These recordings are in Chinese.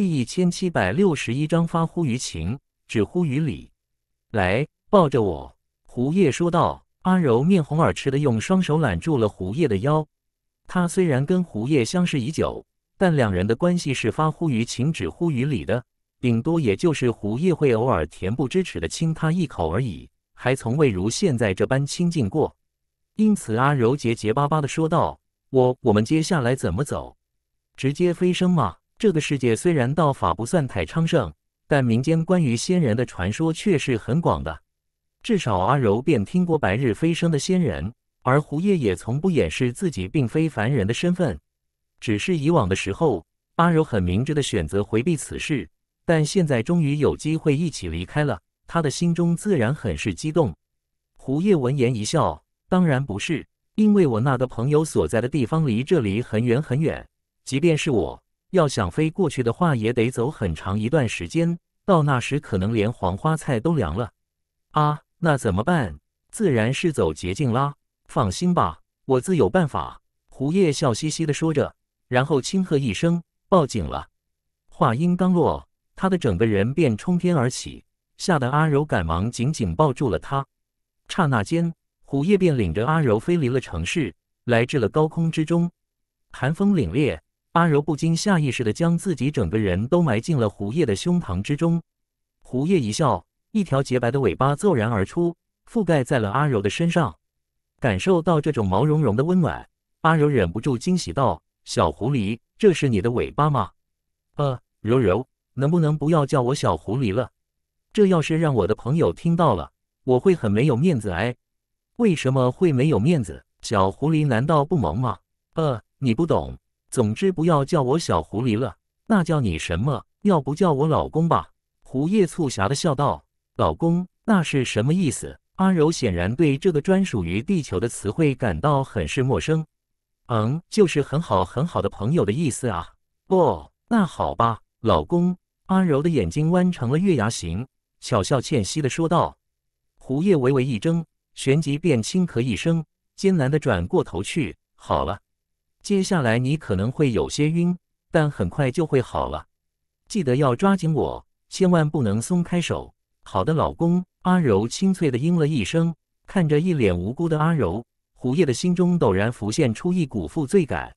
第一千七百六十一章发乎于情，止乎于理。来，抱着我。”胡叶说道。阿柔面红耳赤的用双手揽住了胡叶的腰。他虽然跟胡叶相识已久，但两人的关系是发乎于情，止乎于理的，顶多也就是胡叶会偶尔恬不知耻的亲他一口而已，还从未如现在这般亲近过。因此，阿柔结结巴巴的说道：“我，我们接下来怎么走？直接飞升吗？”这个世界虽然道法不算太昌盛，但民间关于仙人的传说却是很广的。至少阿柔便听过白日飞升的仙人，而胡叶也从不掩饰自己并非凡人的身份。只是以往的时候，阿柔很明智的选择回避此事，但现在终于有机会一起离开了，他的心中自然很是激动。胡叶闻言一笑：“当然不是，因为我那个朋友所在的地方离这里很远很远，即便是我。”要想飞过去的话，也得走很长一段时间。到那时，可能连黄花菜都凉了。啊，那怎么办？自然是走捷径啦。放心吧，我自有办法。”胡叶笑嘻嘻的说着，然后轻喝一声：“报警了！”话音刚落，他的整个人便冲天而起，吓得阿柔赶忙紧紧抱住了他。刹那间，胡叶便领着阿柔飞离了城市，来至了高空之中，寒风凛冽。阿柔不禁下意识的将自己整个人都埋进了胡叶的胸膛之中，胡叶一笑，一条洁白的尾巴骤然而出，覆盖在了阿柔的身上。感受到这种毛茸茸的温暖，阿柔忍不住惊喜道：“小狐狸，这是你的尾巴吗？”“呃，柔柔，能不能不要叫我小狐狸了？这要是让我的朋友听到了，我会很没有面子哎。”“为什么会没有面子？小狐狸难道不萌吗？”“呃，你不懂。”总之，不要叫我小狐狸了，那叫你什么？要不叫我老公吧？”胡叶促狭的笑道，“老公，那是什么意思？”阿柔显然对这个专属于地球的词汇感到很是陌生。“嗯，就是很好很好的朋友的意思啊。”“哦，那好吧，老公。”阿柔的眼睛弯成了月牙形，巧笑倩兮的说道。胡叶微微一怔，旋即便轻咳一声，艰难的转过头去。“好了。”接下来你可能会有些晕，但很快就会好了。记得要抓紧我，千万不能松开手。好的，老公。阿柔清脆的应了一声，看着一脸无辜的阿柔，胡叶的心中陡然浮现出一股负罪感：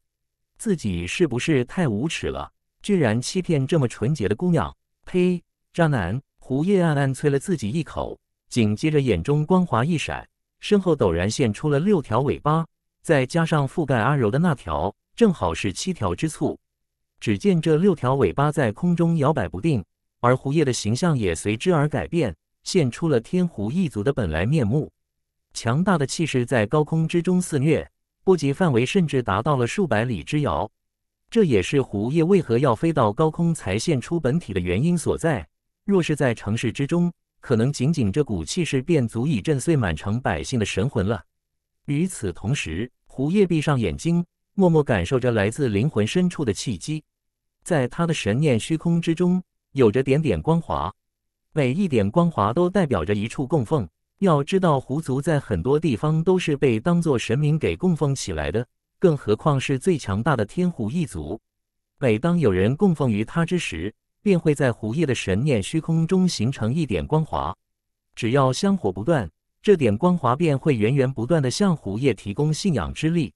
自己是不是太无耻了，居然欺骗这么纯洁的姑娘？呸！渣男！胡叶暗暗啐了自己一口，紧接着眼中光华一闪，身后陡然现出了六条尾巴。再加上覆盖阿柔的那条，正好是七条之数。只见这六条尾巴在空中摇摆不定，而胡叶的形象也随之而改变，现出了天狐一族的本来面目。强大的气势在高空之中肆虐，波及范围甚至达到了数百里之遥。这也是胡叶为何要飞到高空才现出本体的原因所在。若是在城市之中，可能仅仅这股气势便足以震碎满城百姓的神魂了。与此同时，胡夜闭上眼睛，默默感受着来自灵魂深处的契机。在他的神念虚空之中，有着点点光华，每一点光华都代表着一处供奉。要知道，狐族在很多地方都是被当作神明给供奉起来的，更何况是最强大的天狐一族。每当有人供奉于他之时，便会在胡夜的神念虚空中形成一点光华。只要香火不断。这点光华便会源源不断的向胡夜提供信仰之力，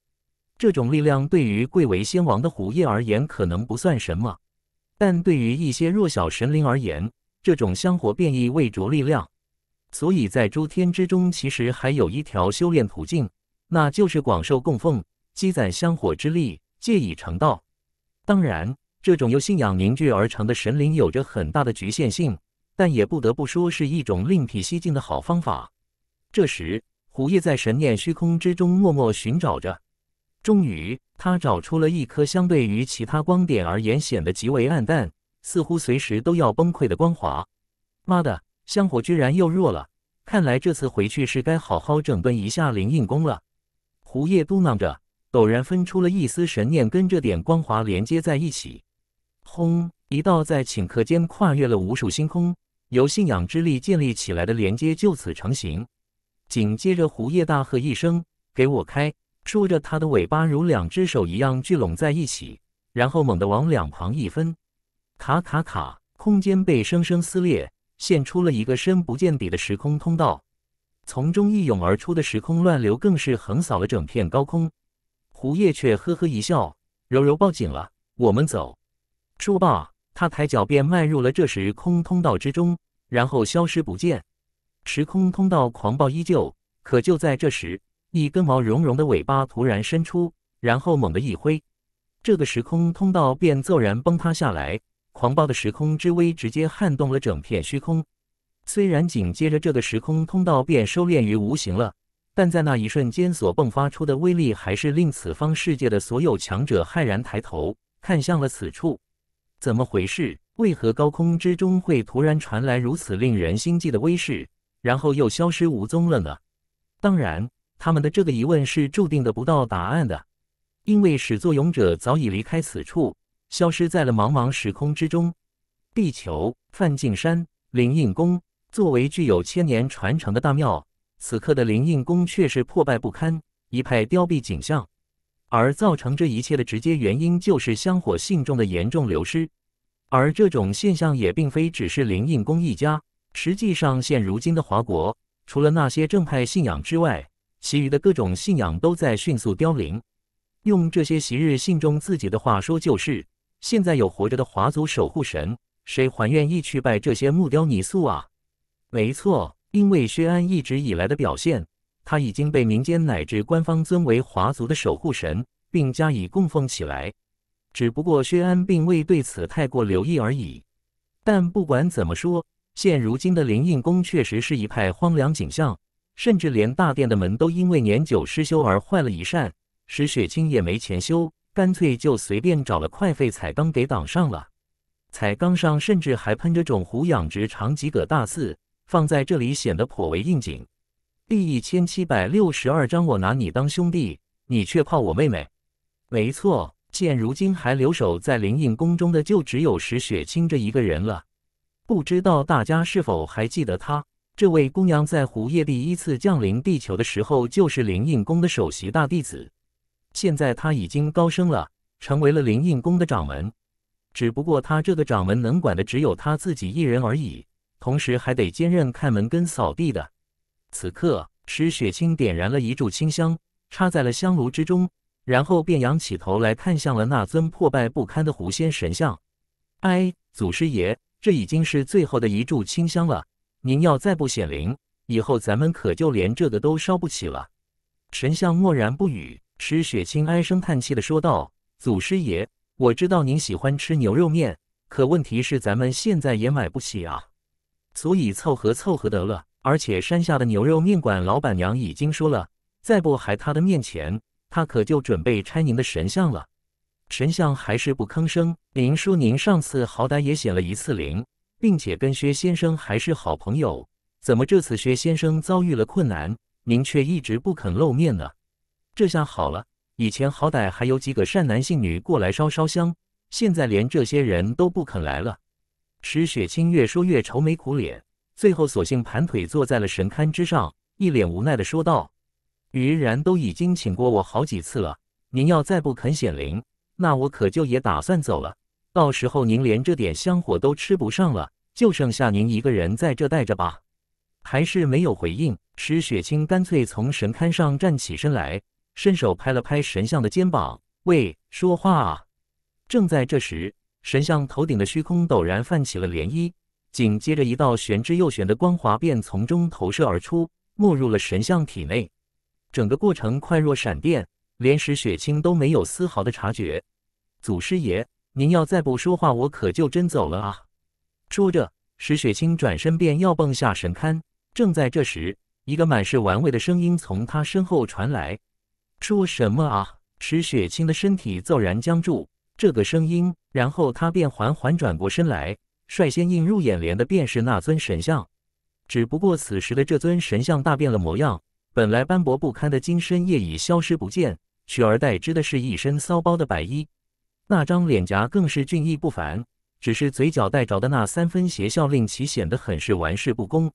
这种力量对于贵为仙王的胡夜而言可能不算什么，但对于一些弱小神灵而言，这种香火便意未着力量。所以在诸天之中，其实还有一条修炼途径，那就是广受供奉，积攒香火之力，借以成道。当然，这种由信仰凝聚而成的神灵有着很大的局限性，但也不得不说是一种另辟蹊径的好方法。这时，胡叶在神念虚空之中默默寻找着，终于他找出了一颗相对于其他光点而言显得极为暗淡，似乎随时都要崩溃的光华。妈的，香火居然又弱了！看来这次回去是该好好整顿一下灵印宫了。胡叶嘟囔着，陡然分出了一丝神念，跟这点光华连接在一起。轰！一道在顷刻间跨越了无数星空，由信仰之力建立起来的连接就此成型。紧接着，胡叶大喝一声：“给我开！”说着，他的尾巴如两只手一样聚拢在一起，然后猛地往两旁一分，卡卡卡，空间被生生撕裂，现出了一个深不见底的时空通道。从中一涌而出的时空乱流更是横扫了整片高空。胡叶却呵呵一笑：“柔柔报警了，我们走。”说罢，他抬脚便迈入了这时空通道之中，然后消失不见。时空通道狂暴依旧，可就在这时，一根毛茸茸的尾巴突然伸出，然后猛地一挥，这个时空通道便骤然崩塌下来。狂暴的时空之威直接撼动了整片虚空。虽然紧接着这个时空通道便收敛于无形了，但在那一瞬间所迸发出的威力，还是令此方世界的所有强者骇然抬头，看向了此处。怎么回事？为何高空之中会突然传来如此令人心悸的威势？然后又消失无踪了呢？当然，他们的这个疑问是注定得不到答案的，因为始作俑者早已离开此处，消失在了茫茫时空之中。地球梵净山灵应宫作为具有千年传承的大庙，此刻的灵应宫却是破败不堪，一派凋敝景象。而造成这一切的直接原因就是香火信众的严重流失，而这种现象也并非只是灵应宫一家。实际上，现如今的华国，除了那些正派信仰之外，其余的各种信仰都在迅速凋零。用这些昔日信众自己的话说，就是现在有活着的华族守护神，谁还愿意去拜这些木雕泥塑啊？没错，因为薛安一直以来的表现，他已经被民间乃至官方尊为华族的守护神，并加以供奉起来。只不过薛安并未对此太过留意而已。但不管怎么说。现如今的灵应宫确实是一派荒凉景象，甚至连大殿的门都因为年久失修而坏了一扇。石雪清也没钱修，干脆就随便找了块废彩钢给挡上了。彩钢上甚至还喷着种胡养殖场几个大字，放在这里显得颇为应景。第一千七百六十二章，我拿你当兄弟，你却泡我妹妹。没错，现如今还留守在灵应宫中的就只有石雪清这一个人了。不知道大家是否还记得他？这位姑娘在狐夜第一次降临地球的时候，就是灵印宫的首席大弟子。现在他已经高升了，成为了灵印宫的掌门。只不过他这个掌门能管的只有他自己一人而已，同时还得兼任看门跟扫地的。此刻，石雪清点燃了一炷清香，插在了香炉之中，然后便仰起头来看向了那尊破败不堪的狐仙神像。哎，祖师爷。这已经是最后的一炷清香了。您要再不显灵，以后咱们可就连这个都烧不起了。神像默然不语，石雪清唉声叹气的说道：“祖师爷，我知道您喜欢吃牛肉面，可问题是咱们现在也买不起啊。所以凑合凑合得了。而且山下的牛肉面馆老板娘已经说了，再不还他的面钱，他可就准备拆您的神像了。”神像还是不吭声。林叔，您上次好歹也显了一次灵，并且跟薛先生还是好朋友，怎么这次薛先生遭遇了困难，您却一直不肯露面呢？这下好了，以前好歹还有几个善男信女过来烧烧香，现在连这些人都不肯来了。石雪清越说越愁眉苦脸，最后索性盘腿坐在了神龛之上，一脸无奈的说道：“于然都已经请过我好几次了，您要再不肯显灵。”那我可就也打算走了，到时候您连这点香火都吃不上了，就剩下您一个人在这待着吧。还是没有回应，石雪清干脆从神龛上站起身来，伸手拍了拍神像的肩膀：“喂，说话啊！”正在这时，神像头顶的虚空陡然泛起了涟漪，紧接着一道玄之又玄的光华便从中投射而出，没入了神像体内，整个过程快若闪电。连石雪清都没有丝毫的察觉。祖师爷，您要再不说话，我可就真走了啊！说着，石雪清转身便要蹦下神龛。正在这时，一个满是玩味的声音从他身后传来：“说什么啊？”石雪清的身体骤然僵住。这个声音，然后他便缓缓转过身来。率先映入眼帘的便是那尊神像，只不过此时的这尊神像大变了模样。本来斑驳不堪的金身也已消失不见。取而代之的是一身骚包的白衣，那张脸颊更是俊逸不凡。只是嘴角带着的那三分邪笑，令其显得很是玩世不恭。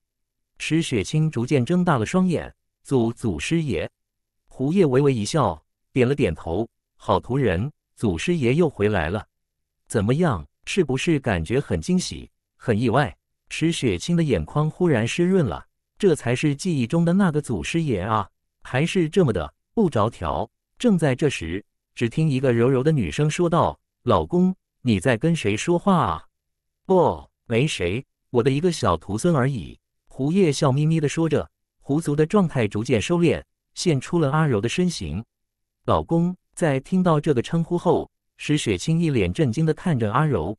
石雪清逐渐睁大了双眼：“祖祖师爷！”胡叶微微一笑，点了点头：“好徒人，祖师爷又回来了。怎么样，是不是感觉很惊喜，很意外？”石雪清的眼眶忽然湿润了。这才是记忆中的那个祖师爷啊，还是这么的不着调。正在这时，只听一个柔柔的女声说道：“老公，你在跟谁说话啊？”“哦，没谁，我的一个小徒孙而已。”胡叶笑眯眯的说着，狐族的状态逐渐收敛，现出了阿柔的身形。老公在听到这个称呼后，石雪清一脸震惊的看着阿柔：“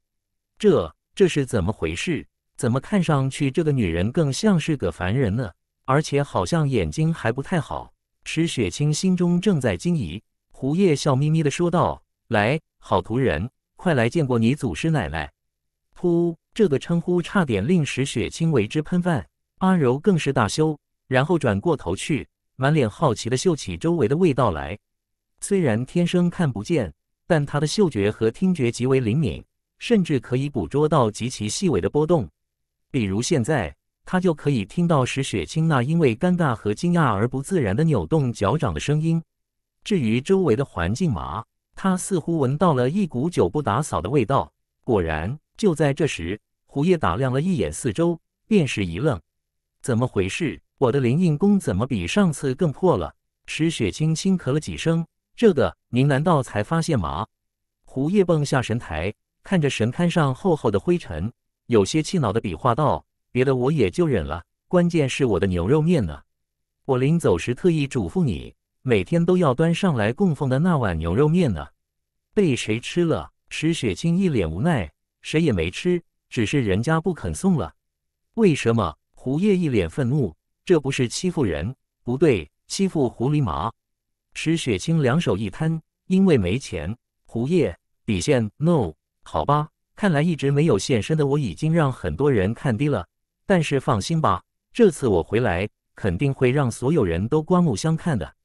这这是怎么回事？怎么看上去这个女人更像是个凡人呢？而且好像眼睛还不太好。”石雪清心中正在惊疑，胡叶笑眯眯地说道：“来，好徒人，快来见过你祖师奶奶。”噗，这个称呼差点令石雪清为之喷饭。阿柔更是大羞，然后转过头去，满脸好奇地嗅起周围的味道来。虽然天生看不见，但他的嗅觉和听觉极为灵敏，甚至可以捕捉到极其细微的波动，比如现在。他就可以听到石雪清那因为尴尬和惊讶而不自然的扭动脚掌的声音。至于周围的环境嘛，他似乎闻到了一股久不打扫的味道。果然，就在这时，胡叶打量了一眼四周，便是一愣：“怎么回事？我的灵印功怎么比上次更破了？”石雪清轻咳了几声：“这个，您难道才发现吗？”胡叶蹦下神台，看着神龛上厚厚的灰尘，有些气恼的比划道。别的我也就忍了，关键是我的牛肉面呢。我临走时特意嘱咐你，每天都要端上来供奉的那碗牛肉面呢，被谁吃了？池雪清一脸无奈，谁也没吃，只是人家不肯送了。为什么？胡叶一脸愤怒，这不是欺负人？不对，欺负狐狸麻。池雪清两手一摊，因为没钱。胡叶底线，no，好吧，看来一直没有现身的我已经让很多人看低了。但是放心吧，这次我回来肯定会让所有人都刮目相看的。”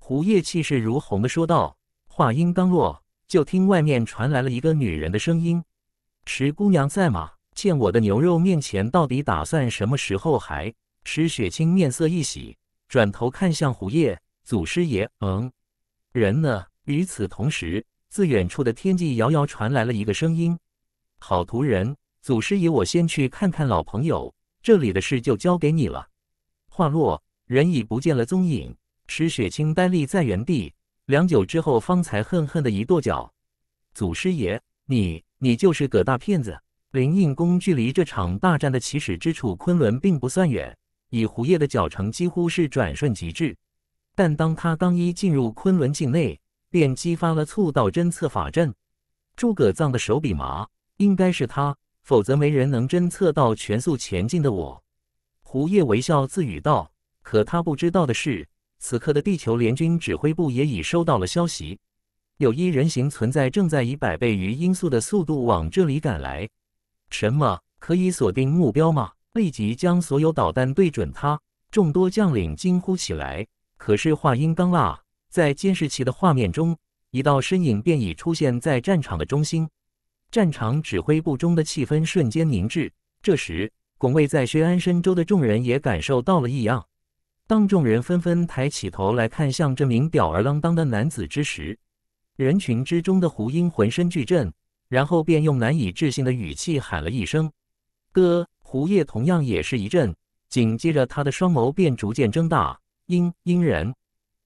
胡叶气势如虹的说道。话音刚落，就听外面传来了一个女人的声音：“池姑娘在吗？见我的牛肉面前到底打算什么时候还？”石雪清面色一喜，转头看向胡叶：“祖师爷，嗯，人呢？”与此同时，自远处的天际遥遥传来了一个声音：“好徒人，祖师爷，我先去看看老朋友。”这里的事就交给你了。话落，人已不见了踪影。石雪清呆立在原地，良久之后，方才恨恨的一跺脚：“祖师爷，你，你就是葛大骗子！”灵印宫距离这场大战的起始之处昆仑并不算远，以胡烨的脚程，几乎是转瞬即至。但当他刚一进入昆仑境内，便激发了促道真测法阵。诸葛藏的手笔麻，应该是他。否则，没人能侦测到全速前进的我。”胡叶微笑自语道。可他不知道的是，此刻的地球联军指挥部也已收到了消息：有一人形存在正在以百倍于音速的速度往这里赶来。什么？可以锁定目标吗？立即将所有导弹对准他！众多将领惊呼起来。可是话音刚落，在监视器的画面中，一道身影便已出现在战场的中心。战场指挥部中的气氛瞬间凝滞。这时，拱卫在薛安身周的众人也感受到了异样。当众人纷纷抬起头来看向这名吊儿郎当的男子之时，人群之中的胡英浑身巨震，然后便用难以置信的语气喊了一声：“哥！”胡叶同样也是一震，紧接着他的双眸便逐渐睁大：“英英人，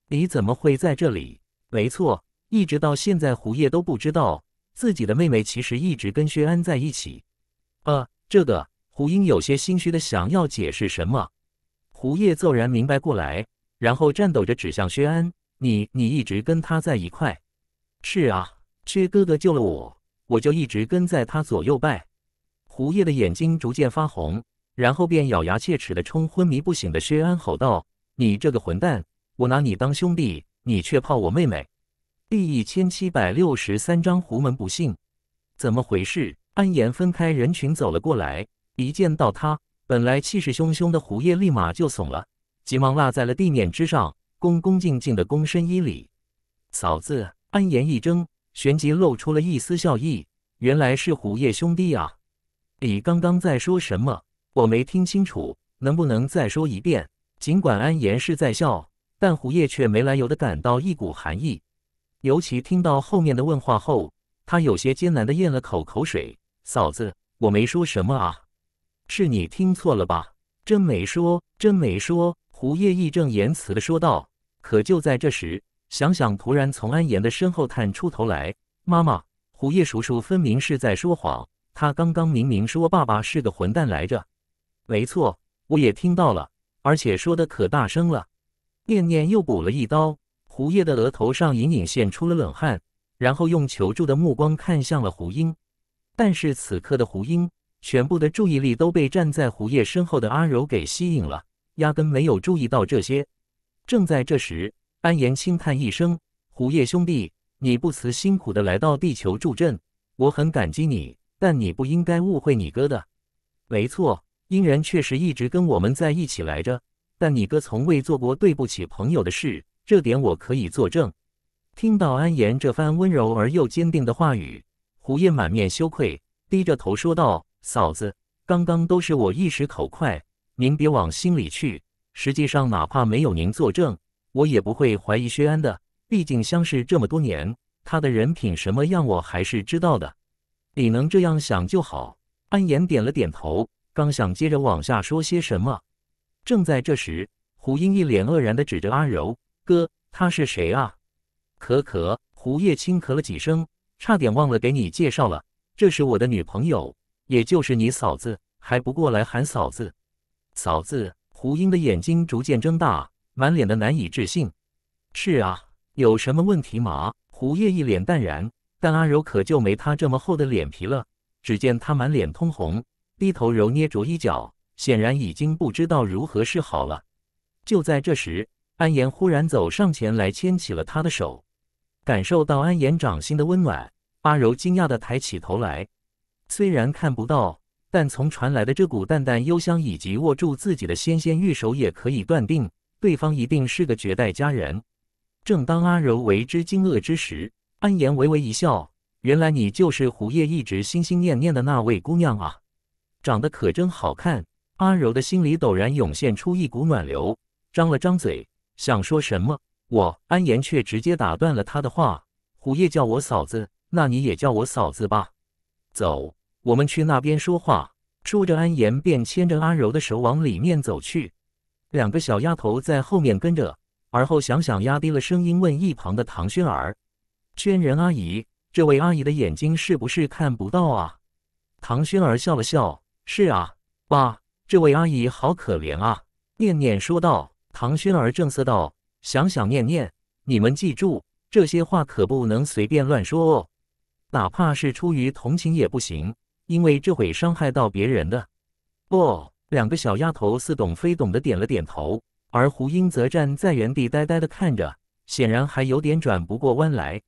你怎么会在这里？”没错，一直到现在，胡叶都不知道。自己的妹妹其实一直跟薛安在一起，呃，这个胡英有些心虚的想要解释什么。胡叶骤然明白过来，然后颤抖着指向薛安：“你你一直跟他在一块？”“是啊，薛哥哥救了我，我就一直跟在他左右拜。”胡叶的眼睛逐渐发红，然后便咬牙切齿的冲昏迷不醒的薛安吼道：“你这个混蛋！我拿你当兄弟，你却泡我妹妹！”第一千七百六十三章狐门不幸，怎么回事？安言分开人群走了过来，一见到他，本来气势汹汹的胡叶立马就怂了，急忙落在了地面之上，恭恭敬敬的躬身一礼。嫂子，安言一怔，旋即露出了一丝笑意，原来是胡叶兄弟啊。你刚刚在说什么？我没听清楚，能不能再说一遍？尽管安言是在笑，但胡叶却没来由的感到一股寒意。尤其听到后面的问话后，他有些艰难的咽了口口水。嫂子，我没说什么啊，是你听错了吧？真美说，真美说，胡烨义正言辞的说道。可就在这时，想想突然从安言的身后探出头来，妈妈，胡叶叔叔分明是在说谎，他刚刚明明说爸爸是个混蛋来着。没错，我也听到了，而且说的可大声了。念念又补了一刀。胡叶的额头上隐隐现出了冷汗，然后用求助的目光看向了胡英。但是此刻的胡英，全部的注意力都被站在胡叶身后的阿柔给吸引了，压根没有注意到这些。正在这时，安言轻叹一声：“胡叶兄弟，你不辞辛苦的来到地球助阵，我很感激你。但你不应该误会你哥的。没错，英然确实一直跟我们在一起来着，但你哥从未做过对不起朋友的事。”这点我可以作证。听到安言这番温柔而又坚定的话语，胡燕满面羞愧，低着头说道：“嫂子，刚刚都是我一时口快，您别往心里去。实际上，哪怕没有您作证，我也不会怀疑薛安的。毕竟相识这么多年，他的人品什么样，我还是知道的。你能这样想就好。”安言点了点头，刚想接着往下说些什么，正在这时，胡英一脸愕然的指着阿柔。哥，他是谁啊？可可，胡叶轻咳了几声，差点忘了给你介绍了，这是我的女朋友，也就是你嫂子，还不过来喊嫂子？嫂子！胡英的眼睛逐渐睁大，满脸的难以置信。是啊，有什么问题吗？胡叶一脸淡然，但阿柔可就没他这么厚的脸皮了。只见他满脸通红，低头揉捏着衣角，显然已经不知道如何是好了。就在这时。安言忽然走上前来，牵起了他的手，感受到安言掌心的温暖，阿柔惊讶地抬起头来。虽然看不到，但从传来的这股淡淡幽香以及握住自己的纤纤玉手，也可以断定对方一定是个绝代佳人。正当阿柔为之惊愕之时，安言微微一笑：“原来你就是胡烨一直心心念念的那位姑娘啊，长得可真好看。”阿柔的心里陡然涌现出一股暖流，张了张嘴。想说什么？我安言却直接打断了他的话：“虎夜叫我嫂子，那你也叫我嫂子吧。”走，我们去那边说话。说着，安言便牵着阿柔的手往里面走去，两个小丫头在后面跟着。而后，想想压低了声音问一旁的唐轩儿：“娟人阿姨，这位阿姨的眼睛是不是看不到啊？”唐轩儿笑了笑：“是啊，哇，这位阿姨好可怜啊。”念念说道。唐轩儿正色道：“想想念念，你们记住这些话可不能随便乱说哦，哪怕是出于同情也不行，因为这会伤害到别人的。”不，两个小丫头似懂非懂的点了点头，而胡英则站在原地呆呆的看着，显然还有点转不过弯来。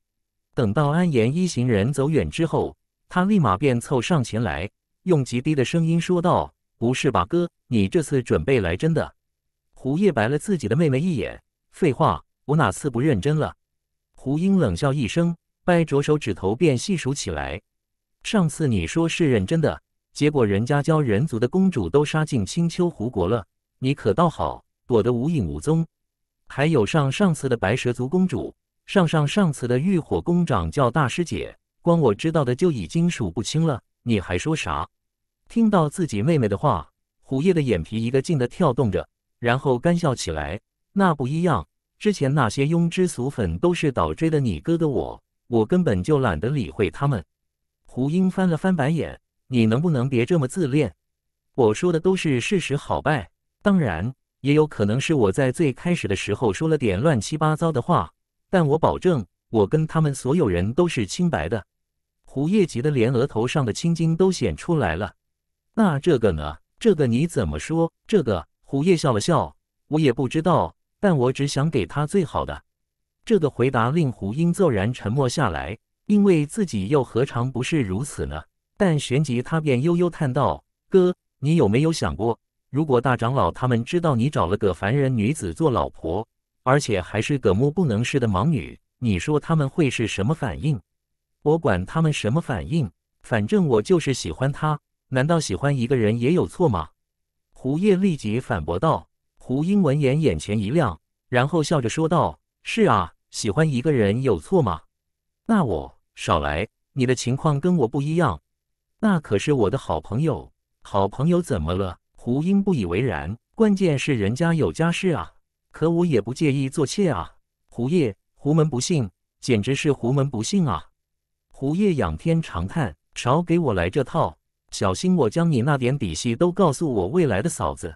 等到安言一行人走远之后，他立马便凑上前来，用极低的声音说道：“不是吧，哥，你这次准备来真的？”胡叶白了自己的妹妹一眼：“废话，我哪次不认真了？”胡英冷笑一声，掰着手指头便细数起来：“上次你说是认真的，结果人家鲛人族的公主都杀进青丘狐国了，你可倒好，躲得无影无踪。还有上上次的白蛇族公主，上上上次的浴火宫长叫大师姐，光我知道的就已经数不清了，你还说啥？”听到自己妹妹的话，胡叶的眼皮一个劲的跳动着。然后干笑起来，那不一样。之前那些庸脂俗粉都是倒追的你哥哥我，我根本就懒得理会他们。胡英翻了翻白眼，你能不能别这么自恋？我说的都是事实，好拜。当然，也有可能是我在最开始的时候说了点乱七八糟的话，但我保证，我跟他们所有人都是清白的。胡叶急得连额头上的青筋都显出来了。那这个呢？这个你怎么说？这个？胡叶笑了笑，我也不知道，但我只想给他最好的。这个回答令胡英骤然沉默下来，因为自己又何尝不是如此呢？但旋即他便悠悠叹道：“哥，你有没有想过，如果大长老他们知道你找了个凡人女子做老婆，而且还是个目不能视的盲女，你说他们会是什么反应？我管他们什么反应，反正我就是喜欢他。难道喜欢一个人也有错吗？”胡叶立即反驳道：“胡英闻言眼前一亮，然后笑着说道：‘是啊，喜欢一个人有错吗？那我少来。你的情况跟我不一样，那可是我的好朋友。好朋友怎么了？’胡英不以为然，关键是人家有家室啊。可我也不介意做妾啊。”胡烨，胡门不幸，简直是胡门不幸啊！胡烨仰天长叹：“少给我来这套！”小心，我将你那点底细都告诉我未来的嫂子。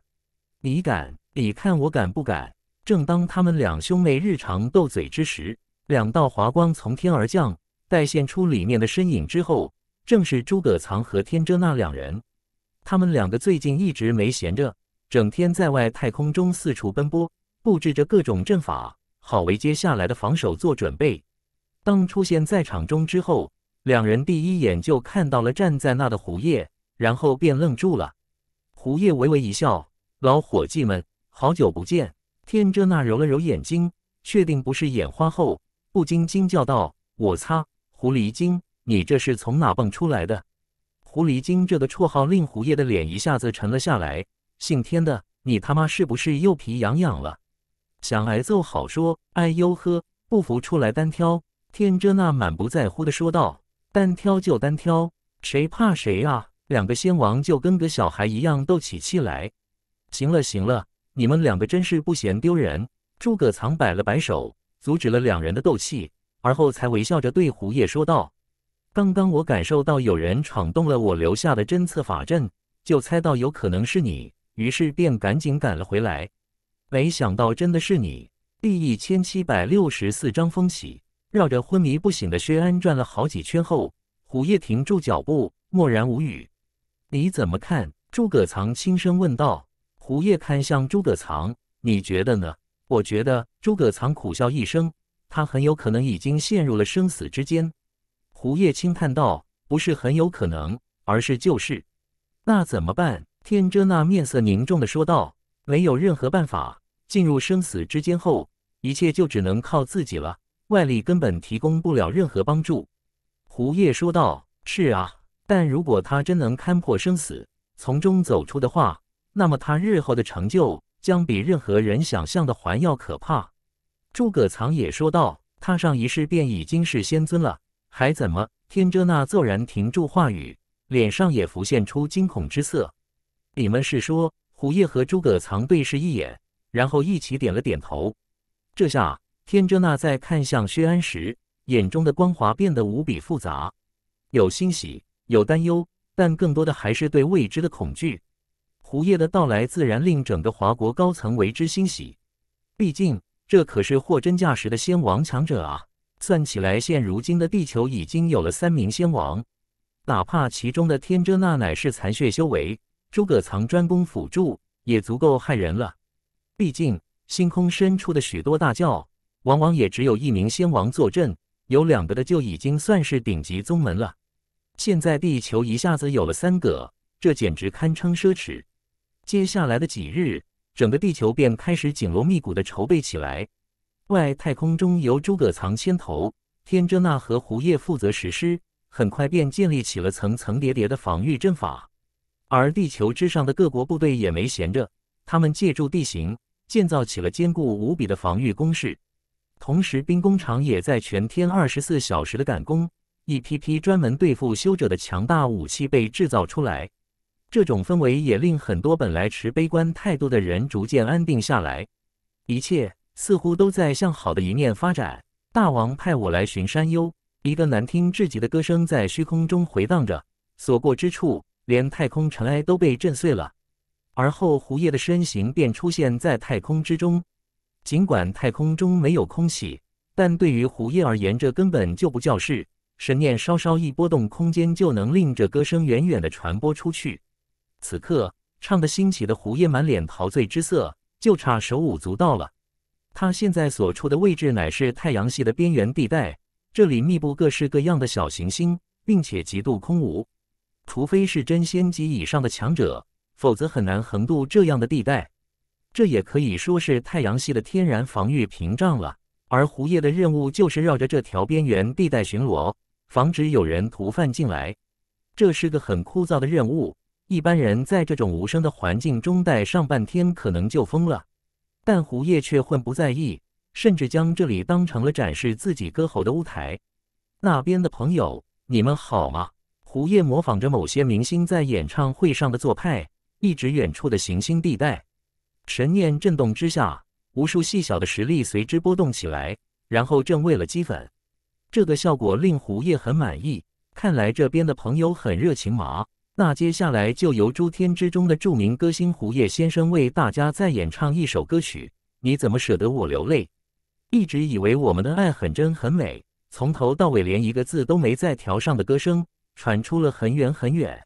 你敢？你看我敢不敢？正当他们两兄妹日常斗嘴之时，两道华光从天而降，带现出里面的身影之后，正是诸葛藏和天遮那两人。他们两个最近一直没闲着，整天在外太空中四处奔波，布置着各种阵法，好为接下来的防守做准备。当出现在场中之后。两人第一眼就看到了站在那的胡叶，然后便愣住了。胡叶微微一笑：“老伙计们，好久不见。”天真那揉了揉眼睛，确定不是眼花后，不禁惊叫道：“我擦，狐狸精，你这是从哪蹦出来的？”狐狸精这个绰号令胡叶的脸一下子沉了下来。姓天的，你他妈是不是又皮痒痒了？想挨揍好说，哎呦呵，不服出来单挑！天真那满不在乎的说道。单挑就单挑，谁怕谁啊！两个仙王就跟个小孩一样斗起气来。行了行了，你们两个真是不嫌丢人。诸葛藏摆了摆手，阻止了两人的斗气，而后才微笑着对胡叶说道：“刚刚我感受到有人闯动了我留下的侦测法阵，就猜到有可能是你，于是便赶紧赶了回来。没想到真的是你。”第一千七百六十四章风起。绕着昏迷不醒的薛安转了好几圈后，胡叶停住脚步，默然无语。你怎么看？诸葛藏轻声问道。胡叶看向诸葛藏：“你觉得呢？”“我觉得。”诸葛藏苦笑一声。他很有可能已经陷入了生死之间。胡叶轻叹道：“不是很有可能，而是就是。”“那怎么办？”天遮那面色凝重的说道：“没有任何办法。进入生死之间后，一切就只能靠自己了。”外力根本提供不了任何帮助，胡叶说道：“是啊，但如果他真能勘破生死，从中走出的话，那么他日后的成就将比任何人想象的还要可怕。”诸葛藏也说道：“他上一世便已经是仙尊了，还怎么？”天遮那骤然停住话语，脸上也浮现出惊恐之色。你们是说？胡叶和诸葛藏对视一眼，然后一起点了点头。这下。天遮那在看向薛安时，眼中的光华变得无比复杂，有欣喜，有担忧，但更多的还是对未知的恐惧。胡叶的到来自然令整个华国高层为之欣喜，毕竟这可是货真价实的仙王强者啊！算起来，现如今的地球已经有了三名仙王，哪怕其中的天遮那乃是残血修为，诸葛藏专攻辅助，也足够害人了。毕竟星空深处的许多大教。往往也只有一名仙王坐镇，有两个的就已经算是顶级宗门了。现在地球一下子有了三个，这简直堪称奢侈。接下来的几日，整个地球便开始紧锣密鼓的筹备起来。外太空中由诸葛藏牵头，天真娜和胡叶负责实施，很快便建立起了层层叠叠的防御阵法。而地球之上的各国部队也没闲着，他们借助地形建造起了坚固无比的防御工事。同时，兵工厂也在全天二十四小时的赶工，一批批专门对付修者的强大武器被制造出来。这种氛围也令很多本来持悲观态度的人逐渐安定下来。一切似乎都在向好的一面发展。大王派我来巡山哟！一个难听至极的歌声在虚空中回荡着，所过之处，连太空尘埃都被震碎了。而后，胡叶的身形便出现在太空之中。尽管太空中没有空气，但对于胡叶而言，这根本就不叫事。神念稍稍一波动，空间就能令这歌声远远地传播出去。此刻唱得兴起的胡叶满脸陶醉之色，就差手舞足蹈了。他现在所处的位置乃是太阳系的边缘地带，这里密布各式各样的小行星，并且极度空无。除非是真仙级以上的强者，否则很难横渡这样的地带。这也可以说是太阳系的天然防御屏障了。而胡叶的任务就是绕着这条边缘地带巡逻，防止有人涂犯进来。这是个很枯燥的任务，一般人在这种无声的环境中待上半天，可能就疯了。但胡叶却混不在意，甚至将这里当成了展示自己歌喉的舞台。那边的朋友，你们好吗？胡叶模仿着某些明星在演唱会上的做派，一直远处的行星地带。神念震动之下，无数细小的实力随之波动起来，然后正为了积粉。这个效果令胡叶很满意。看来这边的朋友很热情嘛。那接下来就由诸天之中的著名歌星胡叶先生为大家再演唱一首歌曲《你怎么舍得我流泪》。一直以为我们的爱很真很美，从头到尾连一个字都没在调上的歌声传出了很远很远。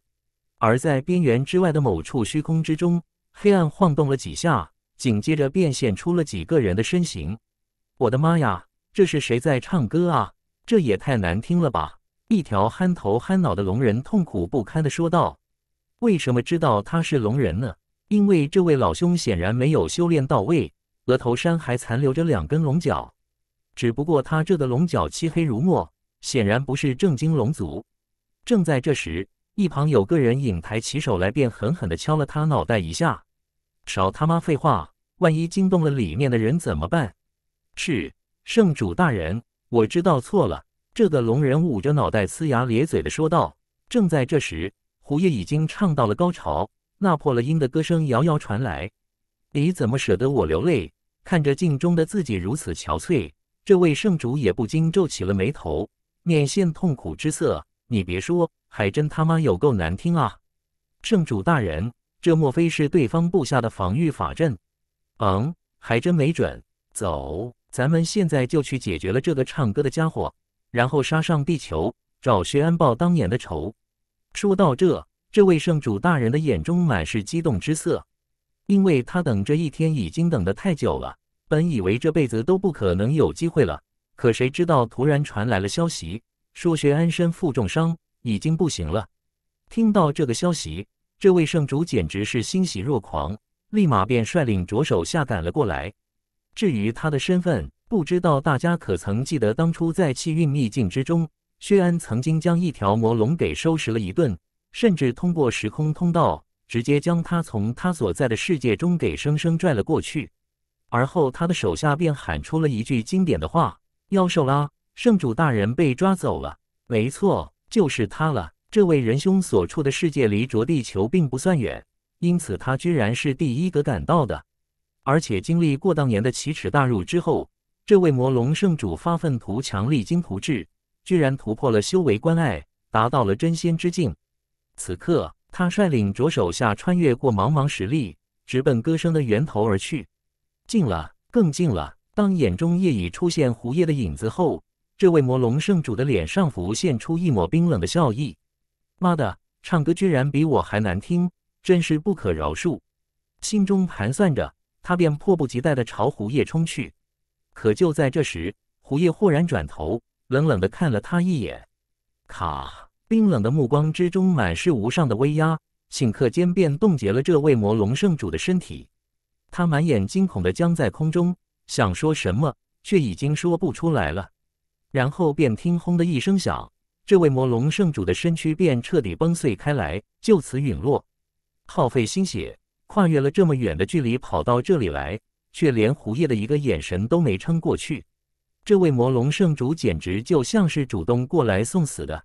而在边缘之外的某处虚空之中。黑暗晃动了几下，紧接着便现出了几个人的身形。我的妈呀，这是谁在唱歌啊？这也太难听了吧！一条憨头憨脑的龙人痛苦不堪地说道：“为什么知道他是龙人呢？因为这位老兄显然没有修炼到位，额头山还残留着两根龙角。只不过他这的龙角漆黑如墨，显然不是正经龙族。”正在这时，一旁有个人影抬起手来，便狠狠地敲了他脑袋一下。少他妈废话！万一惊动了里面的人怎么办？是圣主大人，我知道错了。这个龙人捂着脑袋，呲牙咧嘴的说道。正在这时，胡叶已经唱到了高潮，那破了音的歌声遥遥传来。你怎么舍得我流泪？看着镜中的自己如此憔悴，这位圣主也不禁皱起了眉头，面现痛苦之色。你别说，还真他妈有够难听啊！圣主大人。这莫非是对方布下的防御法阵？嗯，还真没准。走，咱们现在就去解决了这个唱歌的家伙，然后杀上地球，找薛安报当年的仇。说到这，这位圣主大人的眼中满是激动之色，因为他等这一天已经等得太久了。本以为这辈子都不可能有机会了，可谁知道突然传来了消息，说薛安身负重伤，已经不行了。听到这个消息。这位圣主简直是欣喜若狂，立马便率领着手下赶了过来。至于他的身份，不知道大家可曾记得？当初在气运秘境之中，薛安曾经将一条魔龙给收拾了一顿，甚至通过时空通道，直接将他从他所在的世界中给生生拽了过去。而后，他的手下便喊出了一句经典的话：“妖兽啦，圣主大人被抓走了。”没错，就是他了。这位仁兄所处的世界离着地球并不算远，因此他居然是第一个赶到的。而且经历过当年的奇耻大辱之后，这位魔龙圣主发愤图强，励精图治，居然突破了修为关隘，达到了真仙之境。此刻，他率领着手下穿越过茫茫石壁，直奔歌声的源头而去。近了，更近了。当眼中夜已出现胡叶的影子后，这位魔龙圣主的脸上浮现出一抹冰冷的笑意。妈的，唱歌居然比我还难听，真是不可饶恕！心中盘算着，他便迫不及待地朝胡叶冲去。可就在这时，胡叶忽然转头，冷冷地看了他一眼。卡！冰冷的目光之中满是无上的威压，顷刻间便冻结了这位魔龙圣主的身体。他满眼惊恐地僵在空中，想说什么，却已经说不出来了。然后便听“轰”的一声响。这位魔龙圣主的身躯便彻底崩碎开来，就此陨落。耗费心血，跨越了这么远的距离跑到这里来，却连胡叶的一个眼神都没撑过去。这位魔龙圣主简直就像是主动过来送死的。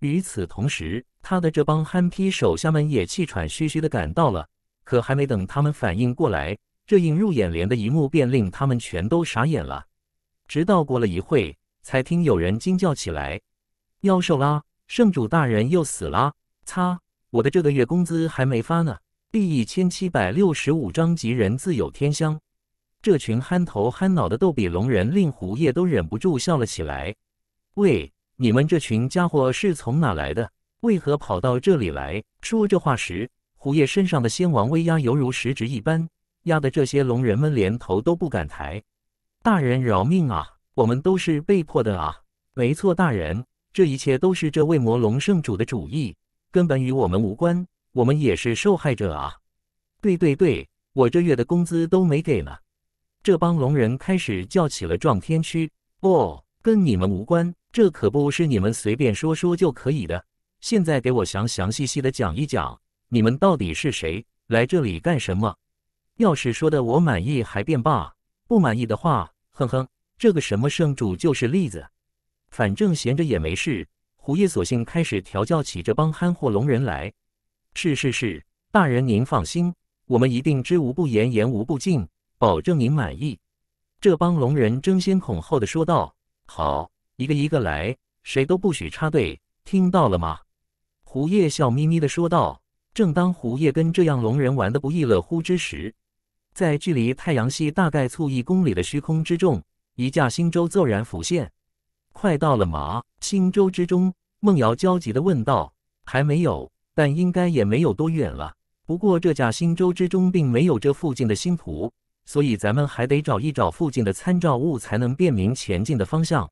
与此同时，他的这帮憨批手下们也气喘吁吁的赶到了，可还没等他们反应过来，这映入眼帘的一幕便令他们全都傻眼了。直到过了一会，才听有人惊叫起来。妖兽啦，圣主大人又死啦！擦，我的这个月工资还没发呢。第一千七百六十五章：吉人自有天相。这群憨头憨脑的逗比龙人，令狐夜都忍不住笑了起来。喂，你们这群家伙是从哪来的？为何跑到这里来？说这话时，狐夜身上的仙王威压犹如实质一般，压得这些龙人们连头都不敢抬。大人饶命啊！我们都是被迫的啊！没错，大人。这一切都是这位魔龙圣主的主意，根本与我们无关。我们也是受害者啊！对对对，我这月的工资都没给呢。这帮龙人开始叫起了撞天区，不，跟你们无关。这可不是你们随便说说就可以的。现在给我详详细细的讲一讲，你们到底是谁？来这里干什么？要是说的我满意，还变罢；不满意的话，哼哼，这个什么圣主就是例子。反正闲着也没事，胡爷索性开始调教起这帮憨货龙人来。是是是，大人您放心，我们一定知无不言，言无不尽，保证您满意。这帮龙人争先恐后的说道。好，一个一个来，谁都不许插队，听到了吗？胡爷笑眯眯的说道。正当胡爷跟这样龙人玩的不亦乐乎之时，在距离太阳系大概处一公里的虚空之中，一架星舟骤然浮现。快到了吗？星舟之中，孟瑶焦急地问道。还没有，但应该也没有多远了。不过这架星舟之中并没有这附近的星图，所以咱们还得找一找附近的参照物，才能辨明前进的方向。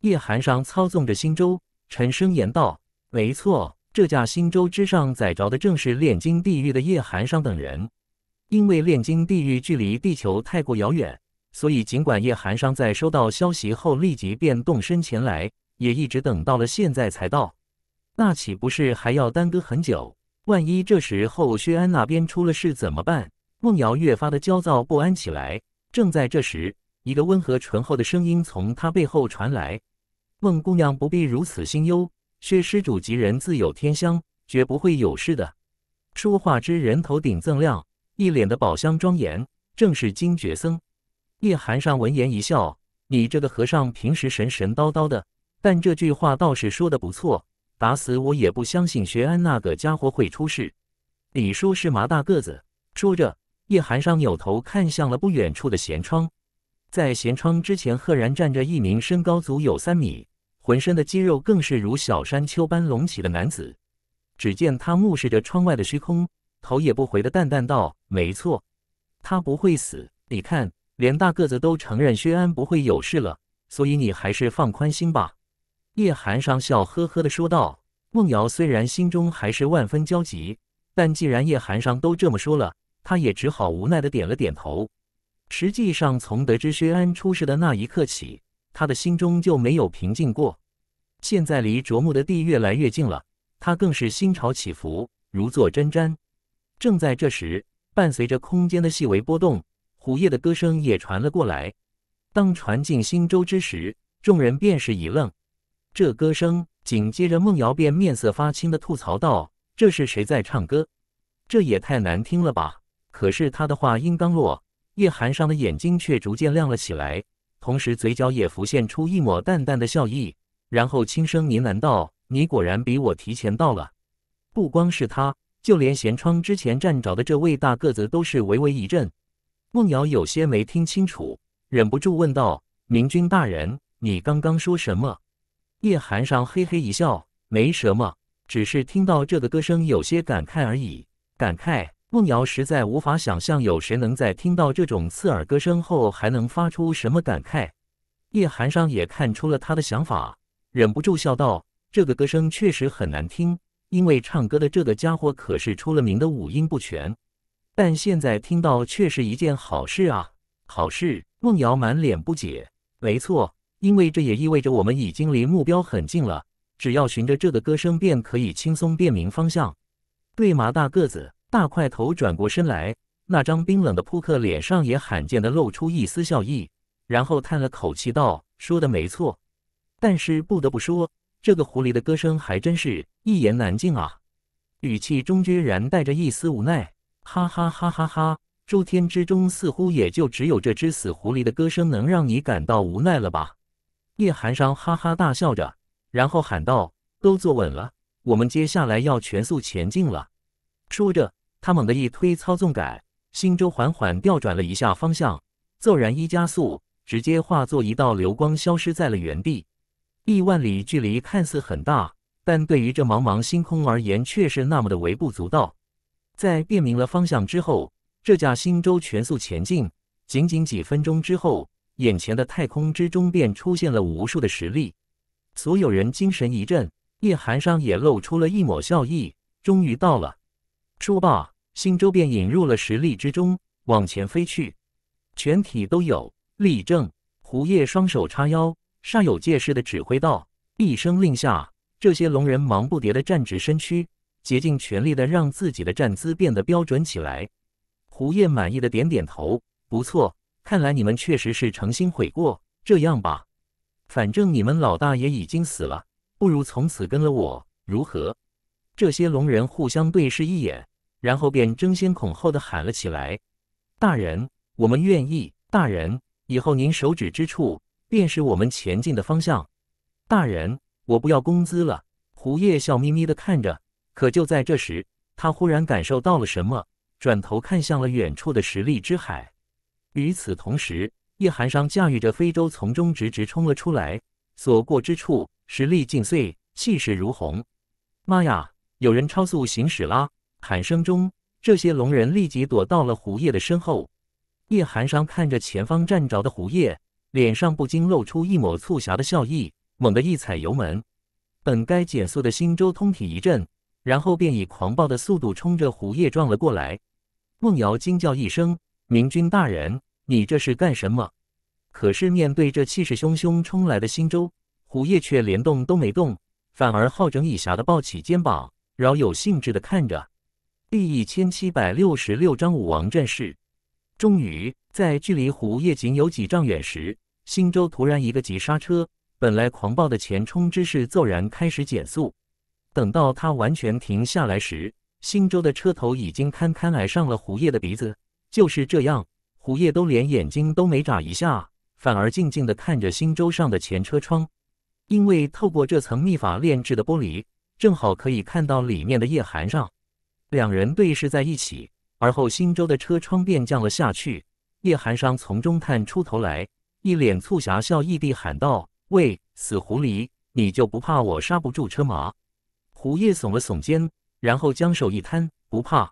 叶寒商操纵着星舟，沉声言道：“没错，这架星舟之上载着的正是炼金地狱的叶寒商等人，因为炼金地狱距离地球太过遥远。”所以，尽管叶寒商在收到消息后立即便动身前来，也一直等到了现在才到，那岂不是还要耽搁很久？万一这时候薛安那边出了事怎么办？孟瑶越发的焦躁不安起来。正在这时，一个温和醇厚的声音从他背后传来：“孟姑娘不必如此心忧，薛施主吉人自有天相，绝不会有事的。”说话之人头顶锃亮，一脸的宝相庄严，正是金觉僧。叶寒山闻言一笑：“你这个和尚平时神神叨叨的，但这句话倒是说的不错。打死我也不相信学安那个家伙会出事。”李叔是麻大个子，说着，叶寒山扭头看向了不远处的舷窗，在舷窗之前赫然站着一名身高足有三米、浑身的肌肉更是如小山丘般隆起的男子。只见他目视着窗外的虚空，头也不回的淡淡道：“没错，他不会死。你看。”连大个子都承认薛安不会有事了，所以你还是放宽心吧。”叶寒裳笑呵呵地说道。孟瑶虽然心中还是万分焦急，但既然叶寒裳都这么说了，她也只好无奈地点了点头。实际上，从得知薛安出事的那一刻起，她的心中就没有平静过。现在离着木的地越来越近了，她更是心潮起伏，如坐针毡。正在这时，伴随着空间的细微波动。古夜的歌声也传了过来，当传进新州之时，众人便是一愣。这歌声紧接着，孟瑶便面色发青的吐槽道：“这是谁在唱歌？这也太难听了吧！”可是他的话音刚落，叶寒上的眼睛却逐渐亮了起来，同时嘴角也浮现出一抹淡淡的笑意，然后轻声呢喃道：“你果然比我提前到了。”不光是他，就连舷窗之前站着的这位大个子都是微微一震。孟瑶有些没听清楚，忍不住问道：“明君大人，你刚刚说什么？”叶寒裳嘿嘿一笑：“没什么，只是听到这个歌声有些感慨而已。”感慨？孟瑶实在无法想象有谁能在听到这种刺耳歌声后还能发出什么感慨。叶寒裳也看出了他的想法，忍不住笑道：“这个歌声确实很难听，因为唱歌的这个家伙可是出了名的五音不全。”但现在听到却是一件好事啊！好事，孟瑶满脸不解。没错，因为这也意味着我们已经离目标很近了。只要循着这个歌声，便可以轻松辨明方向。对麻大个子、大块头转过身来，那张冰冷的扑克脸上也罕见的露出一丝笑意，然后叹了口气道：“说的没错，但是不得不说，这个狐狸的歌声还真是一言难尽啊。”语气中居然带着一丝无奈。哈哈哈哈哈！诸天之中，似乎也就只有这只死狐狸的歌声能让你感到无奈了吧？叶寒商哈哈大笑着，然后喊道：“都坐稳了，我们接下来要全速前进了。”说着，他猛地一推操纵杆，星舟缓缓调转了一下方向，骤然一加速，直接化作一道流光，消失在了原地。亿万里距离看似很大，但对于这茫茫星空而言，却是那么的微不足道。在辨明了方向之后，这架星舟全速前进。仅仅几分钟之后，眼前的太空之中便出现了无数的实力，所有人精神一振，叶寒上也露出了一抹笑意。终于到了！说罢，星舟便引入了实力之中，往前飞去。全体都有，立正！胡叶双手叉腰，煞有介事的指挥道：“一声令下，这些龙人忙不迭的站直身躯。”竭尽全力的让自己的站姿变得标准起来。胡叶满意的点点头，不错，看来你们确实是诚心悔过。这样吧，反正你们老大也已经死了，不如从此跟了我，如何？这些龙人互相对视一眼，然后便争先恐后的喊了起来：“大人，我们愿意！大人，以后您手指之处便是我们前进的方向！大人，我不要工资了！”胡叶笑眯眯的看着。可就在这时，他忽然感受到了什么，转头看向了远处的实力之海。与此同时，叶寒商驾驭着飞舟从中直直冲了出来，所过之处实力尽碎，气势如虹。妈呀！有人超速行驶啦！喊声中，这些龙人立即躲到了胡叶的身后。叶寒商看着前方站着的胡叶，脸上不禁露出一抹促狭的笑意，猛地一踩油门，本该减速的新舟通体一震。然后便以狂暴的速度冲着胡叶撞了过来，梦瑶惊叫一声：“明君大人，你这是干什么？”可是面对这气势汹汹冲来的新舟，胡叶却连动都没动，反而好整以暇的抱起肩膀，饶有兴致的看着。第一千七百六十六章武王战势。终于，在距离胡叶仅有几丈远时，新舟突然一个急刹车，本来狂暴的前冲之势骤然开始减速。等到他完全停下来时，新洲的车头已经堪堪挨上了胡叶的鼻子。就是这样，胡叶都连眼睛都没眨一下，反而静静地看着新洲上的前车窗，因为透过这层秘法炼制的玻璃，正好可以看到里面的叶寒裳。两人对视在一起，而后新洲的车窗便降了下去，叶寒裳从中探出头来，一脸促狭笑意地喊道：“喂，死狐狸，你就不怕我刹不住车吗？”胡夜耸了耸肩，然后将手一摊：“不怕，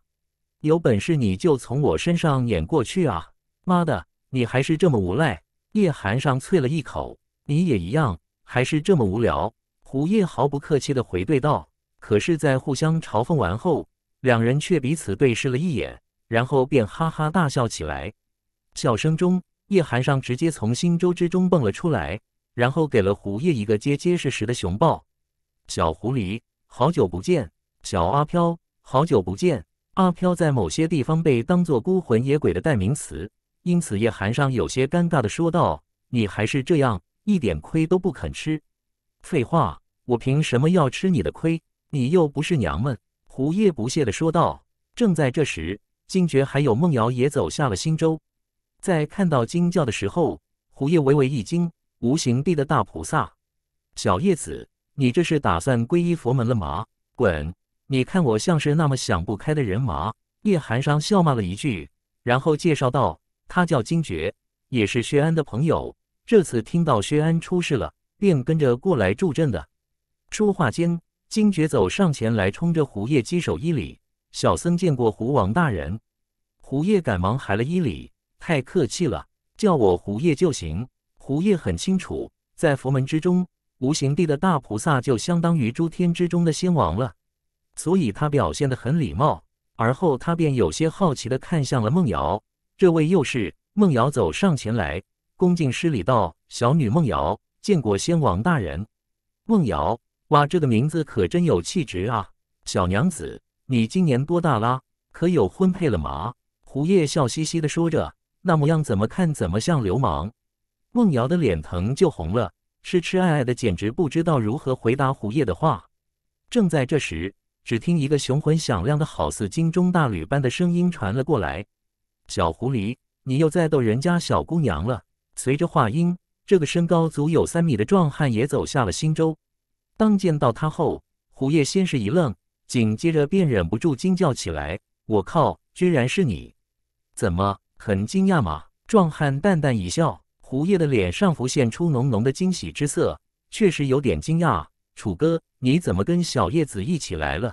有本事你就从我身上碾过去啊！”妈的，你还是这么无赖！叶寒上啐了一口：“你也一样，还是这么无聊。”胡夜毫不客气的回怼道。可是，在互相嘲讽完后，两人却彼此对视了一眼，然后便哈哈大笑起来。笑声中，叶寒上直接从心舟之中蹦了出来，然后给了胡夜一个结结实实的熊抱。小狐狸。好久不见，小阿飘。好久不见，阿飘在某些地方被当作孤魂野鬼的代名词，因此叶寒上有些尴尬的说道：“你还是这样，一点亏都不肯吃。”“废话，我凭什么要吃你的亏？你又不是娘们。”胡叶不屑的说道。正在这时，惊觉还有梦瑶也走下了新舟，在看到惊叫的时候，胡叶微微一惊：“无形地的大菩萨，小叶子。”你这是打算皈依佛门了吗？滚！你看我像是那么想不开的人吗？叶寒商笑骂了一句，然后介绍道：“他叫金爵，也是薛安的朋友。这次听到薛安出事了，便跟着过来助阵的。”说话间，金爵走上前来，冲着胡叶稽首一礼：“小僧见过胡王大人。”胡叶赶忙还了一礼：“太客气了，叫我胡叶就行。”胡叶很清楚，在佛门之中。无形地的大菩萨就相当于诸天之中的仙王了，所以他表现得很礼貌。而后他便有些好奇地看向了梦瑶，这位又是梦瑶走上前来，恭敬施礼道：“小女梦瑶，见过仙王大人。”梦瑶，哇，这个名字可真有气质啊！小娘子，你今年多大啦？可有婚配了吗？胡叶笑嘻嘻地说着，那模样怎么看怎么像流氓。梦瑶的脸疼就红了。痴痴爱爱的，简直不知道如何回答胡叶的话。正在这时，只听一个雄浑响亮的，好似金钟大吕般的声音传了过来：“小狐狸，你又在逗人家小姑娘了。”随着话音，这个身高足有三米的壮汉也走下了新洲。当见到他后，胡叶先是一愣，紧接着便忍不住惊叫起来：“我靠，居然是你！怎么很惊讶吗？”壮汉淡淡一笑。胡叶的脸上浮现出浓浓的惊喜之色，确实有点惊讶。楚哥，你怎么跟小叶子一起来了？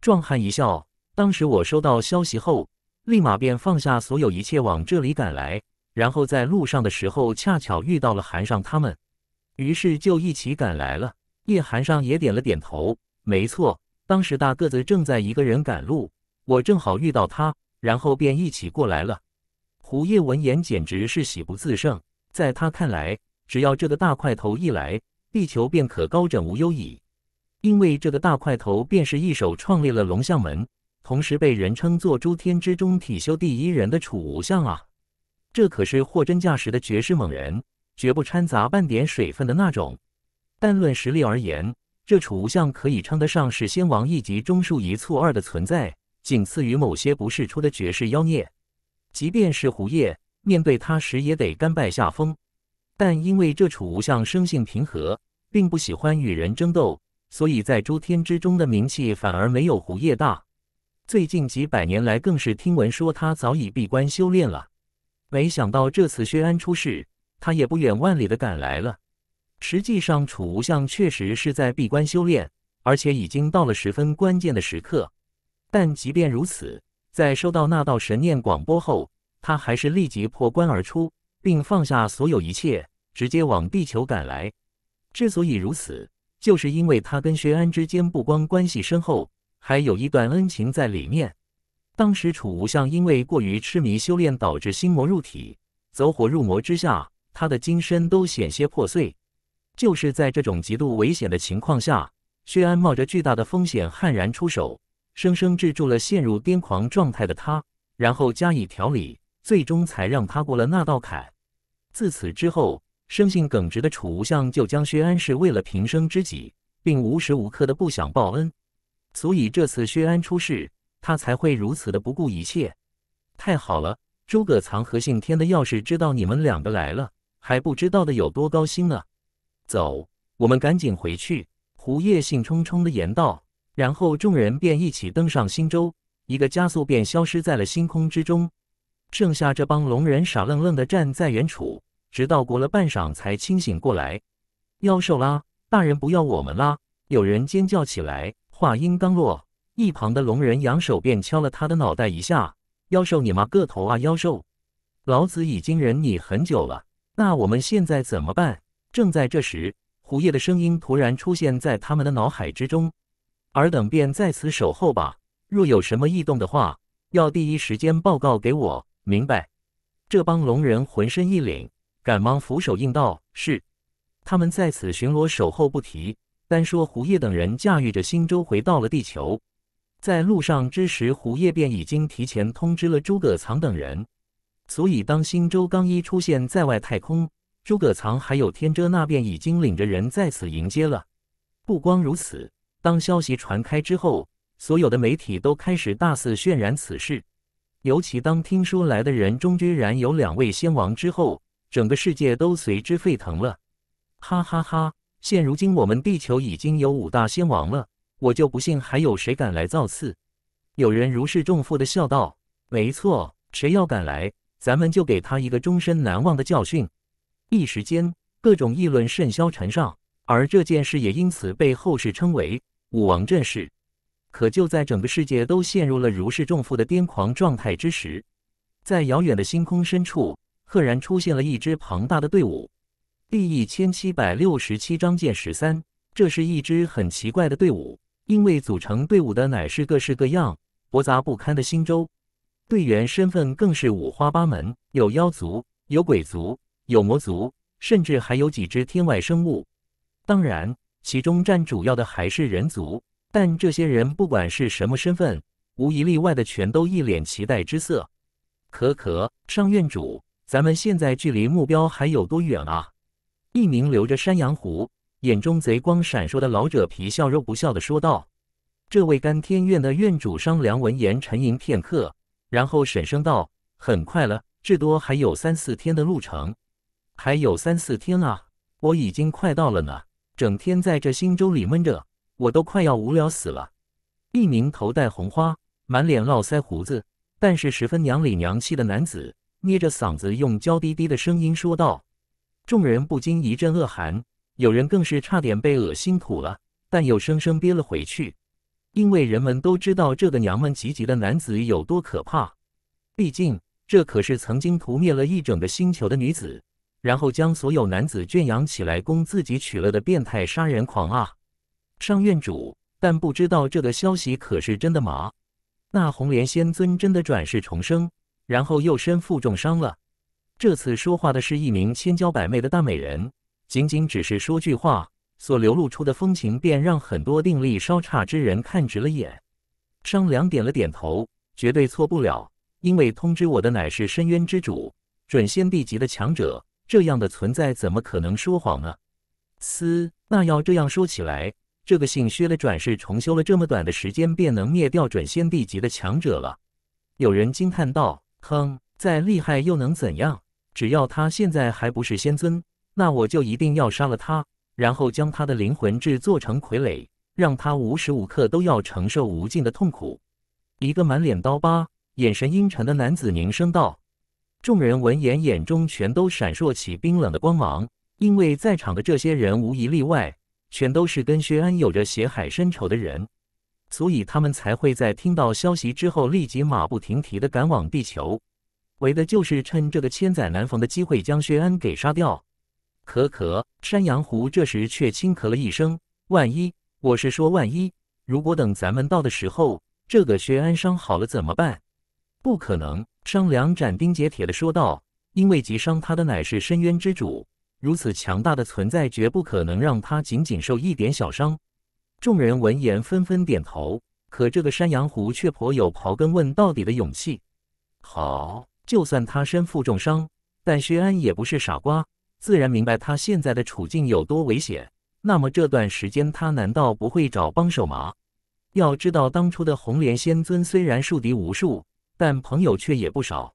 壮汉一笑，当时我收到消息后，立马便放下所有一切往这里赶来，然后在路上的时候恰巧遇到了韩尚他们，于是就一起赶来了。叶寒尚也点了点头，没错，当时大个子正在一个人赶路，我正好遇到他，然后便一起过来了。胡叶闻言简直是喜不自胜。在他看来，只要这个大块头一来，地球便可高枕无忧矣。因为这个大块头便是一手创立了龙象门，同时被人称作诸天之中体修第一人的楚无相啊！这可是货真价实的绝世猛人，绝不掺杂半点水分的那种。但论实力而言，这楚无相可以称得上是仙王一级中数一、卒二的存在，仅次于某些不世出的绝世妖孽。即便是胡烨、面对他时也得甘拜下风，但因为这楚无相生性平和，并不喜欢与人争斗，所以在诸天之中的名气反而没有胡业大。最近几百年来，更是听闻说他早已闭关修炼了。没想到这次薛安出事，他也不远万里的赶来了。实际上，楚无相确实是在闭关修炼，而且已经到了十分关键的时刻。但即便如此，在收到那道神念广播后。他还是立即破关而出，并放下所有一切，直接往地球赶来。之所以如此，就是因为他跟薛安之间不光关系深厚，还有一段恩情在里面。当时楚无相因为过于痴迷修炼，导致心魔入体，走火入魔之下，他的金身都险些破碎。就是在这种极度危险的情况下，薛安冒着巨大的风险，悍然出手，生生制住了陷入癫狂状态的他，然后加以调理。最终才让他过了那道坎。自此之后，生性耿直的楚无相就将薛安视为了平生知己，并无时无刻的不想报恩。所以这次薛安出事，他才会如此的不顾一切。太好了，诸葛藏和信天的要是知道你们两个来了，还不知道的有多高兴呢！走，我们赶紧回去。”胡叶兴冲冲的言道，然后众人便一起登上星舟，一个加速便消失在了星空之中。剩下这帮龙人傻愣愣的站在原处，直到过了半晌才清醒过来。妖兽啦，大人不要我们啦！有人尖叫起来。话音刚落，一旁的龙人扬手便敲了他的脑袋一下。妖兽，你妈个头啊！妖兽，老子已经忍你很久了。那我们现在怎么办？正在这时，虎夜的声音突然出现在他们的脑海之中：“尔等便在此守候吧，若有什么异动的话，要第一时间报告给我。”明白，这帮龙人浑身一凛，赶忙俯首应道：“是。”他们在此巡逻守候不提，单说胡叶等人驾驭着星舟回到了地球，在路上之时，胡叶便已经提前通知了诸葛藏等人。所以，当星舟刚一出现在外太空，诸葛藏还有天遮那便已经领着人在此迎接了。不光如此，当消息传开之后，所有的媒体都开始大肆渲染此事。尤其当听说来的人中居然有两位仙王之后，整个世界都随之沸腾了。哈哈哈！现如今我们地球已经有五大仙王了，我就不信还有谁敢来造次。有人如释重负的笑道：“没错，谁要敢来，咱们就给他一个终身难忘的教训。”一时间，各种议论甚嚣尘上，而这件事也因此被后世称为“武王阵事”。可就在整个世界都陷入了如释重负的癫狂状态之时，在遥远的星空深处，赫然出现了一支庞大的队伍。第一千七百六十七章剑十三，这是一支很奇怪的队伍，因为组成队伍的乃是各式各样、驳杂不堪的星洲，队员身份更是五花八门，有妖族，有鬼族，有魔族，甚至还有几只天外生物。当然，其中占主要的还是人族。但这些人不管是什么身份，无一例外的全都一脸期待之色。可可，上院主，咱们现在距离目标还有多远啊？一名留着山羊胡、眼中贼光闪烁的老者皮笑肉不笑的说道：“这位甘天院的院主，商良闻言沉吟片刻，然后沈声道：‘很快了，至多还有三四天的路程。’还有三四天啊？我已经快到了呢，整天在这新洲里闷着。”我都快要无聊死了。一名头戴红花、满脸络腮胡子，但是十分娘里娘气的男子，捏着嗓子用娇滴滴的声音说道：“众人不禁一阵恶寒，有人更是差点被恶心吐了，但又生生憋了回去。因为人们都知道这个娘们积极的男子有多可怕，毕竟这可是曾经屠灭了一整个星球的女子，然后将所有男子圈养起来供自己娶了的变态杀人狂啊！”上院主，但不知道这个消息可是真的吗？那红莲仙尊真的转世重生，然后又身负重伤了。这次说话的是一名千娇百媚的大美人，仅仅只是说句话，所流露出的风情便让很多定力稍差之人看直了眼。商良点了点头，绝对错不了，因为通知我的乃是深渊之主，准仙帝级的强者，这样的存在怎么可能说谎呢？嘶，那要这样说起来。这个姓薛的转世重修了这么短的时间，便能灭掉准仙帝级的强者了？有人惊叹道：“哼，再厉害又能怎样？只要他现在还不是仙尊，那我就一定要杀了他，然后将他的灵魂制作成傀儡，让他无时无刻都要承受无尽的痛苦。”一个满脸刀疤、眼神阴沉的男子凝声道。众人闻言，眼中全都闪烁起冰冷的光芒，因为在场的这些人无一例外。全都是跟薛安有着血海深仇的人，所以他们才会在听到消息之后立即马不停蹄的赶往地球，为的就是趁这个千载难逢的机会将薛安给杀掉。可可山羊胡这时却轻咳了一声：“万一，我是说万一，如果等咱们到的时候，这个薛安伤好了怎么办？”不可能，商良斩钉截铁的说道：“因为击伤他的乃是深渊之主。”如此强大的存在，绝不可能让他仅仅受一点小伤。众人闻言纷纷点头。可这个山羊胡却颇有刨根问到底的勇气。好，就算他身负重伤，但薛安也不是傻瓜，自然明白他现在的处境有多危险。那么这段时间，他难道不会找帮手吗？要知道，当初的红莲仙尊虽然树敌无数，但朋友却也不少，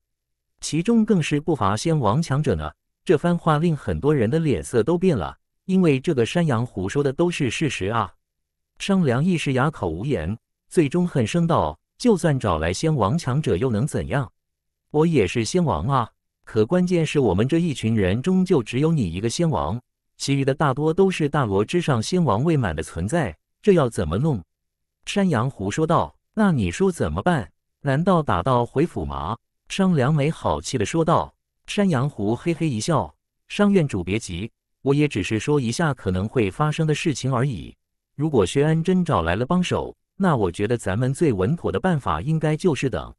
其中更是不乏仙王强者呢。这番话令很多人的脸色都变了，因为这个山羊胡说的都是事实啊！商良一时哑口无言，最终恨声道：“就算找来仙王强者又能怎样？我也是仙王啊！可关键是我们这一群人，终究只有你一个仙王，其余的大多都是大罗之上仙王未满的存在，这要怎么弄？”山羊胡说道：“那你说怎么办？难道打道回府吗？”商良没好气的说道。山羊胡嘿嘿一笑：“商院主别急，我也只是说一下可能会发生的事情而已。如果薛安真找来了帮手，那我觉得咱们最稳妥的办法，应该就是等。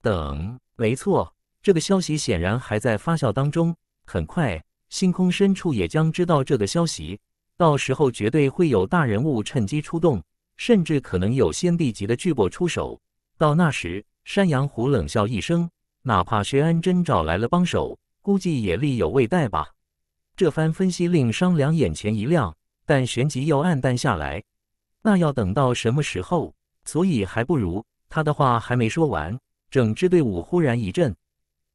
等，没错，这个消息显然还在发酵当中。很快，星空深处也将知道这个消息，到时候绝对会有大人物趁机出动，甚至可能有先帝级的巨擘出手。到那时，山羊胡冷笑一声。”哪怕薛安真找来了帮手，估计也力有未逮吧。这番分析令商良眼前一亮，但旋即又暗淡下来。那要等到什么时候？所以还不如……他的话还没说完，整支队伍忽然一震，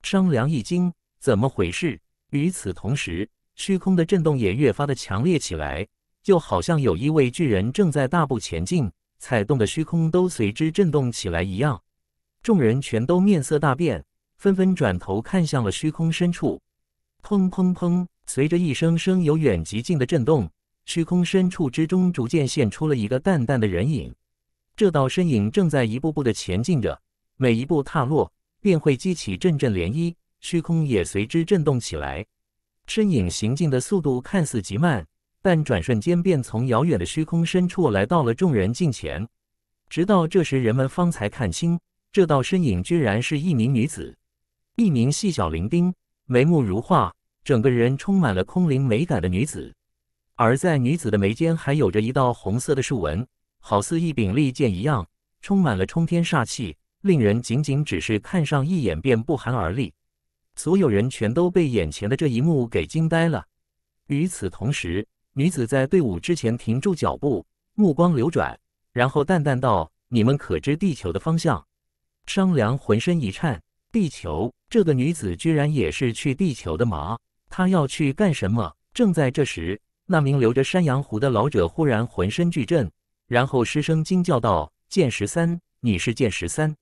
商良一惊，怎么回事？与此同时，虚空的震动也越发的强烈起来，就好像有一位巨人正在大步前进，踩动的虚空都随之震动起来一样。众人全都面色大变。纷纷转头看向了虚空深处。砰砰砰！随着一声声由远及近的震动，虚空深处之中逐渐现出了一个淡淡的人影。这道身影正在一步步的前进着，每一步踏落便会激起阵阵涟漪，虚空也随之震动起来。身影行进的速度看似极慢，但转瞬间便从遥远的虚空深处来到了众人近前。直到这时，人们方才看清，这道身影居然是一名女子。一名细小伶仃、眉目如画、整个人充满了空灵美感的女子，而在女子的眉间还有着一道红色的竖纹，好似一柄利剑一样，充满了冲天煞气，令人仅仅只是看上一眼便不寒而栗。所有人全都被眼前的这一幕给惊呆了。与此同时，女子在队伍之前停住脚步，目光流转，然后淡淡道：“你们可知地球的方向？”张良浑身一颤。地球这个女子居然也是去地球的吗？她要去干什么？正在这时，那名留着山羊胡的老者忽然浑身巨震，然后失声惊叫道：“剑十三，你是剑十三！”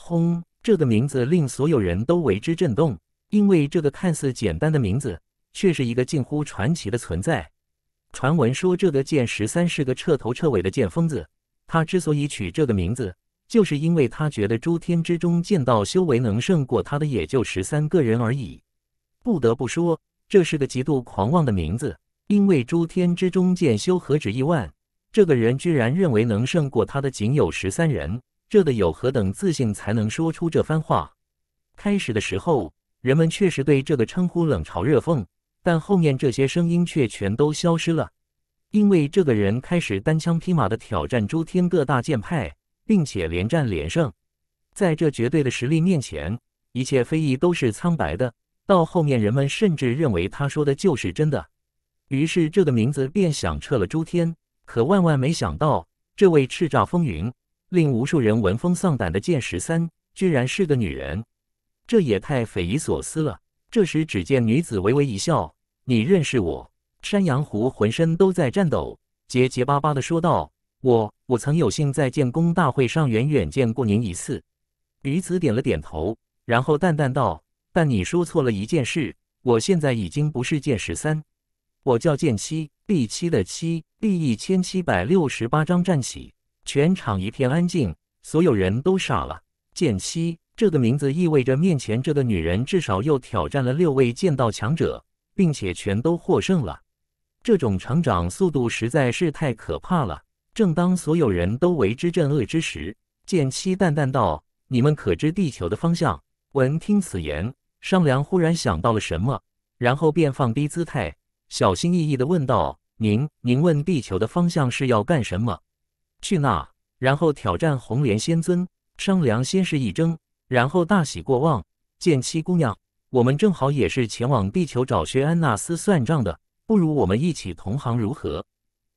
轰！这个名字令所有人都为之震动，因为这个看似简单的名字，却是一个近乎传奇的存在。传闻说，这个剑十三是个彻头彻尾的剑疯子。他之所以取这个名字，就是因为他觉得诸天之中剑道修为能胜过他的也就十三个人而已。不得不说，这是个极度狂妄的名字，因为诸天之中剑修何止亿万，这个人居然认为能胜过他的仅有十三人，这得有何等自信才能说出这番话？开始的时候，人们确实对这个称呼冷嘲热讽，但后面这些声音却全都消失了，因为这个人开始单枪匹马的挑战诸天各大剑派。并且连战连胜，在这绝对的实力面前，一切非议都是苍白的。到后面，人们甚至认为他说的就是真的，于是这个名字便响彻了诸天。可万万没想到，这位叱咤风云、令无数人闻风丧胆的剑十三，居然是个女人，这也太匪夷所思了。这时，只见女子微微一笑：“你认识我？”山羊胡浑身都在颤抖，结结巴巴地说道。我我曾有幸在建功大会上远远见过您一次，女子点了点头，然后淡淡道：“但你说错了一件事，我现在已经不是剑十三，我叫剑七，第七的七。”第一千七百六十八章战起，全场一片安静，所有人都傻了。剑七这个名字意味着面前这个女人至少又挑战了六位剑道强者，并且全都获胜了。这种成长速度实在是太可怕了。正当所有人都为之震愕之时，剑七淡淡道：“你们可知地球的方向？”闻听此言，商良忽然想到了什么，然后便放低姿态，小心翼翼地问道：“您，您问地球的方向是要干什么？去那，然后挑战红莲仙尊。商良先是一怔，然后大喜过望：“剑七姑娘，我们正好也是前往地球找薛安纳斯算账的，不如我们一起同行如何？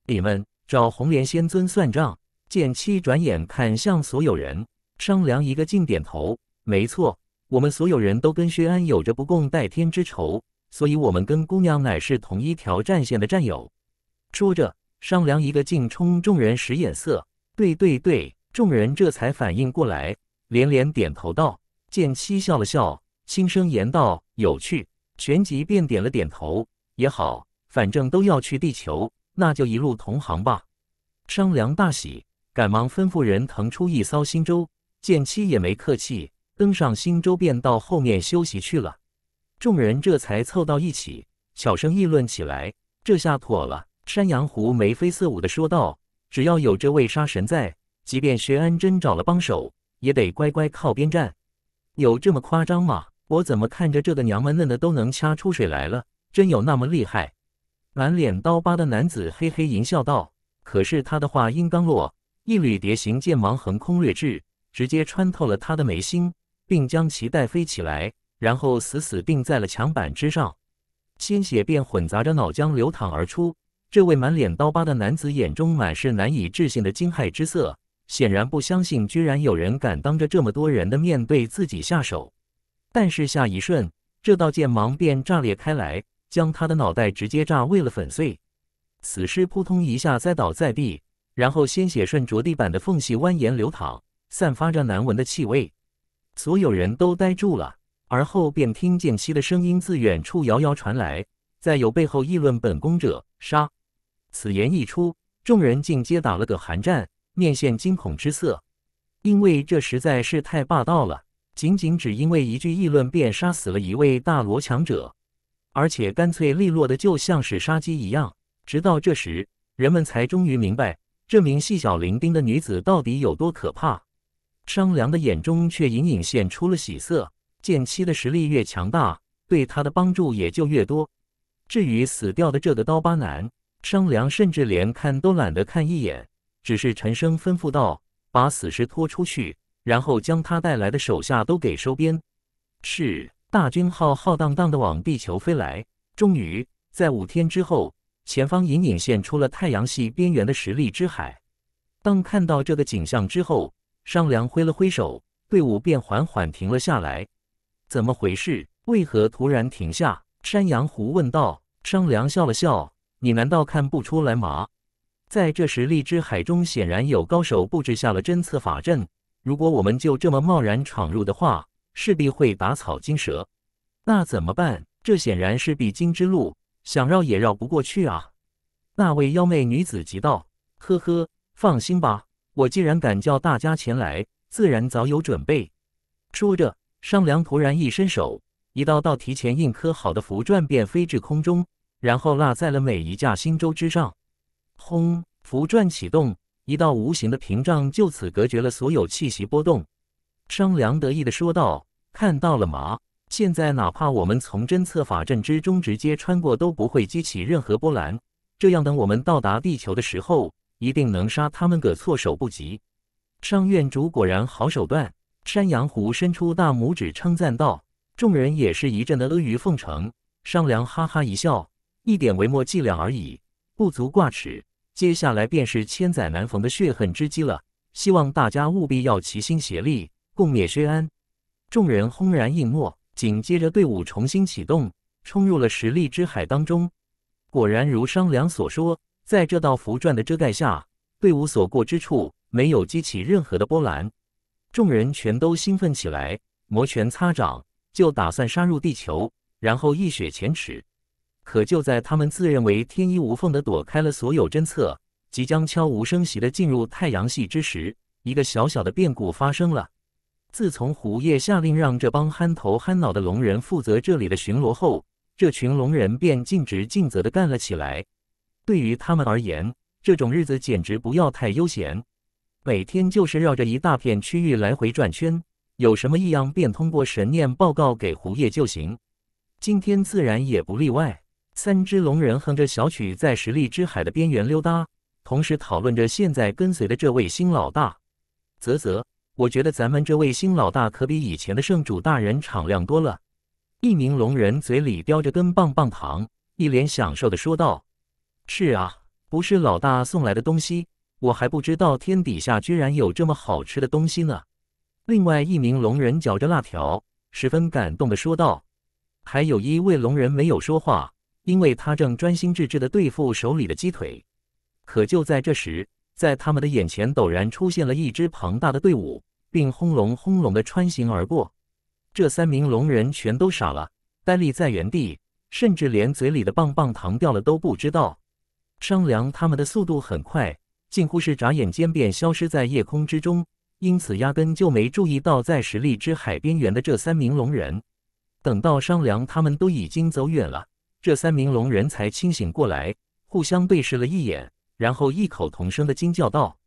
你们？”找红莲仙尊算账。剑七转眼看向所有人，商量一个劲点头。没错，我们所有人都跟薛安有着不共戴天之仇，所以我们跟姑娘乃是同一条战线的战友。说着，商量一个劲冲众人使眼色。对对对，众人这才反应过来，连连点头道。剑七笑了笑，轻声言道：“有趣。”旋即便点了点头。也好，反正都要去地球。那就一路同行吧。商梁大喜，赶忙吩咐人腾出一艘新舟。见妻也没客气，登上新舟便到后面休息去了。众人这才凑到一起，小声议论起来。这下妥了，山羊胡眉飞色舞的说道：“只要有这位杀神在，即便薛安真找了帮手，也得乖乖靠边站。”有这么夸张吗？我怎么看着这个娘们嫩的都能掐出水来了？真有那么厉害？满脸刀疤的男子嘿嘿淫笑道：“可是他的话音刚落，一缕蝶形剑芒横空掠至，直接穿透了他的眉心，并将其带飞起来，然后死死钉在了墙板之上，鲜血便混杂着脑浆流淌而出。这位满脸刀疤的男子眼中满是难以置信的惊骇之色，显然不相信居然有人敢当着这么多人的面对自己下手。但是下一瞬，这道剑芒便炸裂开来。”将他的脑袋直接炸为了粉碎，死尸扑通一下栽倒在地，然后鲜血顺着地板的缝隙蜿蜒流淌，散发着难闻的气味。所有人都呆住了，而后便听见其的声音自远处遥遥传来：“再有背后议论本宫者，杀！”此言一出，众人竟皆打了个寒战，面现惊恐之色，因为这实在是太霸道了，仅仅只因为一句议论便杀死了一位大罗强者。而且干脆利落的，就像是杀鸡一样。直到这时，人们才终于明白，这名细小伶仃的女子到底有多可怕。商良的眼中却隐隐现出了喜色。剑七的实力越强大，对他的帮助也就越多。至于死掉的这个刀疤男，商良甚至连看都懒得看一眼，只是沉声吩咐道：“把死尸拖出去，然后将他带来的手下都给收编。”是。大军浩浩荡荡的往地球飞来，终于在五天之后，前方隐隐现出了太阳系边缘的实力之海。当看到这个景象之后，商良挥了挥手，队伍便缓缓停了下来。怎么回事？为何突然停下？山羊胡问道。商良笑了笑：“你难道看不出来吗？”在这时，荔枝海中显然有高手布置下了侦测法阵。如果我们就这么贸然闯入的话，势必会打草惊蛇，那怎么办？这显然是必经之路，想绕也绕不过去啊！那位妖媚女子急道：“呵呵，放心吧，我既然敢叫大家前来，自然早有准备。”说着，商良突然一伸手，一道道提前印刻好的符篆便飞至空中，然后落在了每一架星舟之上。轰！符篆启动，一道无形的屏障就此隔绝了所有气息波动。商良得意的说道。看到了吗？现在哪怕我们从侦测法阵之中直接穿过，都不会激起任何波澜。这样等我们到达地球的时候，一定能杀他们个措手不及。商院主果然好手段！山羊胡伸出大拇指称赞道。众人也是一阵的阿谀奉承。商良哈哈一笑，一点微末伎俩而已，不足挂齿。接下来便是千载难逢的血恨之机了，希望大家务必要齐心协力，共灭薛安。众人轰然应诺，紧接着队伍重新启动，冲入了实力之海当中。果然如商良所说，在这道符篆的遮盖下，队伍所过之处没有激起任何的波澜。众人全都兴奋起来，摩拳擦掌，就打算杀入地球，然后一雪前耻。可就在他们自认为天衣无缝的躲开了所有侦测，即将悄无声息的进入太阳系之时，一个小小的变故发生了。自从胡业下令让这帮憨头憨脑的龙人负责这里的巡逻后，这群龙人便尽职尽责的干了起来。对于他们而言，这种日子简直不要太悠闲，每天就是绕着一大片区域来回转圈，有什么异样便通过神念报告给胡业就行。今天自然也不例外，三只龙人哼着小曲在实力之海的边缘溜达，同时讨论着现在跟随的这位新老大。啧啧。我觉得咱们这位新老大可比以前的圣主大人敞亮多了。一名龙人嘴里叼着根棒棒糖，一脸享受的说道：“是啊，不是老大送来的东西，我还不知道天底下居然有这么好吃的东西呢。”另外一名龙人嚼着辣条，十分感动的说道：“还有一位龙人没有说话，因为他正专心致志的对付手里的鸡腿。”可就在这时，在他们的眼前陡然出现了一支庞大的队伍。并轰隆轰隆的穿行而过，这三名龙人全都傻了，呆立在原地，甚至连嘴里的棒棒糖掉了都不知道。商良他们的速度很快，近乎是眨眼间便消失在夜空之中，因此压根就没注意到在实力之海边缘的这三名龙人。等到商良他们都已经走远了，这三名龙人才清醒过来，互相对视了一眼，然后异口同声的惊叫道：“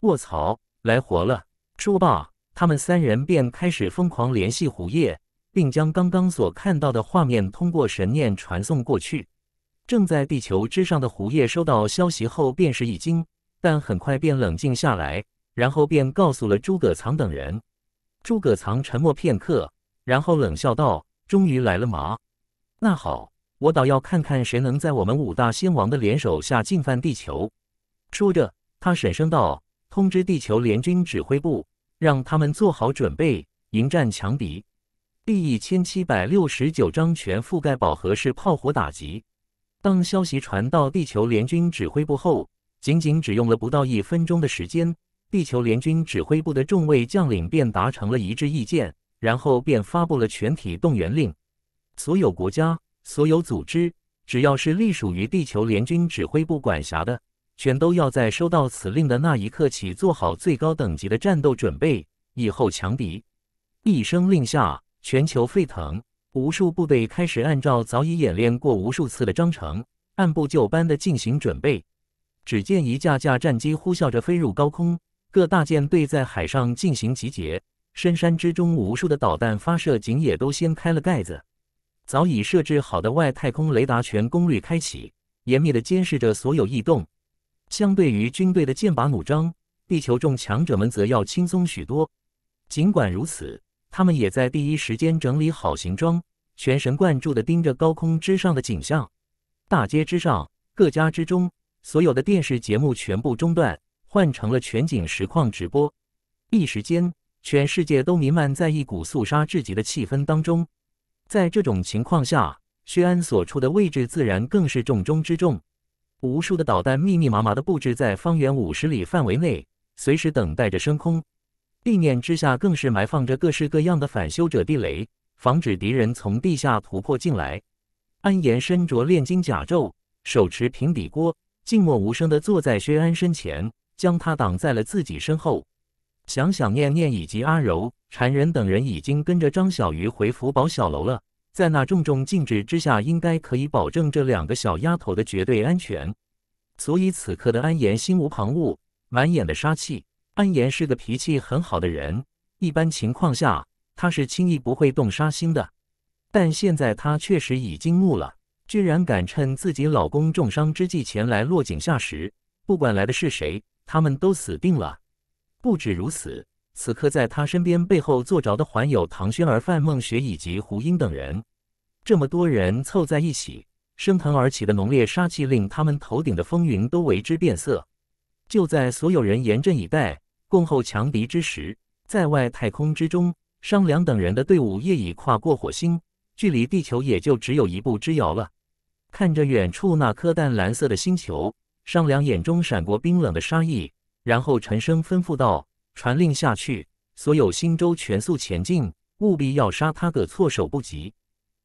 卧槽，来活了！”说罢，他们三人便开始疯狂联系胡夜，并将刚刚所看到的画面通过神念传送过去。正在地球之上的胡夜收到消息后，便是一惊，但很快便冷静下来，然后便告诉了诸葛藏等人。诸葛藏沉默片刻，然后冷笑道：“终于来了吗？那好，我倒要看看谁能在我们五大仙王的联手下进犯地球。”说着，他沉声道：“通知地球联军指挥部。”让他们做好准备，迎战强敌。第一千七百六十九章全覆盖饱和式炮火打击。当消息传到地球联军指挥部后，仅仅只用了不到一分钟的时间，地球联军指挥部的众位将领便达成了一致意见，然后便发布了全体动员令。所有国家，所有组织，只要是隶属于地球联军指挥部管辖的。全都要在收到此令的那一刻起做好最高等级的战斗准备，以后强敌一声令下，全球沸腾，无数部队开始按照早已演练过无数次的章程，按部就班地进行准备。只见一架架战机呼啸着飞入高空，各大舰队在海上进行集结，深山之中无数的导弹发射井也都掀开了盖子，早已设置好的外太空雷达全功率开启，严密地监视着所有异动。相对于军队的剑拔弩张，地球众强者们则要轻松许多。尽管如此，他们也在第一时间整理好行装，全神贯注地盯着高空之上的景象。大街之上，各家之中，所有的电视节目全部中断，换成了全景实况直播。一时间，全世界都弥漫在一股肃杀至极的气氛当中。在这种情况下，薛安所处的位置自然更是重中之重。无数的导弹密密麻麻的布置在方圆五十里范围内，随时等待着升空。地面之下更是埋放着各式各样的反修者地雷，防止敌人从地下突破进来。安岩身着炼金甲胄，手持平底锅，静默无声地坐在薛安身前，将他挡在了自己身后。想想念念以及阿柔、禅人等人已经跟着张小鱼回福宝小楼了。在那重重禁制之下，应该可以保证这两个小丫头的绝对安全。所以此刻的安言心无旁骛，满眼的杀气。安言是个脾气很好的人，一般情况下他是轻易不会动杀心的。但现在他确实已经怒了，居然敢趁自己老公重伤之际前来落井下石。不管来的是谁，他们都死定了。不止如此。此刻，在他身边背后坐着的，还有唐轩儿、范梦雪以及胡英等人。这么多人凑在一起，升腾而起的浓烈杀气令他们头顶的风云都为之变色。就在所有人严阵以待、恭候强敌之时，在外太空之中，商良等人的队伍业已跨过火星，距离地球也就只有一步之遥了。看着远处那颗淡蓝色的星球，商良眼中闪过冰冷的杀意，然后沉声吩咐道。传令下去，所有星舟全速前进，务必要杀他个措手不及。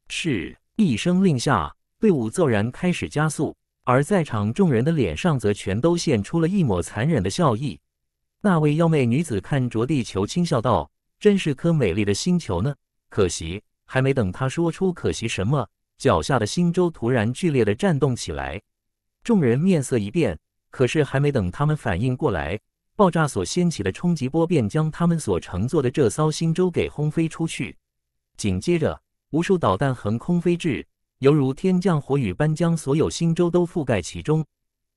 是一声令下，队伍骤然开始加速，而在场众人的脸上则全都现出了一抹残忍的笑意。那位妖媚女子看着地球轻笑道：“真是颗美丽的星球呢。”可惜，还没等她说出可惜什么，脚下的星舟突然剧烈的颤动起来，众人面色一变。可是还没等他们反应过来。爆炸所掀起的冲击波便将他们所乘坐的这艘星舟给轰飞出去。紧接着，无数导弹横空飞至，犹如天降火雨般将所有星舟都覆盖其中。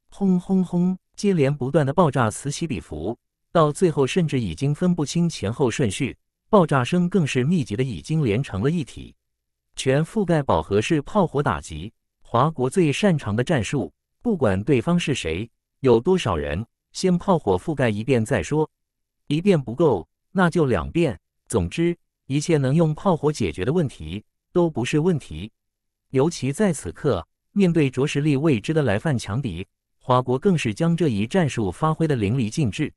轰轰轰！接连不断的爆炸此起彼伏，到最后甚至已经分不清前后顺序。爆炸声更是密集的，已经连成了一体。全覆盖饱和式炮火打击，华国最擅长的战术，不管对方是谁，有多少人。先炮火覆盖一遍再说，一遍不够那就两遍。总之，一切能用炮火解决的问题都不是问题。尤其在此刻，面对着实力未知的来犯强敌，华国更是将这一战术发挥的淋漓尽致。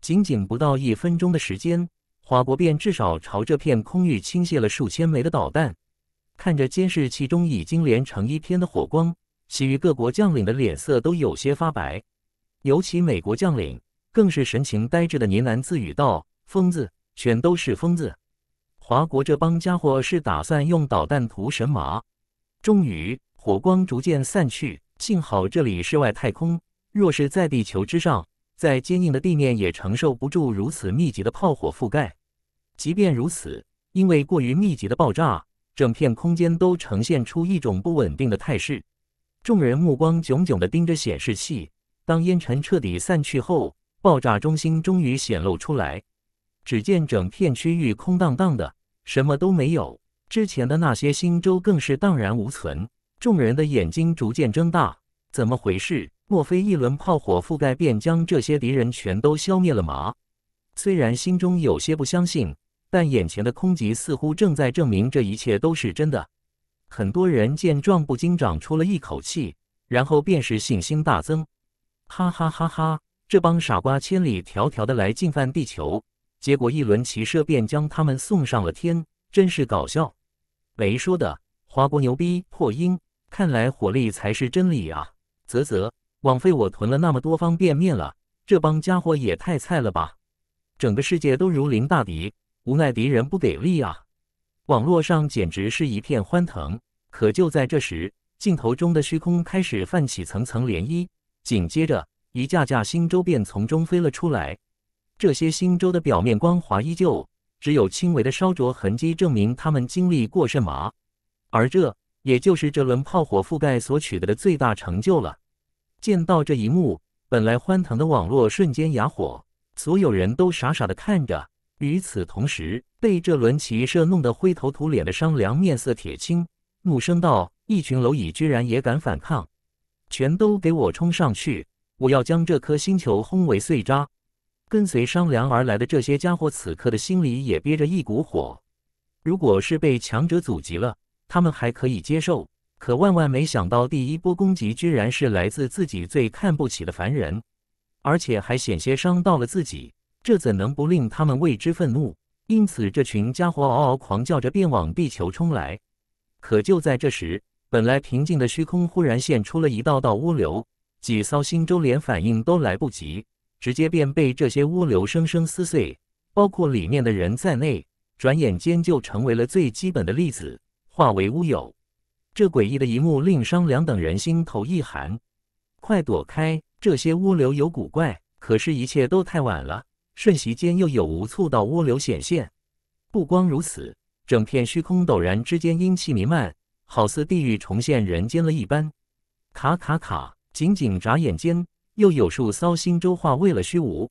仅仅不到一分钟的时间，华国便至少朝这片空域倾泻了数千枚的导弹。看着监视器中已经连成一片的火光，其余各国将领的脸色都有些发白。尤其美国将领更是神情呆滞的喃喃自语道：“疯子，全都是疯子！华国这帮家伙是打算用导弹图神马？”终于，火光逐渐散去。幸好这里是外太空，若是在地球之上，在坚硬的地面也承受不住如此密集的炮火覆盖。即便如此，因为过于密集的爆炸，整片空间都呈现出一种不稳定的态势。众人目光炯炯地盯着显示器。当烟尘彻底散去后，爆炸中心终于显露出来。只见整片区域空荡荡的，什么都没有。之前的那些星舟更是荡然无存。众人的眼睛逐渐睁大，怎么回事？莫非一轮炮火覆盖便将这些敌人全都消灭了吗？虽然心中有些不相信，但眼前的空寂似乎正在证明这一切都是真的。很多人见状不禁长出了一口气，然后便是信心大增。哈哈哈哈！这帮傻瓜千里迢迢的来进犯地球，结果一轮骑射便将他们送上了天，真是搞笑！没说的？华国牛逼破音，看来火力才是真理啊！啧啧，枉费我囤了那么多方便面了，这帮家伙也太菜了吧！整个世界都如临大敌，无奈敌人不给力啊！网络上简直是一片欢腾。可就在这时，镜头中的虚空开始泛起层层涟漪。紧接着，一架架星舟便从中飞了出来。这些星舟的表面光滑依旧，只有轻微的烧灼痕迹，证明他们经历过什么。而这，也就是这轮炮火覆盖所取得的最大成就了。见到这一幕，本来欢腾的网络瞬间哑火，所有人都傻傻的看着。与此同时，被这轮骑射弄得灰头土脸的商良面色铁青，怒声道：“一群蝼蚁，居然也敢反抗！”全都给我冲上去！我要将这颗星球轰为碎渣。跟随商量而来的这些家伙，此刻的心里也憋着一股火。如果是被强者阻击了，他们还可以接受。可万万没想到，第一波攻击居然是来自自己最看不起的凡人，而且还险些伤到了自己。这怎能不令他们为之愤怒？因此，这群家伙嗷嗷狂叫着，便往地球冲来。可就在这时，本来平静的虚空忽然现出了一道道涡流，几艘星舟连反应都来不及，直接便被这些涡流生生撕碎，包括里面的人在内，转眼间就成为了最基本的粒子，化为乌有。这诡异的一幕令商良等人心头一寒，快躲开！这些涡流有古怪。可是，一切都太晚了，瞬息间又有无数道涡流显现。不光如此，整片虚空陡然之间阴气弥漫。好似地狱重现人间了一般，卡卡卡！仅仅眨眼间，又有数骚星周化为了虚无。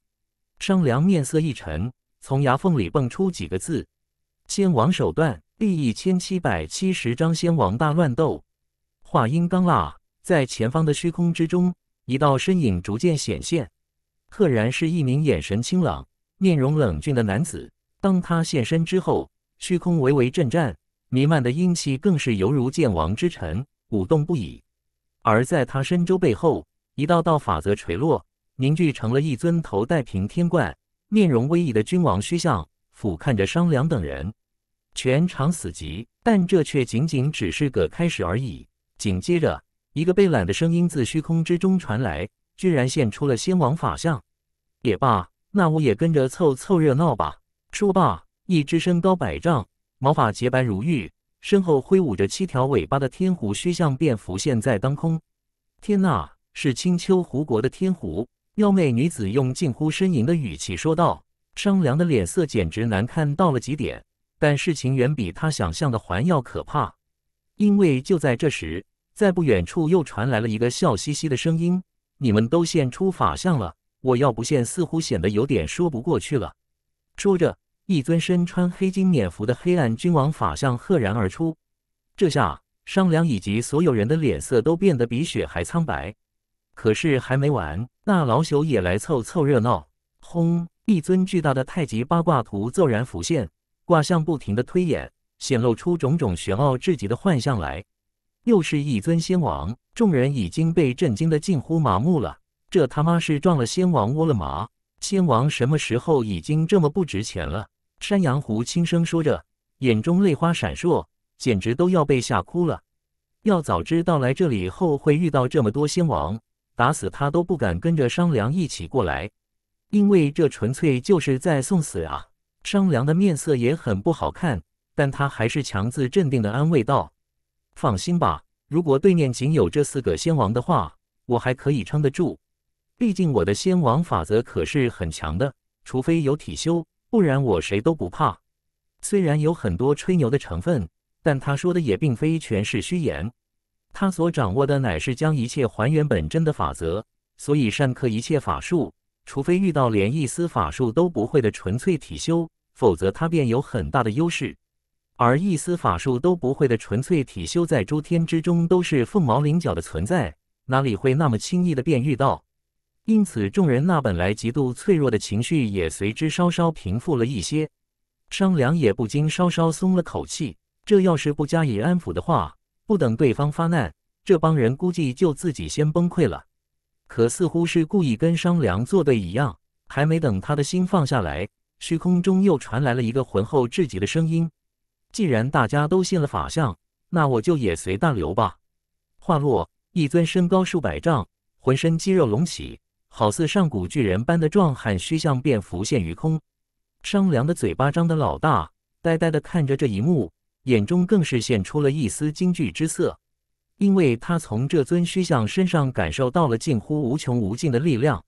商良面色一沉，从牙缝里蹦出几个字：“仙王手段。”第一千七百七十章：仙王大乱斗。话音刚落，在前方的虚空之中，一道身影逐渐显现，赫然是一名眼神清朗、面容冷峻的男子。当他现身之后，虚空微微震颤。弥漫的阴气更是犹如剑王之尘舞动不已，而在他身周背后，一道道法则垂落，凝聚成了一尊头戴平天冠、面容威仪的君王虚像，俯瞰着商梁等人。全场死寂，但这却仅仅只是个开始而已。紧接着，一个被懒的声音自虚空之中传来，居然现出了仙王法相。也罢，那我也跟着凑凑热闹吧。说罢，一只身高百丈。毛发洁白如玉，身后挥舞着七条尾巴的天狐虚像便浮现在当空。天呐，是青丘狐国的天狐妖媚女子，用近乎呻吟的语气说道。张良的脸色简直难看到了极点，但事情远比他想象的还要可怕。因为就在这时，在不远处又传来了一个笑嘻嘻的声音：“你们都现出法相了，我要不现，似乎显得有点说不过去了。”说着。一尊身穿黑金冕服的黑暗君王法相赫然而出，这下商梁以及所有人的脸色都变得比雪还苍白。可是还没完，那老朽也来凑凑热闹。轰！一尊巨大的太极八卦图骤然浮现，卦象不停的推演，显露出种种玄奥至极的幻象来。又是一尊仙王，众人已经被震惊的近乎麻木了。这他妈是撞了仙王窝了麻，仙王什么时候已经这么不值钱了？山羊胡轻声说着，眼中泪花闪烁，简直都要被吓哭了。要早知道来这里后会遇到这么多仙王，打死他都不敢跟着商良一起过来，因为这纯粹就是在送死啊！商良的面色也很不好看，但他还是强自镇定的安慰道：“放心吧，如果对面仅有这四个仙王的话，我还可以撑得住。毕竟我的仙王法则可是很强的，除非有体修。”不然我谁都不怕。虽然有很多吹牛的成分，但他说的也并非全是虚言。他所掌握的乃是将一切还原本真的法则，所以善克一切法术。除非遇到连一丝法术都不会的纯粹体修，否则他便有很大的优势。而一丝法术都不会的纯粹体修，在诸天之中都是凤毛麟角的存在，哪里会那么轻易的便遇到？因此，众人那本来极度脆弱的情绪也随之稍稍平复了一些。商良也不禁稍稍松了口气。这要是不加以安抚的话，不等对方发难，这帮人估计就自己先崩溃了。可似乎是故意跟商良作对一样，还没等他的心放下来，虚空中又传来了一个浑厚至极的声音：“既然大家都信了法相，那我就也随大流吧。”话落，一尊身高数百丈、浑身肌肉隆起。好似上古巨人般的壮汉虚像便浮现于空，商良的嘴巴张得老大，呆呆的看着这一幕，眼中更是现出了一丝惊惧之色。因为他从这尊虚像身上感受到了近乎无穷无尽的力量，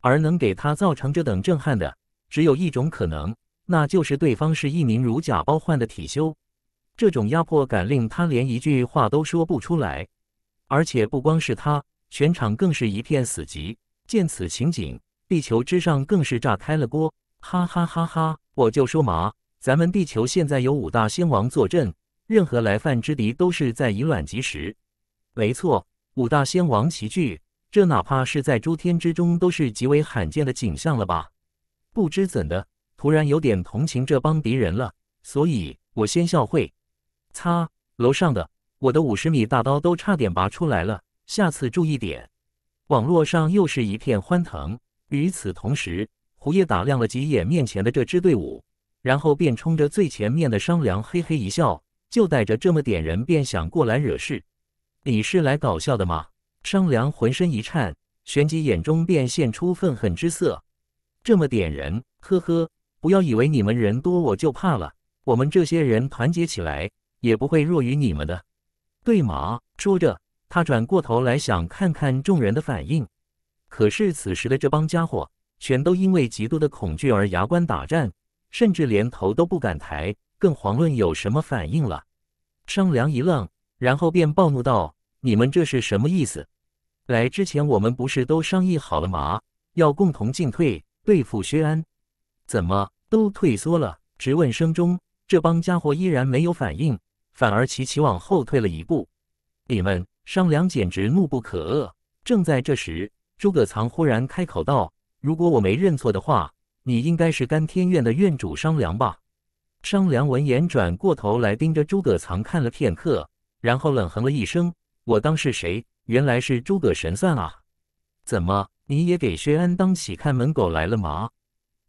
而能给他造成这等震撼的，只有一种可能，那就是对方是一名如假包换的体修。这种压迫感令他连一句话都说不出来，而且不光是他，全场更是一片死寂。见此情景，地球之上更是炸开了锅，哈哈哈哈！我就说嘛，咱们地球现在有五大仙王坐镇，任何来犯之敌都是在以卵击石。没错，五大仙王齐聚，这哪怕是在诸天之中，都是极为罕见的景象了吧？不知怎的，突然有点同情这帮敌人了，所以我先笑会。擦，楼上的，我的五十米大刀都差点拔出来了，下次注意点。网络上又是一片欢腾。与此同时，胡烨打量了几眼面前的这支队伍，然后便冲着最前面的商良嘿嘿一笑：“就带着这么点人，便想过来惹事？你是来搞笑的吗？”商良浑身一颤，旋即眼中便现出愤恨之色：“这么点人，呵呵，不要以为你们人多我就怕了。我们这些人团结起来，也不会弱于你们的，对吗？”说着。他转过头来，想看看众人的反应，可是此时的这帮家伙全都因为极度的恐惧而牙关打颤，甚至连头都不敢抬，更遑论有什么反应了。商良一愣，然后便暴怒道：“你们这是什么意思？来之前我们不是都商议好了吗？要共同进退，对付薛安，怎么都退缩了？”直问声中，这帮家伙依然没有反应，反而齐齐往后退了一步。你们。商良简直怒不可遏。正在这时，诸葛藏忽然开口道：“如果我没认错的话，你应该是甘天院的院主商良吧？”商良闻言转过头来，盯着诸葛藏看了片刻，然后冷哼了一声：“我当是谁，原来是诸葛神算啊！怎么你也给薛安当起看门狗来了吗？”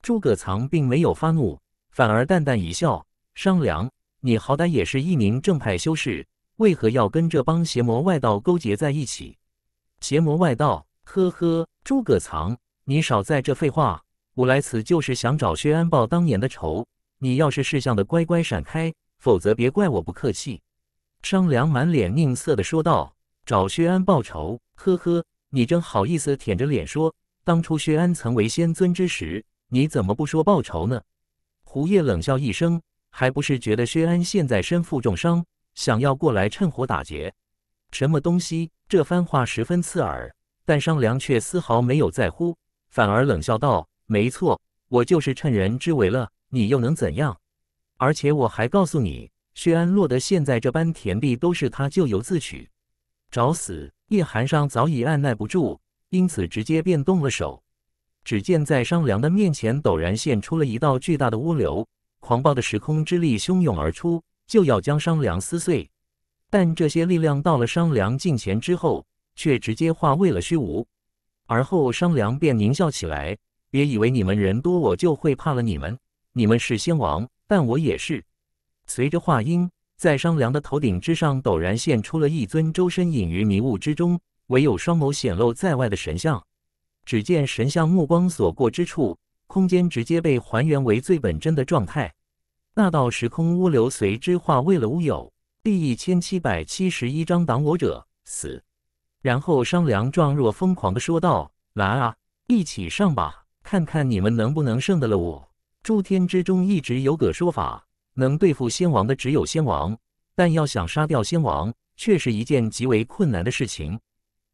诸葛藏并没有发怒，反而淡淡一笑：“商良，你好歹也是一名正派修士。”为何要跟这帮邪魔外道勾结在一起？邪魔外道，呵呵，诸葛藏，你少在这废话。我来此就是想找薛安报当年的仇。你要是识相的，乖乖闪开，否则别怪我不客气。张良满脸吝啬的说道：“找薛安报仇，呵呵，你真好意思舔着脸说。当初薛安曾为仙尊之时，你怎么不说报仇呢？”胡烨冷笑一声，还不是觉得薛安现在身负重伤。想要过来趁火打劫，什么东西？这番话十分刺耳，但商良却丝毫没有在乎，反而冷笑道：“没错，我就是趁人之危了，你又能怎样？而且我还告诉你，薛安落得现在这般田地，都是他咎由自取，找死！”叶寒商早已按耐不住，因此直接便动了手。只见在商良的面前，陡然现出了一道巨大的涡流，狂暴的时空之力汹涌而出。就要将商梁撕碎，但这些力量到了商梁近前之后，却直接化为了虚无。而后商梁便狞笑起来：“别以为你们人多，我就会怕了你们。你们是仙王，但我也是。”随着话音，在商梁的头顶之上，陡然现出了一尊周身隐于迷雾之中，唯有双眸显露在外的神像。只见神像目光所过之处，空间直接被还原为最本真的状态。那道时空污流随之化为了乌有。第一千七百七十一章，挡我者死。然后商良状若疯狂的说道：“来啊，一起上吧，看看你们能不能胜得了我！诸天之中一直有个说法，能对付仙王的只有仙王，但要想杀掉仙王，却是一件极为困难的事情。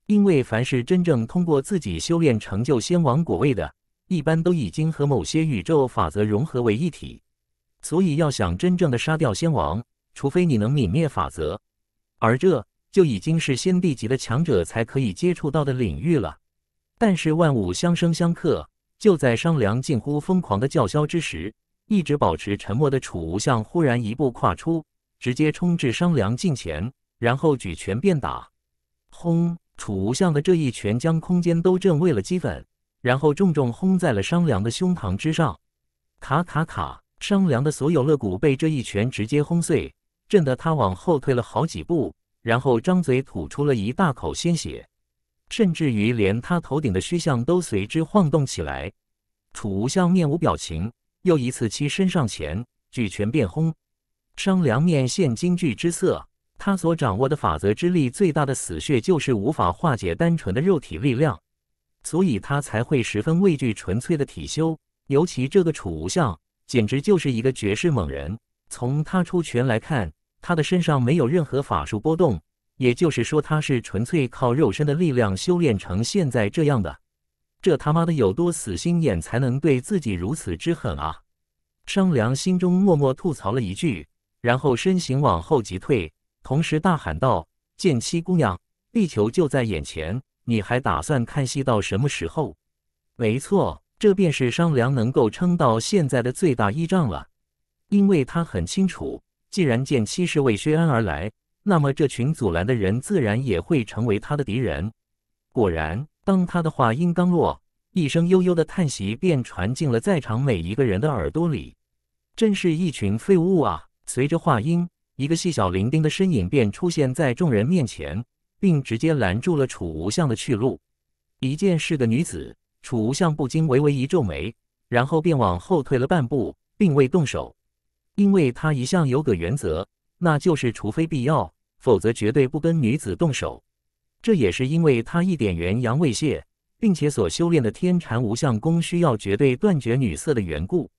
因为凡是真正通过自己修炼成就仙王果位的，一般都已经和某些宇宙法则融合为一体。”所以要想真正的杀掉先王，除非你能泯灭法则，而这就已经是先帝级的强者才可以接触到的领域了。但是万物相生相克，就在商梁近乎疯狂的叫嚣之时，一直保持沉默的楚无相忽然一步跨出，直接冲至商梁近前，然后举拳便打。轰！楚无相的这一拳将空间都震为了齑粉，然后重重轰在了商梁的胸膛之上。卡卡卡！商良的所有肋骨被这一拳直接轰碎，震得他往后退了好几步，然后张嘴吐出了一大口鲜血，甚至于连他头顶的虚像都随之晃动起来。楚无相面无表情，又一次欺身上前，举拳便轰。商良面现惊惧之色，他所掌握的法则之力最大的死穴就是无法化解单纯的肉体力量，所以他才会十分畏惧纯粹的体修，尤其这个楚无相。简直就是一个绝世猛人！从他出拳来看，他的身上没有任何法术波动，也就是说，他是纯粹靠肉身的力量修炼成现在这样的。这他妈的有多死心眼，才能对自己如此之狠啊！商良心中默默吐槽了一句，然后身形往后急退，同时大喊道：“剑七姑娘，地球就在眼前，你还打算看戏到什么时候？”没错。这便是商梁能够撑到现在的最大依仗了，因为他很清楚，既然剑七是为薛安而来，那么这群阻拦的人自然也会成为他的敌人。果然，当他的话音刚落，一声悠悠的叹息便传进了在场每一个人的耳朵里。真是一群废物啊！随着话音，一个细小伶仃的身影便出现在众人面前，并直接拦住了楚无相的去路。一见是的女子。楚无相不禁微微一皱眉，然后便往后退了半步，并未动手，因为他一向有个原则，那就是除非必要，否则绝对不跟女子动手。这也是因为他一点元阳未泄，并且所修炼的天禅无相功需要绝对断绝女色的缘故。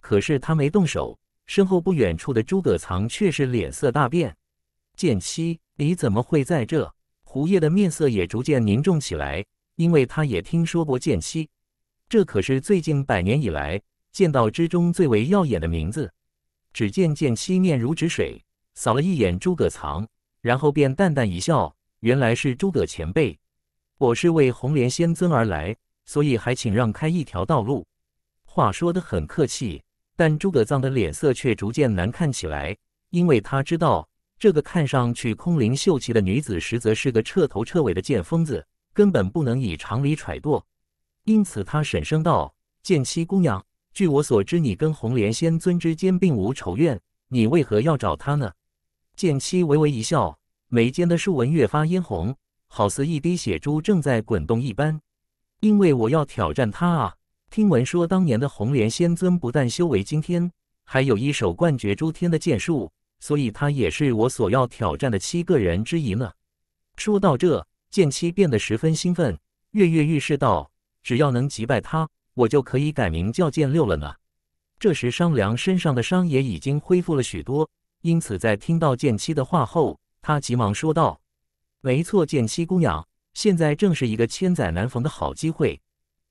可是他没动手，身后不远处的诸葛藏却是脸色大变：“剑七，你怎么会在这？”胡烨的面色也逐渐凝重起来。因为他也听说过剑七，这可是最近百年以来剑道之中最为耀眼的名字。只见剑七面如止水，扫了一眼诸葛藏，然后便淡淡一笑：“原来是诸葛前辈，我是为红莲仙尊而来，所以还请让开一条道路。”话说的很客气，但诸葛藏的脸色却逐渐难看起来，因为他知道这个看上去空灵秀气的女子，实则是个彻头彻尾的剑疯子。根本不能以常理揣度，因此他沈声道：“剑七姑娘，据我所知，你跟红莲仙尊之间并无仇怨，你为何要找她呢？”剑七微微一笑，眉间的竖纹越发殷红，好似一滴血珠正在滚动一般。“因为我要挑战他啊！听闻说当年的红莲仙尊不但修为惊天，还有一手冠绝诸天的剑术，所以他也是我所要挑战的七个人之一呢。”说到这。剑七变得十分兴奋，跃跃欲试道：“只要能击败他，我就可以改名叫剑六了呢。”这时，商良身上的伤也已经恢复了许多，因此在听到剑七的话后，他急忙说道：“没错，剑七姑娘，现在正是一个千载难逢的好机会，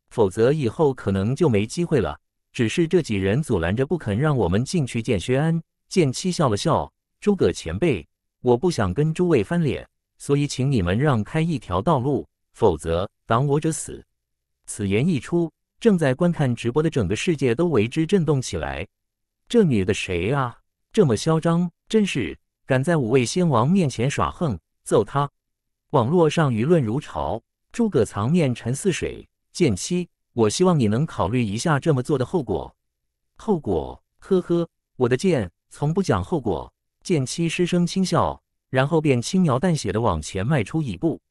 否则以后可能就没机会了。只是这几人阻拦着不肯让我们进去见薛安。”剑七笑了笑：“诸葛前辈，我不想跟诸位翻脸。”所以，请你们让开一条道路，否则挡我者死。此言一出，正在观看直播的整个世界都为之震动起来。这女的谁啊？这么嚣张，真是敢在五位先王面前耍横！揍他！网络上舆论如潮。诸葛藏面沉似水，剑七，我希望你能考虑一下这么做的后果。后果？呵呵，我的剑从不讲后果。剑七失声轻笑。然后便轻描淡写的往前迈出一步，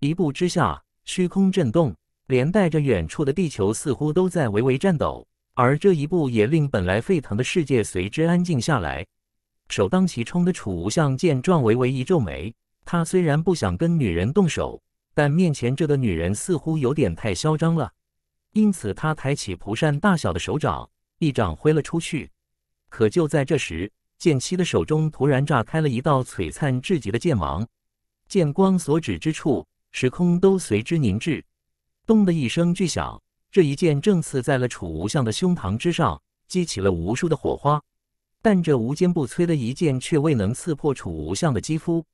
一步之下，虚空震动，连带着远处的地球似乎都在微微颤抖。而这一步也令本来沸腾的世界随之安静下来。首当其冲的楚无相见状微微一皱眉，他虽然不想跟女人动手，但面前这个女人似乎有点太嚣张了，因此他抬起蒲扇大小的手掌，一掌挥了出去。可就在这时，剑七的手中突然炸开了一道璀璨至极的剑芒，剑光所指之处，时空都随之凝滞。咚的一声巨响，这一剑正刺在了楚无相的胸膛之上，激起了无数的火花。但这无坚不摧的一剑却未能刺破楚无相的肌肤。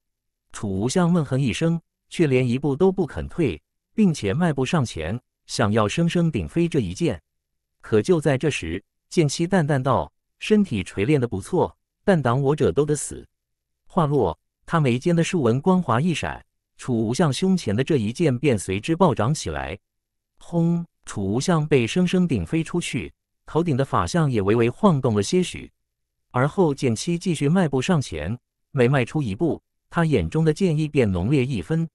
楚无相闷哼一声，却连一步都不肯退，并且迈步上前，想要生生顶飞这一剑。可就在这时，剑七淡淡道：“身体锤炼的不错。”但挡我者都得死。话落，他眉间的竖纹光滑一闪，楚无相胸前的这一剑便随之暴涨起来。轰！楚无相被生生顶飞出去，头顶的法相也微微晃动了些许。而后，剑七继续迈步上前，每迈出一步，他眼中的剑意便浓烈一分。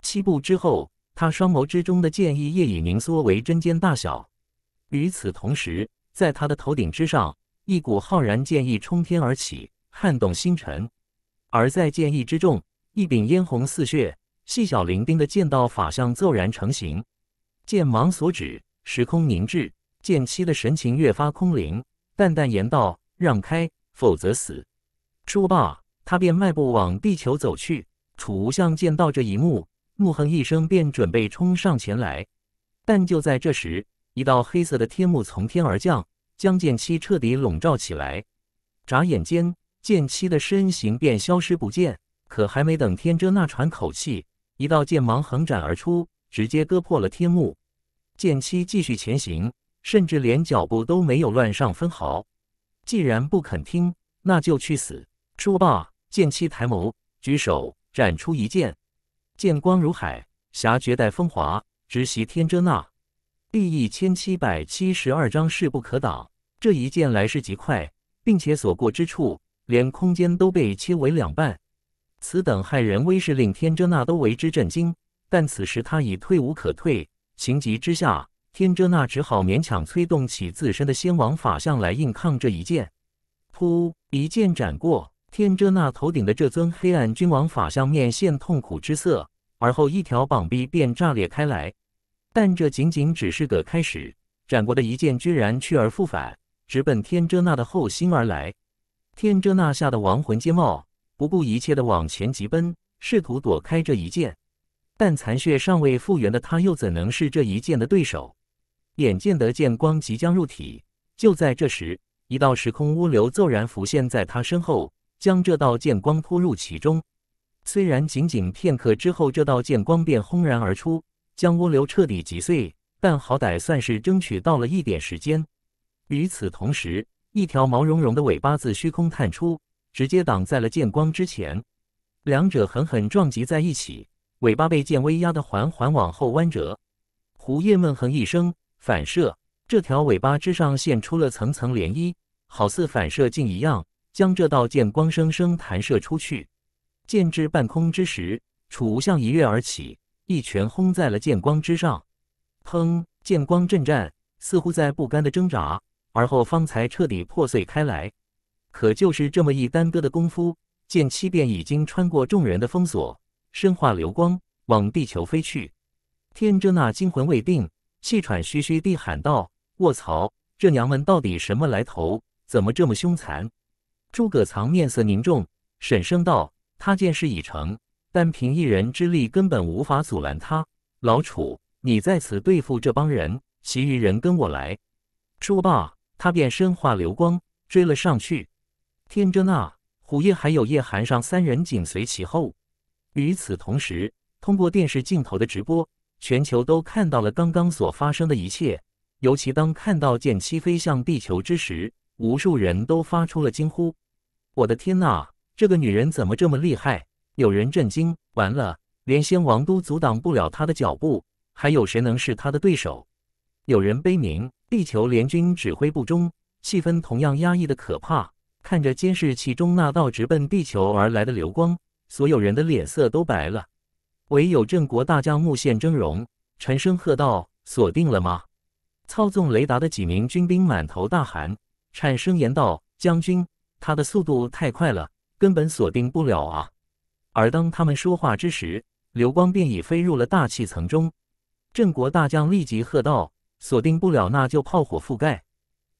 七步之后，他双眸之中的剑意业已凝缩为针尖大小。与此同时，在他的头顶之上。一股浩然剑意冲天而起，撼动星辰。而在剑意之中，一柄嫣红似血、细小伶仃的剑道法相骤然成型。剑芒所指，时空凝滞。剑七的神情越发空灵，淡淡言道：“让开，否则死。”说罢，他便迈步往地球走去。楚无相见到这一幕，怒哼一声，便准备冲上前来。但就在这时，一道黑色的天幕从天而降。将剑七彻底笼罩起来，眨眼间，剑七的身形便消失不见。可还没等天遮那喘口气，一道剑芒横斩而出，直接割破了天幕。剑七继续前行，甚至连脚步都没有乱上分毫。既然不肯听，那就去死！说罢，剑七抬眸，举手斩出一剑，剑光如海，侠绝代风华，直袭天遮那。第一千七百七十二章势不可挡。这一剑来势极快，并且所过之处，连空间都被切为两半。此等骇人威势，令天遮那都为之震惊。但此时他已退无可退，情急之下，天遮那只好勉强催动起自身的仙王法相来硬抗这一剑。噗！一剑斩过天遮那头顶的这尊黑暗君王法相，面现痛苦之色，而后一条膀臂便炸裂开来。但这仅仅只是个开始，斩过的一剑居然去而复返，直奔天遮那的后心而来。天遮那吓得亡魂皆冒，不顾一切的往前疾奔，试图躲开这一剑。但残血尚未复原的他，又怎能是这一剑的对手？眼见得剑光即将入体，就在这时，一道时空涡流骤然浮现在他身后，将这道剑光拖入其中。虽然仅仅片刻之后，这道剑光便轰然而出。将涡流彻底击碎，但好歹算是争取到了一点时间。与此同时，一条毛茸茸的尾巴自虚空探出，直接挡在了剑光之前。两者狠狠撞击在一起，尾巴被剑威压得缓缓往后弯折。胡夜闷哼一声，反射这条尾巴之上现出了层层涟漪，好似反射镜一样，将这道剑光生生弹射出去。剑至半空之时，楚无相一跃而起。一拳轰在了剑光之上，砰！剑光震颤，似乎在不甘的挣扎，而后方才彻底破碎开来。可就是这么一耽搁的功夫，剑七便已经穿过众人的封锁，身化流光往地球飞去。天真那惊魂未定，气喘吁吁地喊道：“卧槽，这娘们到底什么来头？怎么这么凶残？”诸葛藏面色凝重，沈声道：“他剑势已成。”但凭一人之力根本无法阻拦他。老楚，你在此对付这帮人，其余人跟我来。”说罢，他便身化流光追了上去。天着那虎夜还有叶寒上三人紧随其后。与此同时，通过电视镜头的直播，全球都看到了刚刚所发生的一切。尤其当看到剑七飞向地球之时，无数人都发出了惊呼：“我的天哪！这个女人怎么这么厉害？”有人震惊，完了，连仙王都阻挡不了他的脚步，还有谁能是他的对手？有人悲鸣，地球联军指挥部中气氛同样压抑的可怕。看着监视器中那道直奔地球而来的流光，所有人的脸色都白了。唯有镇国大将目现峥嵘，沉声喝道：“锁定了吗？”操纵雷达的几名军兵满头大汗，颤声言道：“将军，他的速度太快了，根本锁定不了啊。”而当他们说话之时，流光便已飞入了大气层中。郑国大将立即喝道：“锁定不了，那就炮火覆盖，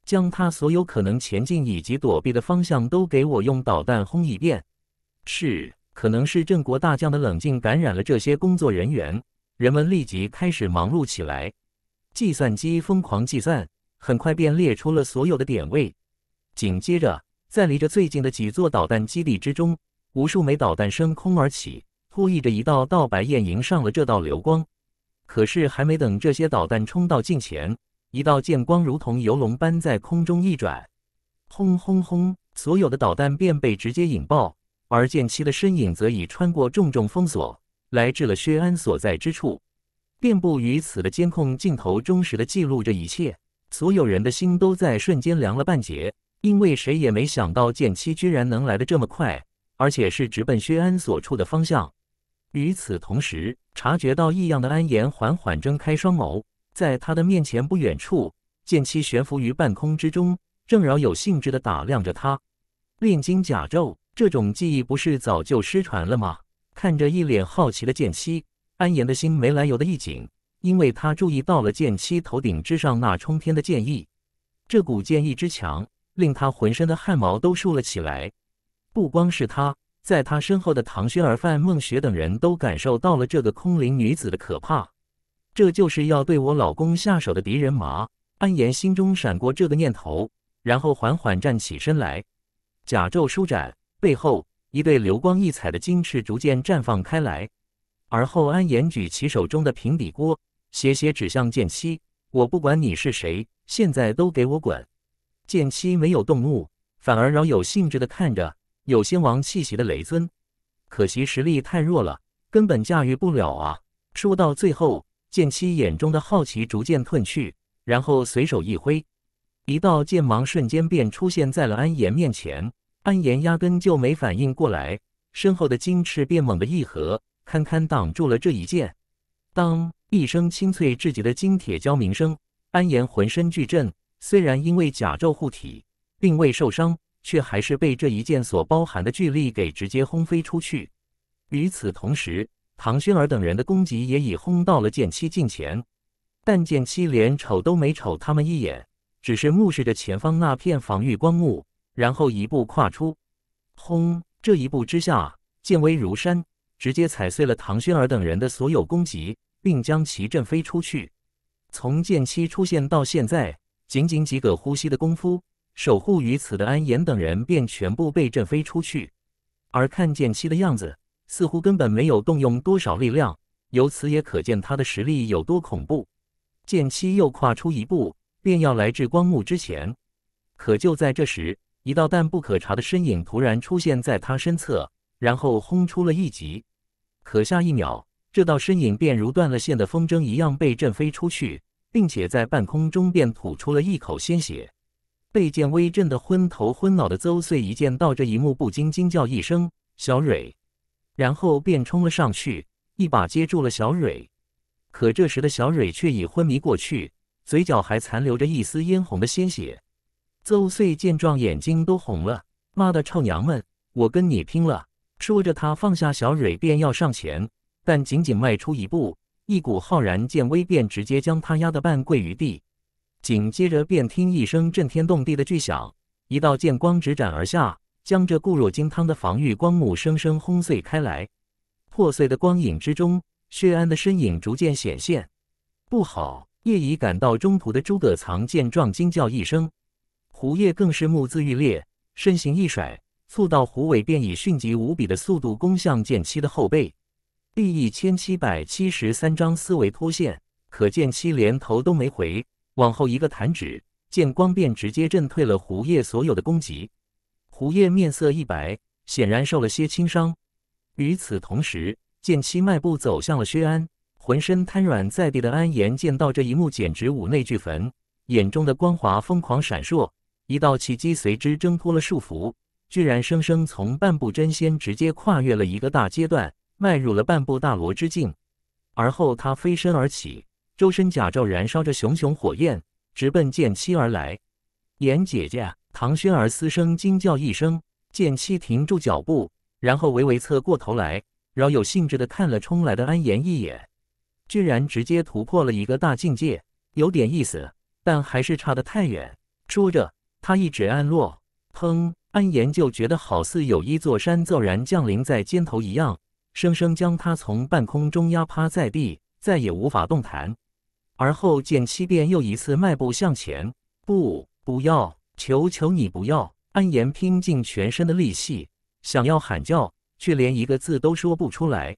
将他所有可能前进以及躲避的方向都给我用导弹轰一遍。”是，可能是郑国大将的冷静感染了这些工作人员，人们立即开始忙碌起来。计算机疯狂计算，很快便列出了所有的点位。紧接着，在离着最近的几座导弹基地之中。无数枚导弹升空而起，托曳着一道道白焰迎上了这道流光。可是还没等这些导弹冲到近前，一道剑光如同游龙般在空中一转，轰轰轰！所有的导弹便被直接引爆，而剑七的身影则已穿过重重封锁，来至了薛安所在之处。遍布于此的监控镜头忠实的记录着一切，所有人的心都在瞬间凉了半截，因为谁也没想到剑七居然能来的这么快。而且是直奔薛安所处的方向。与此同时，察觉到异样的安言缓缓睁开双眸，在他的面前不远处，剑七悬浮于半空之中，正饶有兴致地打量着他。炼金甲胄这种技艺不是早就失传了吗？看着一脸好奇的剑七，安言的心没来由的一紧，因为他注意到了剑七头顶之上那冲天的剑意，这股剑意之强，令他浑身的汗毛都竖了起来。不光是他，在他身后的唐轩儿、范梦雪等人都感受到了这个空灵女子的可怕。这就是要对我老公下手的敌人吗？安言心中闪过这个念头，然后缓缓站起身来，甲胄舒展，背后一对流光溢彩的金翅逐渐绽放开来。而后，安言举起手中的平底锅，斜斜指向剑七：“我不管你是谁，现在都给我滚！”剑七没有动怒，反而饶有兴致的看着。有仙王气息的雷尊，可惜实力太弱了，根本驾驭不了啊！说到最后，剑七眼中的好奇逐渐褪去，然后随手一挥，一道剑芒瞬间便出现在了安岩面前。安岩压根就没反应过来，身后的金翅便猛地一合，堪堪挡住了这一剑。当一声清脆至极的金铁交鸣声，安岩浑身剧震，虽然因为甲胄护体，并未受伤。却还是被这一剑所包含的巨力给直接轰飞出去。与此同时，唐轩儿等人的攻击也已轰到了剑七近前。但剑七连瞅都没瞅他们一眼，只是目视着前方那片防御光幕，然后一步跨出。轰！这一步之下，剑威如山，直接踩碎了唐轩儿等人的所有攻击，并将其震飞出去。从剑七出现到现在，仅仅几个呼吸的功夫。守护于此的安岩等人便全部被震飞出去，而看见七的样子，似乎根本没有动用多少力量，由此也可见他的实力有多恐怖。剑七又跨出一步，便要来至光幕之前，可就在这时，一道但不可察的身影突然出现在他身侧，然后轰出了一击。可下一秒，这道身影便如断了线的风筝一样被震飞出去，并且在半空中便吐出了一口鲜血。被剑威震得昏头昏脑的邹遂一见到这一幕，不禁惊叫一声：“小蕊！”然后便冲了上去，一把接住了小蕊。可这时的小蕊却已昏迷过去，嘴角还残留着一丝嫣红的鲜血。邹遂见状，眼睛都红了：“妈的，臭娘们，我跟你拼了！”说着，他放下小蕊，便要上前，但仅仅迈出一步，一股浩然剑威便直接将他压得半跪于地。紧接着便听一声震天动地的巨响，一道剑光直斩而下，将这固若金汤的防御光幕生生轰碎开来。破碎的光影之中，薛安的身影逐渐显现。不好！夜已赶到中途的诸葛藏见状惊叫一声，胡烨更是目眦欲裂，身形一甩，促到胡尾便以迅疾无比的速度攻向剑七的后背。第一千七百七十三章思维脱线，可见七连头都没回。往后一个弹指，剑光便直接震退了胡叶所有的攻击。胡叶面色一白，显然受了些轻伤。与此同时，剑七迈步走向了薛安，浑身瘫软在地的安言见到这一幕，简直五内俱焚，眼中的光华疯狂闪烁。一道契机随之挣脱了束缚，居然生生从半步真仙直接跨越了一个大阶段，迈入了半步大罗之境。而后，他飞身而起。周身甲胄燃烧着熊熊火焰，直奔剑七而来。颜姐姐，唐轩儿嘶声惊叫一声，剑七停住脚步，然后微微侧过头来，饶有兴致地看了冲来的安言一眼。居然直接突破了一个大境界，有点意思，但还是差得太远。说着，他一指按落，砰！安言就觉得好似有一座山骤然降临在肩头一样，生生将他从半空中压趴在地，再也无法动弹。而后，见七便又一次迈步向前。不，不要！求求你不要！安言拼尽全身的力气，想要喊叫，却连一个字都说不出来。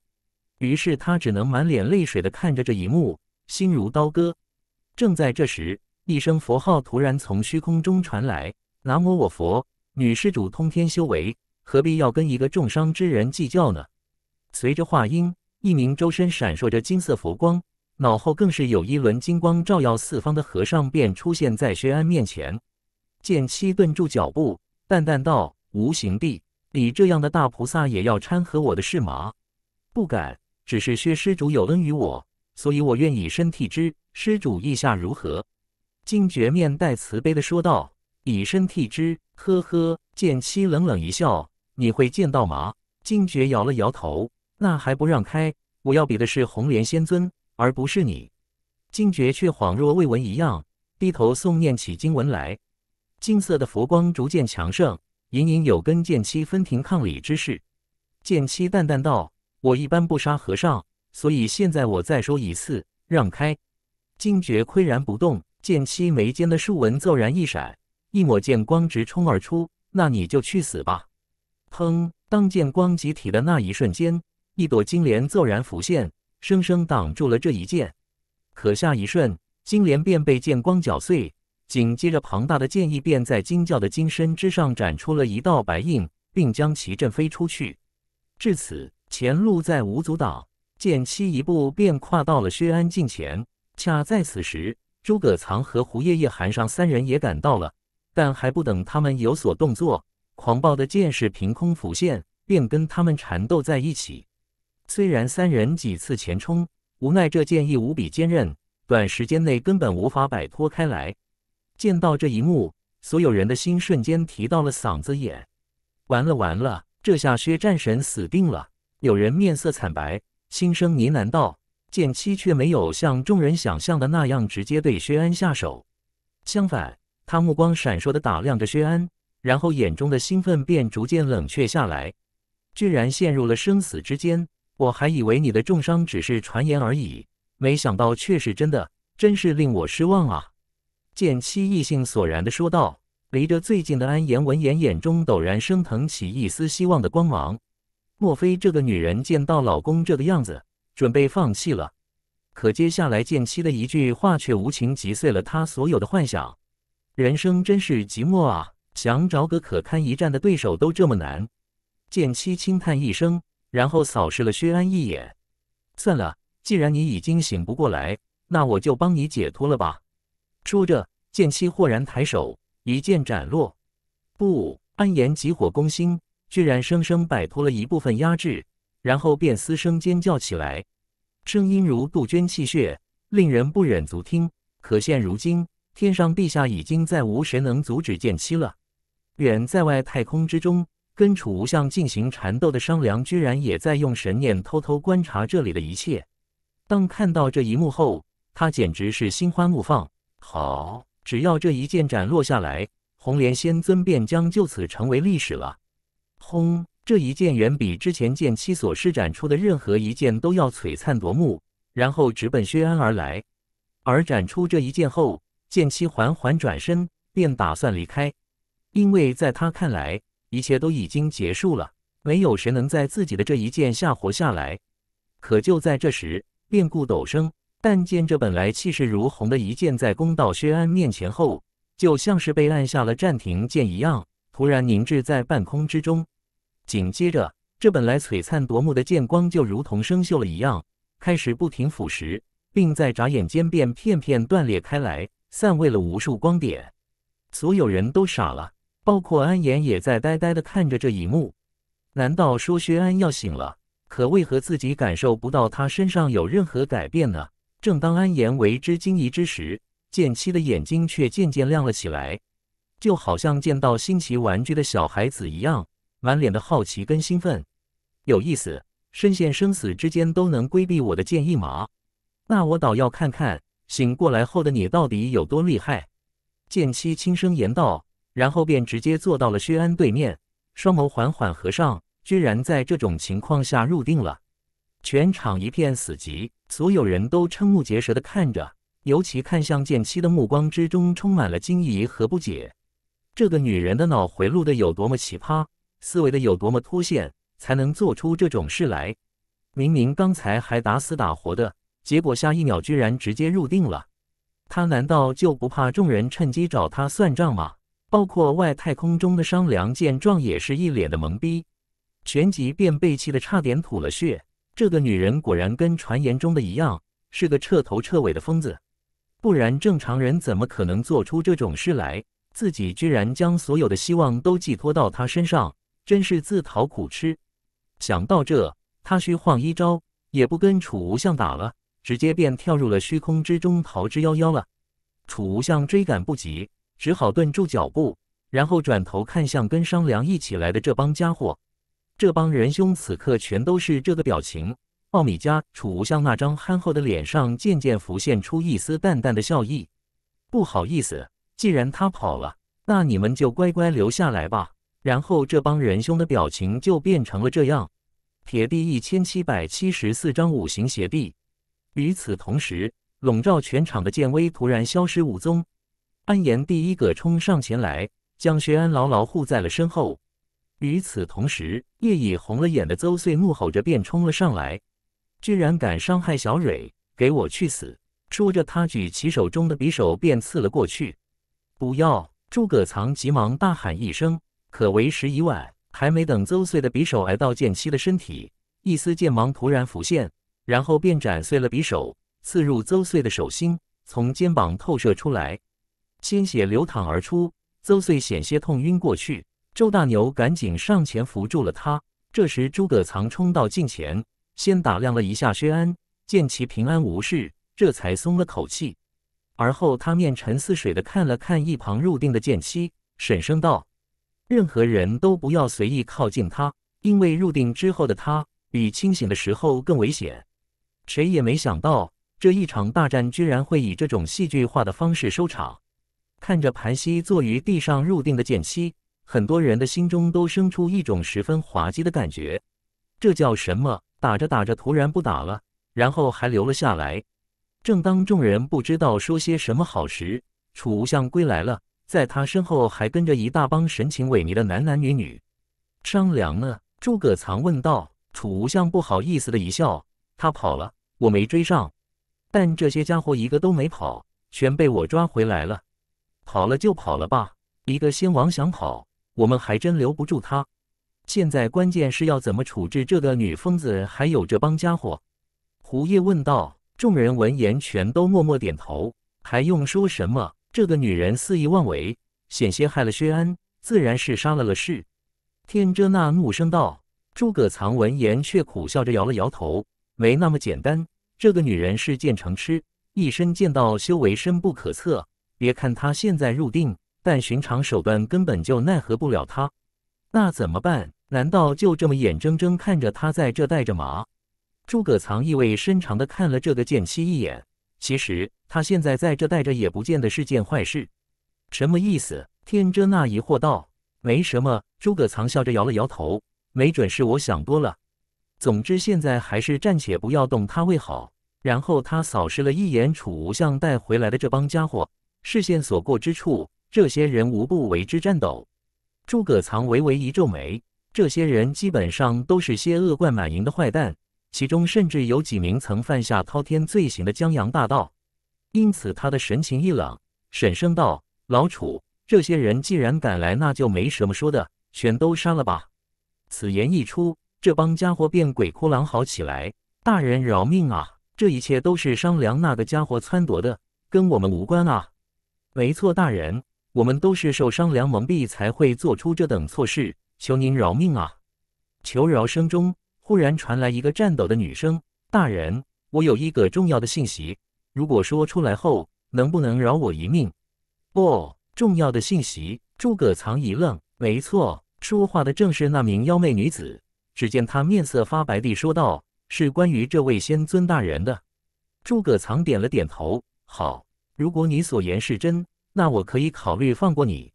于是他只能满脸泪水的看着这一幕，心如刀割。正在这时，一声佛号突然从虚空中传来：“南无我佛。”女施主通天修为，何必要跟一个重伤之人计较呢？随着话音，一名周身闪烁着金色佛光。脑后更是有一轮金光照耀四方的和尚便出现在薛安面前，剑七顿住脚步，淡淡道：“无形帝，你这样的大菩萨也要掺和我的事吗？不敢，只是薛施主有恩于我，所以我愿以身替之。施主意下如何？”金觉面带慈悲的说道：“以身替之。”呵呵，剑七冷冷一笑：“你会见到吗？”金觉摇了摇头：“那还不让开，我要比的是红莲仙尊。”而不是你，金觉却恍若未闻一样，低头诵念起经文来。金色的佛光逐渐强盛，隐隐有跟剑七分庭抗礼之势。剑七淡淡道：“我一般不杀和尚，所以现在我再说一次，让开。”金觉岿然不动。剑七眉间的竖纹骤然一闪，一抹剑光直冲而出。那你就去死吧！砰！当剑光集体的那一瞬间，一朵金莲骤然浮现。生生挡住了这一剑，可下一瞬，金莲便被剑光绞碎。紧接着，庞大的剑意便在金教的金身之上斩出了一道白印，并将其震飞出去。至此，前路再无阻挡。剑七一步便跨到了薛安近前。恰在此时，诸葛藏和胡爷爷、韩尚三人也赶到了，但还不等他们有所动作，狂暴的剑士凭空浮现，便跟他们缠斗在一起。虽然三人几次前冲，无奈这剑意无比坚韧，短时间内根本无法摆脱开来。见到这一幕，所有人的心瞬间提到了嗓子眼。完了完了，这下薛战神死定了！有人面色惨白，心声呢喃道：“剑七却没有像众人想象的那样直接对薛安下手，相反，他目光闪烁的打量着薛安，然后眼中的兴奋便逐渐冷却下来，居然陷入了生死之间。”我还以为你的重伤只是传言而已，没想到却是真的，真是令我失望啊！剑七意兴索然地说道。离着最近的安言闻言，眼中陡然升腾起一丝希望的光芒。莫非这个女人见到老公这个样子，准备放弃了？可接下来剑七的一句话却无情击碎了他所有的幻想。人生真是寂寞啊，想找个可堪一战的对手都这么难。剑七轻叹一声。然后扫视了薛安一眼，算了，既然你已经醒不过来，那我就帮你解脱了吧。说着，剑七豁然抬手，一剑斩落。不，安言急火攻心，居然生生摆脱了一部分压制，然后便嘶声尖叫起来，声音如杜鹃泣血，令人不忍足听。可现如今，天上地下已经再无谁能阻止剑七了，远在外太空之中。跟楚无相进行缠斗的商良，居然也在用神念偷偷观察这里的一切。当看到这一幕后，他简直是心花怒放。好，只要这一剑斩落下来，红莲仙尊便将就此成为历史了。轰！这一剑远比之前剑七所施展出的任何一剑都要璀璨夺目，然后直奔薛安而来。而斩出这一剑后，剑七缓缓转身，便打算离开，因为在他看来。一切都已经结束了，没有谁能在自己的这一剑下活下来。可就在这时，变故陡生。但见这本来气势如虹的一剑，在攻到薛安面前后，就像是被按下了暂停键一样，突然凝滞在半空之中。紧接着，这本来璀璨夺目的剑光，就如同生锈了一样，开始不停腐蚀，并在眨眼间便片片断裂开来，散为了无数光点。所有人都傻了。包括安言也在呆呆地看着这一幕，难道说薛安要醒了？可为何自己感受不到他身上有任何改变呢？正当安言为之惊疑之时，剑七的眼睛却渐渐亮了起来，就好像见到新奇玩具的小孩子一样，满脸的好奇跟兴奋。有意思，身陷生死之间都能规避我的剑一吗？那我倒要看看醒过来后的你到底有多厉害。剑七轻声言道。然后便直接坐到了薛安对面，双眸缓缓合上，居然在这种情况下入定了。全场一片死寂，所有人都瞠目结舌地看着，尤其看向剑七的目光之中充满了惊疑和不解。这个女人的脑回路的有多么奇葩，思维的有多么脱现，才能做出这种事来？明明刚才还打死打活的，结果下一秒居然直接入定了。她难道就不怕众人趁机找她算账吗？包括外太空中的商量，见状也是一脸的懵逼，旋即便被气得差点吐了血。这个女人果然跟传言中的一样，是个彻头彻尾的疯子，不然正常人怎么可能做出这种事来？自己居然将所有的希望都寄托到她身上，真是自讨苦吃。想到这，他虚晃一招，也不跟楚无相打了，直接便跳入了虚空之中逃之夭夭了。楚无相追赶不及。只好顿住脚步，然后转头看向跟商量一起来的这帮家伙。这帮仁兄此刻全都是这个表情。奥米加楚无相那张憨厚的脸上渐渐浮现出一丝淡淡的笑意。不好意思，既然他跑了，那你们就乖乖留下来吧。然后这帮仁兄的表情就变成了这样。铁臂一千七百七十四张五行邪币。与此同时，笼罩全场的剑威突然消失无踪。安言第一个冲上前来，将薛安牢牢护在了身后。与此同时，夜已红了眼的邹遂怒吼着便冲了上来，居然敢伤害小蕊，给我去死！说着，他举起手中的匕首便刺了过去。不要！诸葛藏急忙大喊一声，可为时已晚。还没等邹遂的匕首挨到剑七的身体，一丝剑芒突然浮现，然后便斩碎了匕首，刺入邹遂的手心，从肩膀透射出来。鲜血流淌而出，邹遂险些痛晕过去。周大牛赶紧上前扶住了他。这时诸葛藏冲到近前，先打量了一下薛安，见其平安无事，这才松了口气。而后他面沉似水的看了看一旁入定的剑七，沈声道：“任何人都不要随意靠近他，因为入定之后的他比清醒的时候更危险。”谁也没想到这一场大战居然会以这种戏剧化的方式收场。看着盘膝坐于地上入定的剑七，很多人的心中都生出一种十分滑稽的感觉。这叫什么？打着打着突然不打了，然后还留了下来。正当众人不知道说些什么好时，楚无相归来了，在他身后还跟着一大帮神情萎靡的男男女女。商量呢？诸葛藏问道。楚无相不好意思的一笑：“他跑了，我没追上，但这些家伙一个都没跑，全被我抓回来了。”跑了就跑了吧，一个先王想跑，我们还真留不住他。现在关键是要怎么处置这个女疯子，还有这帮家伙。胡叶问道，众人闻言全都默默点头。还用说什么？这个女人肆意妄为，险些害了薛安，自然是杀了了事。天遮那怒声道。诸葛藏闻言却苦笑着摇了摇头，没那么简单。这个女人是见城痴，一身剑道修为深不可测。别看他现在入定，但寻常手段根本就奈何不了他。那怎么办？难道就这么眼睁睁看着他在这带着吗？诸葛藏意味深长地看了这个剑七一眼。其实他现在在这带着也不见得是件坏事。什么意思？天真那疑惑道。没什么。诸葛藏笑着摇了摇头。没准是我想多了。总之现在还是暂且不要动他为好。然后他扫视了一眼楚无相带回来的这帮家伙。视线所过之处，这些人无不为之颤抖。诸葛藏微微一皱眉，这些人基本上都是些恶贯满盈的坏蛋，其中甚至有几名曾犯下滔天罪行的江洋大盗。因此，他的神情一冷，沈声道：“老楚，这些人既然敢来，那就没什么说的，全都杀了吧。”此言一出，这帮家伙便鬼哭狼嚎起来：“大人饶命啊！这一切都是商良那个家伙撺掇的，跟我们无关啊！”没错，大人，我们都是受商梁蒙蔽，才会做出这等错事，求您饶命啊！求饶声中，忽然传来一个颤抖的女声：“大人，我有一个重要的信息，如果说出来后，能不能饶我一命？”“哦，重要的信息。”诸葛藏一愣，没错，说话的正是那名妖媚女子。只见她面色发白地说道：“是关于这位仙尊大人的。”诸葛藏点了点头：“好。”如果你所言是真，那我可以考虑放过你。”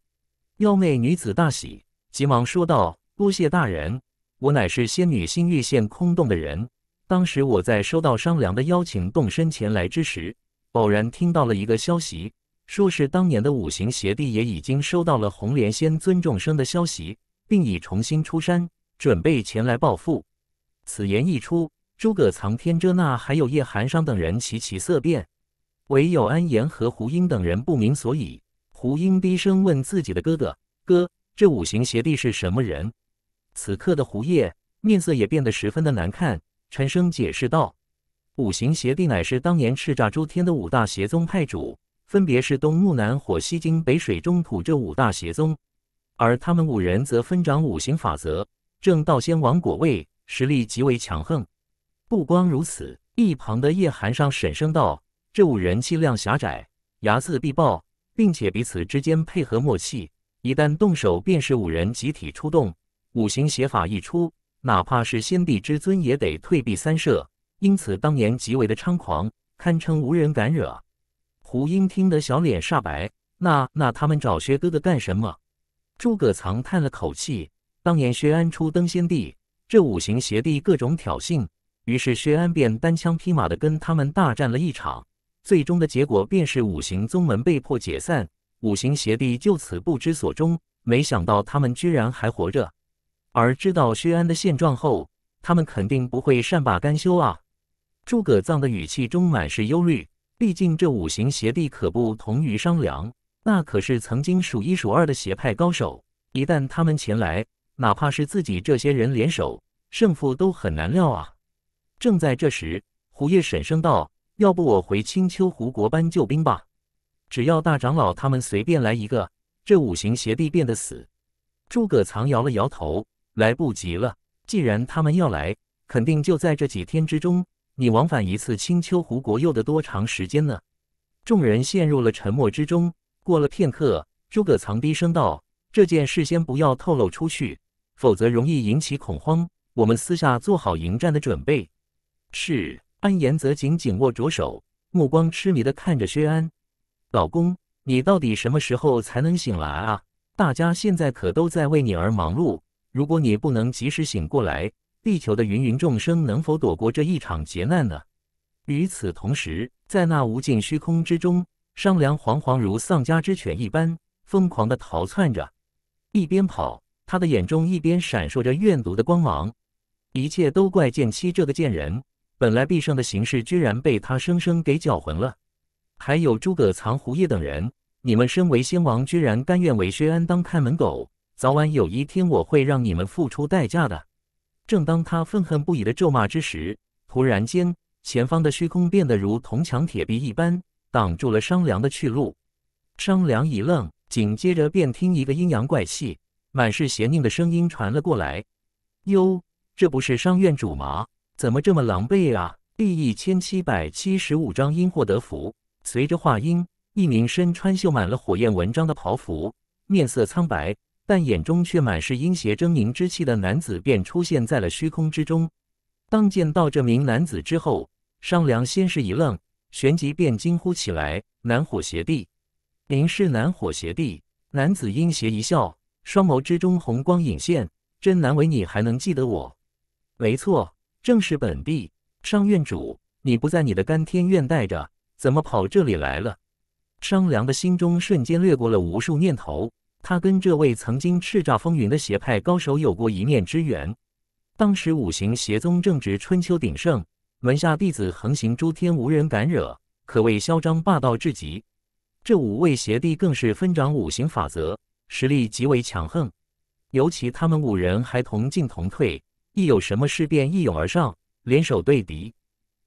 妖媚女子大喜，急忙说道：“多谢大人，我乃是仙女新玉县空洞的人。当时我在收到商梁的邀请动身前来之时，偶然听到了一个消息，说是当年的五行邪帝也已经收到了红莲仙尊重生的消息，并已重新出山，准备前来报复。”此言一出，诸葛藏天遮那还有叶寒商等人齐齐色变。唯有安言和胡英等人不明所以。胡英低声问自己的哥哥：“哥，这五行邪帝是什么人？”此刻的胡烨面色也变得十分的难看，沉声解释道：“五行邪帝乃是当年叱咤诸天的五大邪宗派主，分别是东木、南火、西金、北水、中土这五大邪宗，而他们五人则分掌五行法则，正道仙王果位，实力极为强横。不光如此，一旁的叶寒上沈声道。”这五人气量狭窄，睚眦必报，并且彼此之间配合默契，一旦动手便是五人集体出动。五行邪法一出，哪怕是先帝之尊也得退避三舍。因此当年极为的猖狂，堪称无人敢惹。胡英听得小脸煞白，那那他们找薛哥哥干什么？诸葛藏叹了口气，当年薛安初登先帝，这五行邪帝各种挑衅，于是薛安便单枪匹马的跟他们大战了一场。最终的结果便是五行宗门被迫解散，五行邪帝就此不知所终。没想到他们居然还活着，而知道薛安的现状后，他们肯定不会善罢甘休啊！诸葛藏的语气中满是忧虑，毕竟这五行邪帝可不同于商梁，那可是曾经数一数二的邪派高手。一旦他们前来，哪怕是自己这些人联手，胜负都很难料啊！正在这时，胡夜沈声道。要不我回青丘狐国搬救兵吧，只要大长老他们随便来一个，这五行邪帝变得死。诸葛藏摇了摇头，来不及了。既然他们要来，肯定就在这几天之中。你往返一次青丘狐国，又得多长时间呢？众人陷入了沉默之中。过了片刻，诸葛藏低声道：“这件事先不要透露出去，否则容易引起恐慌。我们私下做好迎战的准备。”是。安言则紧紧握着手，目光痴迷地看着薛安：“老公，你到底什么时候才能醒来啊？大家现在可都在为你而忙碌。如果你不能及时醒过来，地球的芸芸众生能否躲过这一场劫难呢？”与此同时，在那无尽虚空之中，商梁惶惶如丧家之犬一般，疯狂地逃窜着。一边跑，他的眼中一边闪烁着怨毒的光芒。一切都怪剑七这个贱人。本来必胜的形势，居然被他生生给搅浑了。还有诸葛藏、胡烨等人，你们身为先王，居然甘愿为薛安当看门狗？早晚有一天，我会让你们付出代价的！正当他愤恨不已的咒骂之时，突然间，前方的虚空变得如铜墙铁壁一般，挡住了商良的去路。商良一愣，紧接着便听一个阴阳怪气、满是邪佞的声音传了过来：“哟，这不是商院主吗？”怎么这么狼狈啊！第一千七百七十五章因祸得福。随着话音，一名身穿绣满了火焰纹章的袍服、面色苍白但眼中却满是阴邪狰狞之气的男子便出现在了虚空之中。当见到这名男子之后，商良先是一愣，旋即便惊呼起来：“南火邪帝！您是南火邪帝！”男子阴邪一笑，双眸之中红光隐现：“真难为你还能记得我。”“没错。”正是本帝，商院主，你不在你的甘天院待着，怎么跑这里来了？商良的心中瞬间掠过了无数念头，他跟这位曾经叱咤风云的邪派高手有过一面之缘。当时五行邪宗正值春秋鼎盛，门下弟子横行诸天，无人敢惹，可谓嚣张霸道至极。这五位邪帝更是分掌五行法则，实力极为强横，尤其他们五人还同进同退。一有什么事变，一涌而上，联手对敌。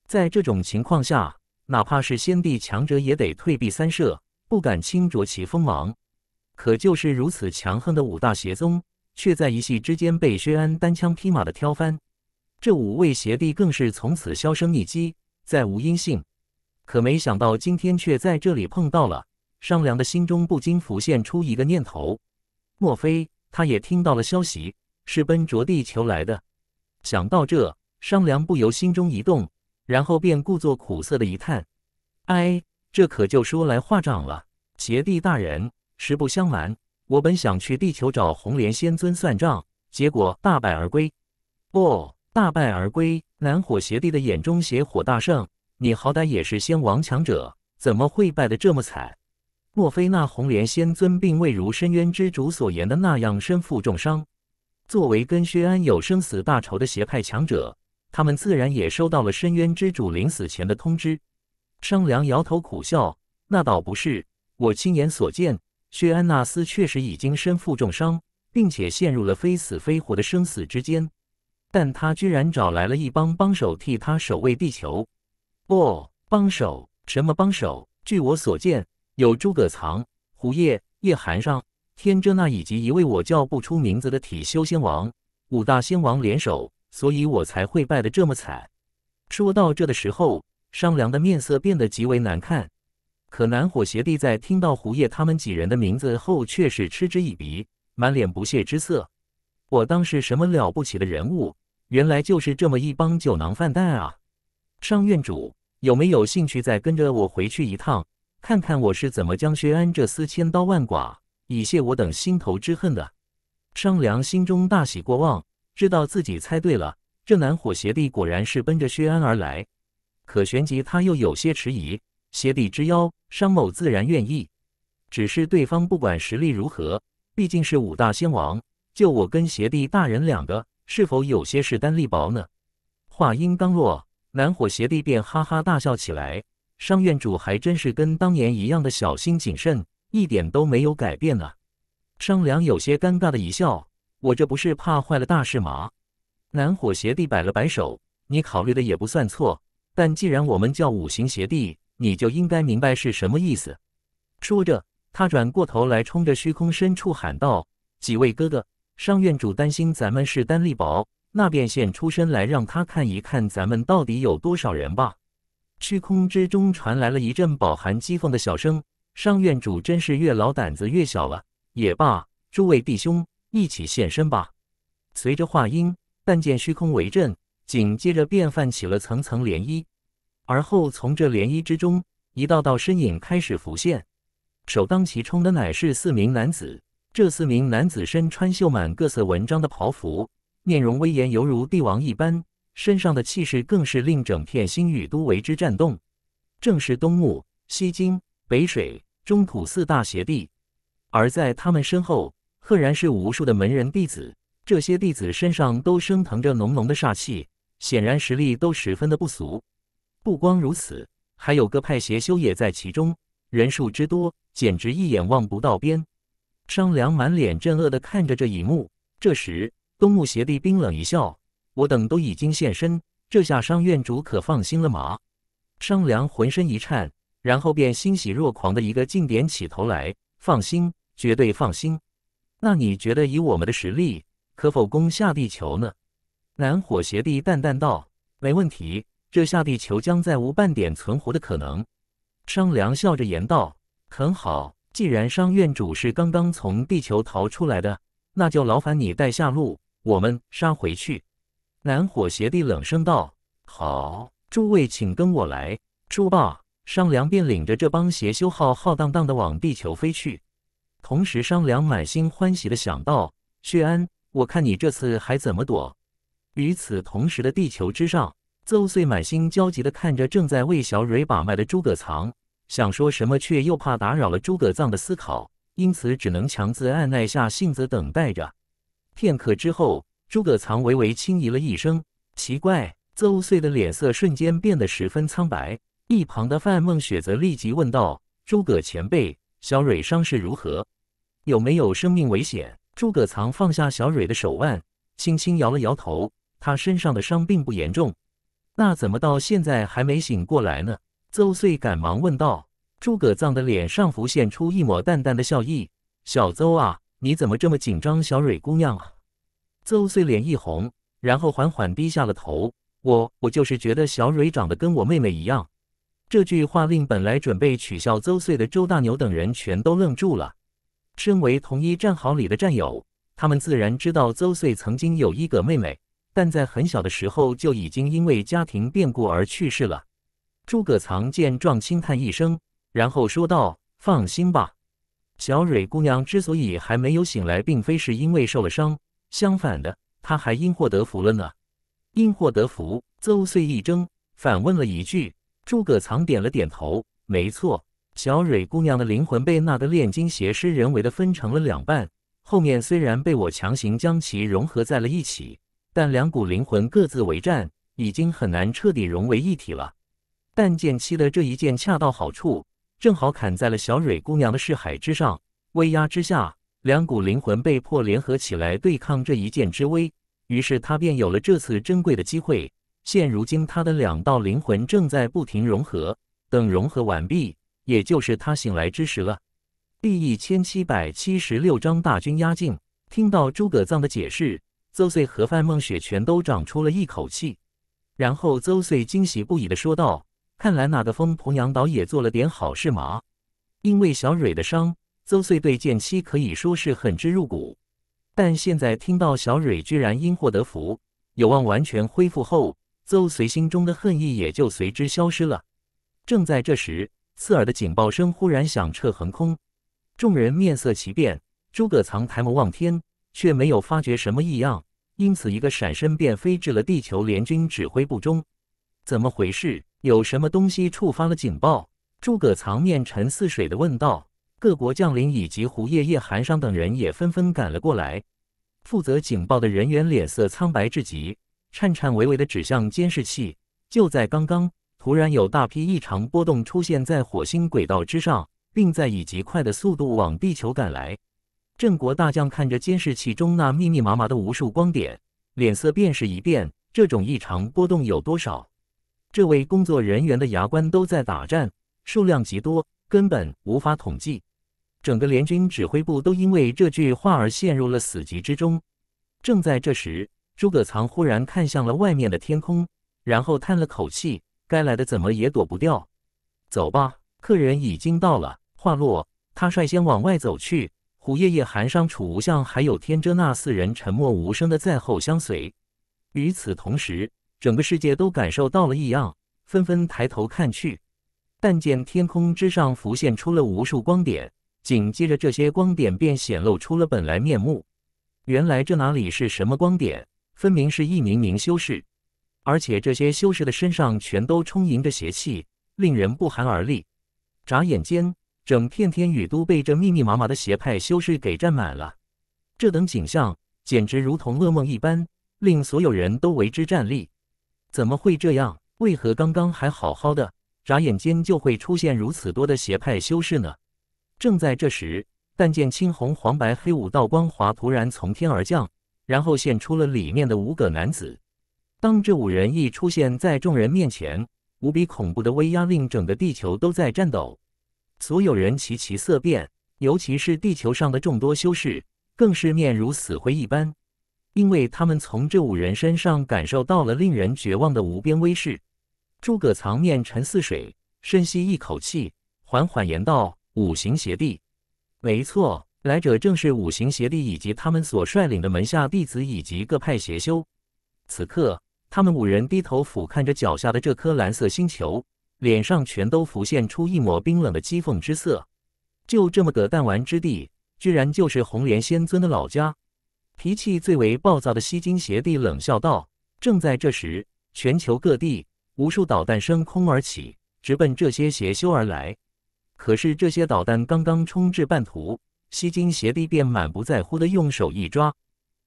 在这种情况下，哪怕是先帝强者也得退避三舍，不敢轻着其锋芒。可就是如此强横的五大邪宗，却在一夕之间被薛安单枪匹马的挑翻。这五位邪帝更是从此销声匿迹，再无音信。可没想到今天却在这里碰到了。商良的心中不禁浮现出一个念头：莫非他也听到了消息，是奔着地球来的？想到这，商良不由心中一动，然后便故作苦涩的一叹：“哎，这可就说来话长了。邪帝大人，实不相瞒，我本想去地球找红莲仙尊算账，结果大败而归。不，大败而归。南火邪帝的眼中邪火大盛，你好歹也是仙王强者，怎么会败得这么惨？莫非那红莲仙尊并未如深渊之主所言的那样身负重伤？”作为跟薛安有生死大仇的邪派强者，他们自然也收到了深渊之主临死前的通知。商良摇头苦笑：“那倒不是，我亲眼所见，薛安纳斯确实已经身负重伤，并且陷入了非死非活的生死之间。但他居然找来了一帮帮手替他守卫地球。哦，帮手？什么帮手？据我所见，有诸葛藏、胡烨、叶寒上。”天真那以及一位我叫不出名字的体修仙王五大仙王联手，所以我才会败得这么惨。说到这的时候，商良的面色变得极为难看。可南火邪帝在听到胡叶他们几人的名字后，却是嗤之以鼻，满脸不屑之色。我当是什么了不起的人物，原来就是这么一帮酒囊饭袋啊！上院主有没有兴趣再跟着我回去一趟，看看我是怎么将薛安这厮千刀万剐？以泄我等心头之恨的，商良心中大喜过望，知道自己猜对了，这南火邪帝果然是奔着薛安而来。可旋即他又有些迟疑，邪帝之邀，商某自然愿意，只是对方不管实力如何，毕竟是五大仙王，就我跟邪帝大人两个，是否有些势单力薄呢？话音刚落，南火邪帝便哈哈大笑起来，商院主还真是跟当年一样的小心谨慎。一点都没有改变啊！商良有些尴尬的一笑：“我这不是怕坏了大事吗？”南火邪帝摆了摆手：“你考虑的也不算错，但既然我们叫五行邪帝，你就应该明白是什么意思。”说着，他转过头来，冲着虚空深处喊道：“几位哥哥，商院主担心咱们是单力薄，那便现出身来，让他看一看咱们到底有多少人吧。”虚空之中传来了一阵饱含讥讽的笑声。商院主真是越老胆子越小了。也罢，诸位弟兄一起现身吧。随着话音，但见虚空为震，紧接着便泛起了层层涟漪。而后从这涟漪之中，一道道身影开始浮现。首当其冲的乃是四名男子。这四名男子身穿绣满各色纹章的袍服，面容威严，犹如帝王一般，身上的气势更是令整片星域都为之颤动。正是东木、西金、北水。中土四大邪帝，而在他们身后，赫然是无数的门人弟子。这些弟子身上都升腾着浓浓的煞气，显然实力都十分的不俗。不光如此，还有各派邪修也在其中，人数之多，简直一眼望不到边。商良满脸震愕的看着这一幕。这时，东木邪帝冰冷一笑：“我等都已经现身，这下商院主可放心了吗？”商良浑身一颤。然后便欣喜若狂的一个劲点起头来，放心，绝对放心。那你觉得以我们的实力，可否攻下地球呢？南火邪帝淡淡道：“没问题，这下地球将再无半点存活的可能。”商良笑着言道：“很好，既然商院主是刚刚从地球逃出来的，那就劳烦你带下路，我们杀回去。”南火邪帝冷声道：“好，诸位请跟我来，出发。”商良便领着这帮邪修浩浩荡荡的往地球飞去，同时商良满心欢喜的想到：薛安，我看你这次还怎么躲。与此同时的地球之上，邹穗满心焦急的看着正在为小蕊把脉的诸葛藏，想说什么却又怕打扰了诸葛藏的思考，因此只能强自按耐下性子等待着。片刻之后，诸葛藏微微轻咦了一声，奇怪，邹穗的脸色瞬间变得十分苍白。一旁的范梦雪则立即问道：“诸葛前辈，小蕊伤势如何？有没有生命危险？”诸葛藏放下小蕊的手腕，轻轻摇了摇头。他身上的伤并不严重，那怎么到现在还没醒过来呢？邹穗赶忙问道。诸葛藏的脸上浮现出一抹淡淡的笑意：“小邹啊，你怎么这么紧张？小蕊姑娘啊。”邹穗脸一红，然后缓缓低下了头：“我……我就是觉得小蕊长得跟我妹妹一样。”这句话令本来准备取笑邹穗的周大牛等人全都愣住了。身为同一战壕里的战友，他们自然知道邹穗曾经有一个妹妹，但在很小的时候就已经因为家庭变故而去世了。诸葛藏见状轻叹一声，然后说道：“放心吧，小蕊姑娘之所以还没有醒来，并非是因为受了伤，相反的，她还因祸得福了呢。”因祸得福，邹穗一怔，反问了一句。诸葛藏点了点头，没错，小蕊姑娘的灵魂被那个炼金邪师人为的分成了两半。后面虽然被我强行将其融合在了一起，但两股灵魂各自为战，已经很难彻底融为一体了。但剑七的这一剑恰到好处，正好砍在了小蕊姑娘的尸海之上，威压之下，两股灵魂被迫联合起来对抗这一剑之威，于是他便有了这次珍贵的机会。现如今，他的两道灵魂正在不停融合。等融合完毕，也就是他醒来之时了。第一千七百七十六章大军压境。听到诸葛藏的解释，邹遂和范梦雪全都长出了一口气。然后，邹遂惊喜不已的说道：“看来那个疯婆娘倒也做了点好事嘛。”因为小蕊的伤，邹遂对剑七可以说是恨之入骨。但现在听到小蕊居然因祸得福，有望完全恢复后，邹随心中的恨意也就随之消失了。正在这时，刺耳的警报声忽然响彻横空，众人面色奇变。诸葛藏抬眸望天，却没有发觉什么异样，因此一个闪身便飞至了地球联军指挥部中。怎么回事？有什么东西触发了警报？诸葛藏面沉似水的问道。各国将领以及胡叶、叶寒商等人也纷纷赶了过来。负责警报的人员脸色苍白至极。颤颤巍巍地指向监视器。就在刚刚，突然有大批异常波动出现在火星轨道之上，并在以极快的速度往地球赶来。郑国大将看着监视器中那密密麻麻的无数光点，脸色便是一变。这种异常波动有多少？这位工作人员的牙关都在打颤，数量极多，根本无法统计。整个联军指挥部都因为这句话而陷入了死寂之中。正在这时。诸葛藏忽然看向了外面的天空，然后叹了口气：“该来的怎么也躲不掉。”走吧，客人已经到了。话落，他率先往外走去。虎爷爷、韩商、楚无相还有天遮那四人沉默无声的在后相随。与此同时，整个世界都感受到了异样，纷纷抬头看去。但见天空之上浮现出了无数光点，紧接着这些光点便显露出了本来面目。原来这哪里是什么光点？分明是一名名修士，而且这些修士的身上全都充盈着邪气，令人不寒而栗。眨眼间，整片天宇都被这密密麻麻的邪派修士给占满了。这等景象简直如同噩梦一般，令所有人都为之站立。怎么会这样？为何刚刚还好好的，眨眼间就会出现如此多的邪派修士呢？正在这时，但见青红黄白黑五道光华突然从天而降。然后现出了里面的五个男子。当这五人一出现在众人面前，无比恐怖的威压令整个地球都在颤抖，所有人齐齐色变，尤其是地球上的众多修士，更是面如死灰一般，因为他们从这五人身上感受到了令人绝望的无边威势。诸葛藏面沉似水，深吸一口气，缓缓言道：“五行邪帝，没错。”来者正是五行邪帝以及他们所率领的门下弟子以及各派邪修。此刻，他们五人低头俯瞰着脚下的这颗蓝色星球，脸上全都浮现出一抹冰冷的讥讽之色。就这么个弹丸之地，居然就是红莲仙尊的老家。脾气最为暴躁的吸金邪帝冷笑道。正在这时，全球各地无数导弹升空而起，直奔这些邪修而来。可是，这些导弹刚刚冲至半途。西金邪帝便满不在乎的用手一抓，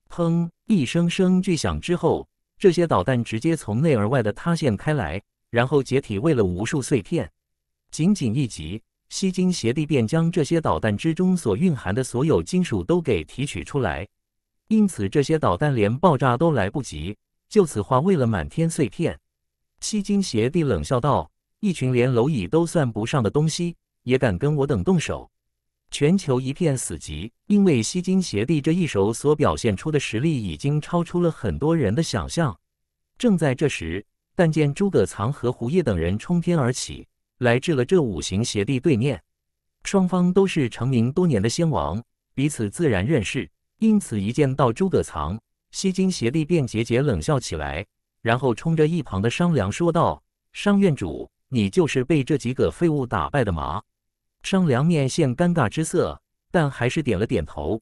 砰！一声声巨响之后，这些导弹直接从内而外的塌陷开来，然后解体为了无数碎片。仅仅一击，西金邪帝便将这些导弹之中所蕴含的所有金属都给提取出来，因此这些导弹连爆炸都来不及，就此化为了满天碎片。西金邪帝冷笑道：“一群连蝼蚁都算不上的东西，也敢跟我等动手！”全球一片死寂，因为西金邪帝这一手所表现出的实力已经超出了很多人的想象。正在这时，但见诸葛藏和胡烨等人冲天而起，来至了这五行邪帝对面。双方都是成名多年的仙王，彼此自然认识，因此一见到诸葛藏，西金邪帝便节节冷笑起来，然后冲着一旁的商梁说道：“商院主，你就是被这几个废物打败的吗？”商梁面现尴尬之色，但还是点了点头。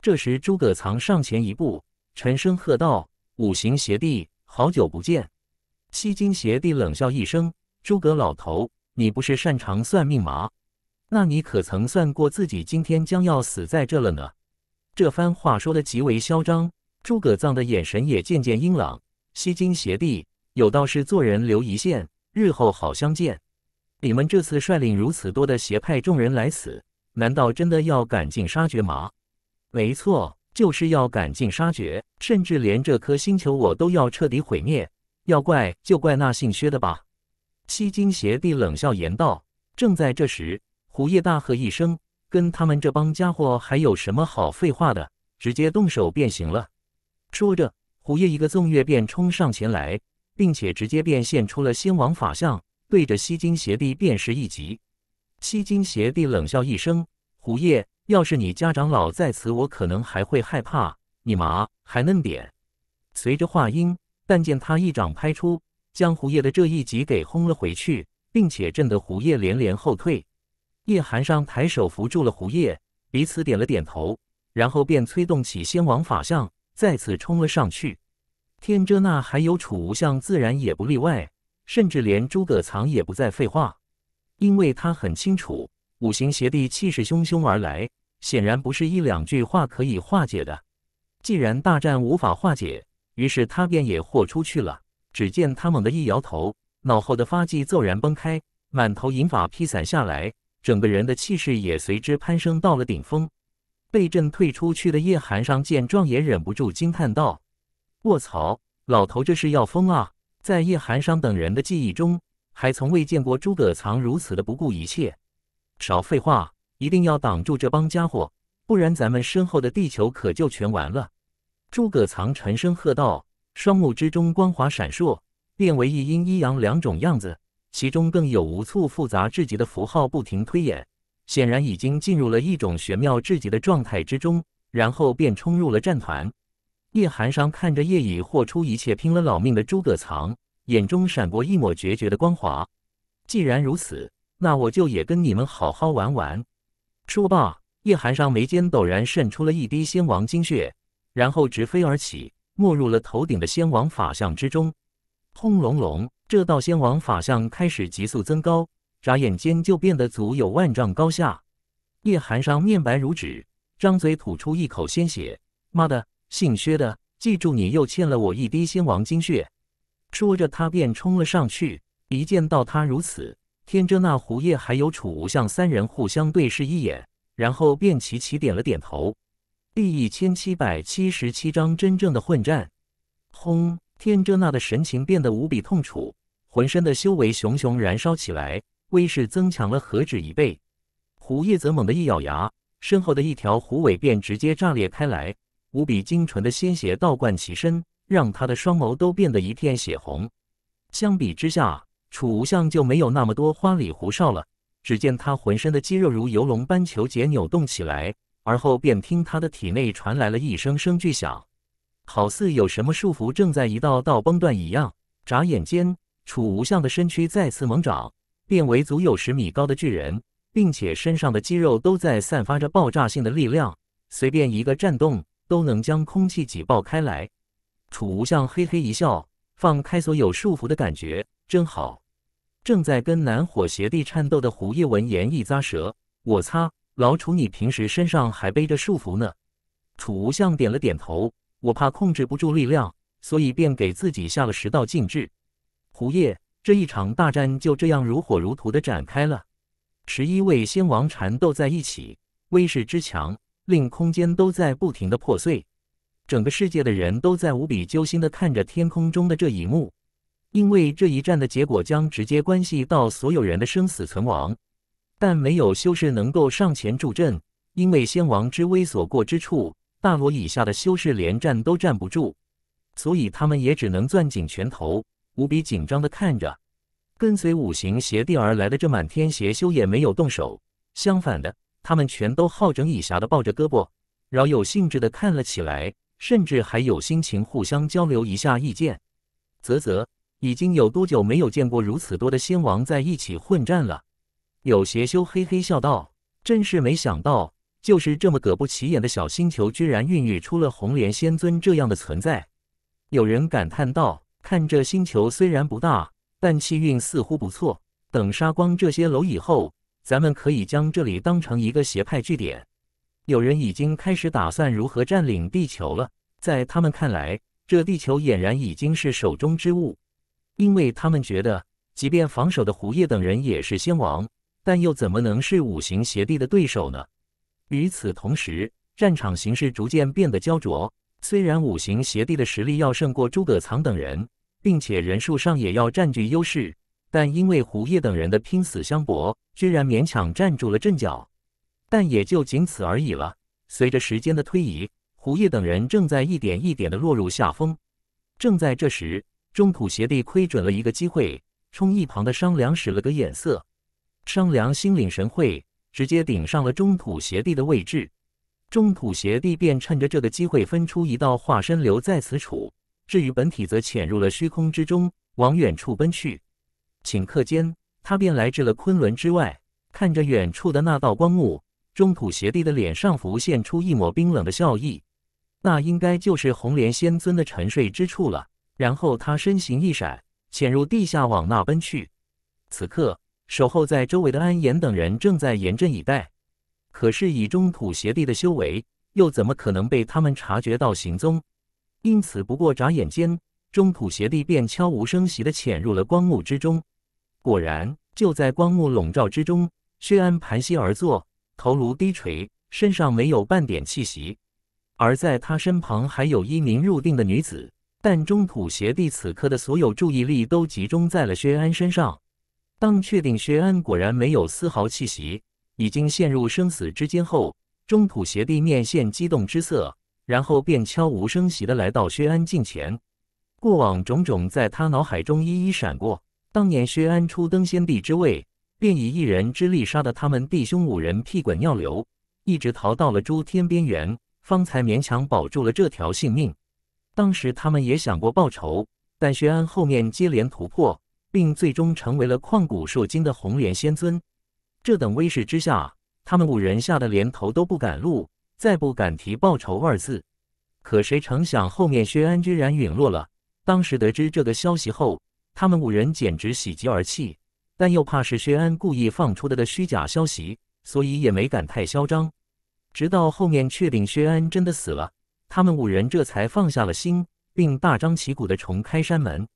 这时，诸葛藏上前一步，沉声喝道：“五行邪帝，好久不见！”西金邪帝冷笑一声：“诸葛老头，你不是擅长算命吗？那你可曾算过自己今天将要死在这了呢？”这番话说的极为嚣张，诸葛藏的眼神也渐渐阴冷。西金邪帝：“有道是做人留一线，日后好相见。”你们这次率领如此多的邪派众人来此，难道真的要赶尽杀绝吗？没错，就是要赶尽杀绝，甚至连这颗星球我都要彻底毁灭。要怪就怪那姓薛的吧。七金邪帝冷笑言道。正在这时，胡夜大喝一声：“跟他们这帮家伙还有什么好废话的？直接动手便行了。”说着，胡夜一个纵跃便冲上前来，并且直接便现出了仙王法相。对着吸金邪帝便是一击，吸金邪帝冷笑一声：“胡叶，要是你家长老在此，我可能还会害怕。”你妈还嫩点。随着话音，但见他一掌拍出，将胡叶的这一击给轰了回去，并且震得胡叶连连后退。叶寒商抬手扶住了胡叶，彼此点了点头，然后便催动起仙王法相，再次冲了上去。天遮那还有楚无相，自然也不例外。甚至连诸葛藏也不再废话，因为他很清楚五行邪帝气势汹汹而来，显然不是一两句话可以化解的。既然大战无法化解，于是他便也豁出去了。只见他猛地一摇头，脑后的发髻骤然崩开，满头银发披散下来，整个人的气势也随之攀升到了顶峰。被震退出去的叶寒商见状也忍不住惊叹道：“卧槽，老头这是要疯啊！”在叶寒商等人的记忆中，还从未见过诸葛藏如此的不顾一切。少废话，一定要挡住这帮家伙，不然咱们身后的地球可就全完了！诸葛藏沉声喝道，双目之中光华闪烁，变为一阴一阳两种样子，其中更有无数复杂至极的符号不停推演，显然已经进入了一种玄妙至极的状态之中，然后便冲入了战团。叶寒商看着叶已豁出一切拼了老命的诸葛藏，眼中闪过一抹决绝的光华。既然如此，那我就也跟你们好好玩玩。说罢，叶寒商眉间陡然渗出了一滴仙王精血，然后直飞而起，没入了头顶的仙王法相之中。轰隆隆，这道仙王法相开始急速增高，眨眼间就变得足有万丈高下。叶寒商面白如纸，张嘴吐出一口鲜血：“妈的！”姓薛的，记住，你又欠了我一滴仙王精血。说着，他便冲了上去。一见到他如此，天真那、胡叶还有楚无相三人互相对视一眼，然后便齐齐点了点头。第一千七百七十七章真正的混战。轰！天真那的神情变得无比痛楚，浑身的修为熊熊燃烧起来，威势增强了何止一倍。胡叶则猛地一咬牙，身后的一条狐尾便直接炸裂开来。无比精纯的鲜血倒灌其身，让他的双眸都变得一片血红。相比之下，楚无相就没有那么多花里胡哨了。只见他浑身的肌肉如游龙般求节扭动起来，而后便听他的体内传来了一声声巨响，好似有什么束缚正在一道道崩断一样。眨眼间，楚无相的身躯再次猛长，变为足有十米高的巨人，并且身上的肌肉都在散发着爆炸性的力量，随便一个颤动。都能将空气挤爆开来。楚无相嘿嘿一笑，放开所有束缚的感觉真好。正在跟南火邪帝颤斗的胡叶闻言一咂舌：“我擦，老楚你平时身上还背着束缚呢。”楚无相点了点头：“我怕控制不住力量，所以便给自己下了十道禁制。”胡叶这一场大战就这样如火如荼的展开了，十一位仙王缠斗在一起，威势之强。令空间都在不停的破碎，整个世界的人都在无比揪心的看着天空中的这一幕，因为这一战的结果将直接关系到所有人的生死存亡。但没有修士能够上前助阵，因为仙王之威所过之处，大罗以下的修士连站都站不住，所以他们也只能攥紧拳头，无比紧张的看着。跟随五行邪帝而来的这满天邪修也没有动手，相反的。他们全都好整以暇地抱着胳膊，饶有兴致地看了起来，甚至还有心情互相交流一下意见。啧啧，已经有多久没有见过如此多的仙王在一起混战了？有邪修嘿嘿笑道：“真是没想到，就是这么个不起眼的小星球，居然孕育出了红莲仙尊这样的存在。”有人感叹道：“看这星球虽然不大，但气运似乎不错。等杀光这些蝼蚁后。”咱们可以将这里当成一个邪派据点。有人已经开始打算如何占领地球了。在他们看来，这地球俨然已经是手中之物。因为他们觉得，即便防守的胡叶等人也是仙王，但又怎么能是五行邪帝的对手呢？与此同时，战场形势逐渐变得焦灼。虽然五行邪帝的实力要胜过诸葛藏等人，并且人数上也要占据优势，但因为胡叶等人的拼死相搏。居然勉强站住了阵脚，但也就仅此而已了。随着时间的推移，胡叶等人正在一点一点的落入下风。正在这时，中土邪帝窥准了一个机会，冲一旁的商良使了个眼色。商良心领神会，直接顶上了中土邪帝的位置。中土邪帝便趁着这个机会分出一道化身留在此处，至于本体则潜入了虚空之中，往远处奔去。顷刻间。他便来至了昆仑之外，看着远处的那道光幕，中土邪帝的脸上浮现出一抹冰冷的笑意。那应该就是红莲仙尊的沉睡之处了。然后他身形一闪，潜入地下往那奔去。此刻守候在周围的安颜等人正在严阵以待，可是以中土邪帝的修为，又怎么可能被他们察觉到行踪？因此，不过眨眼间，中土邪帝便悄无声息地潜入了光幕之中。果然，就在光幕笼罩之中，薛安盘膝而坐，头颅低垂，身上没有半点气息。而在他身旁还有一名入定的女子。但中土邪帝此刻的所有注意力都集中在了薛安身上。当确定薛安果然没有丝毫气息，已经陷入生死之间后，中土邪帝面现激动之色，然后便悄无声息地来到薛安近前。过往种种在他脑海中一一闪过。当年薛安初登仙帝之位，便以一人之力杀得他们弟兄五人屁滚尿流，一直逃到了诸天边缘，方才勉强保住了这条性命。当时他们也想过报仇，但薛安后面接连突破，并最终成为了旷古烁今的红莲仙尊，这等威势之下，他们五人吓得连头都不敢露，再不敢提报仇二字。可谁成想，后面薛安居然陨落了。当时得知这个消息后，他们五人简直喜极而泣，但又怕是薛安故意放出的的虚假消息，所以也没敢太嚣张。直到后面确定薛安真的死了，他们五人这才放下了心，并大张旗鼓的重开山门。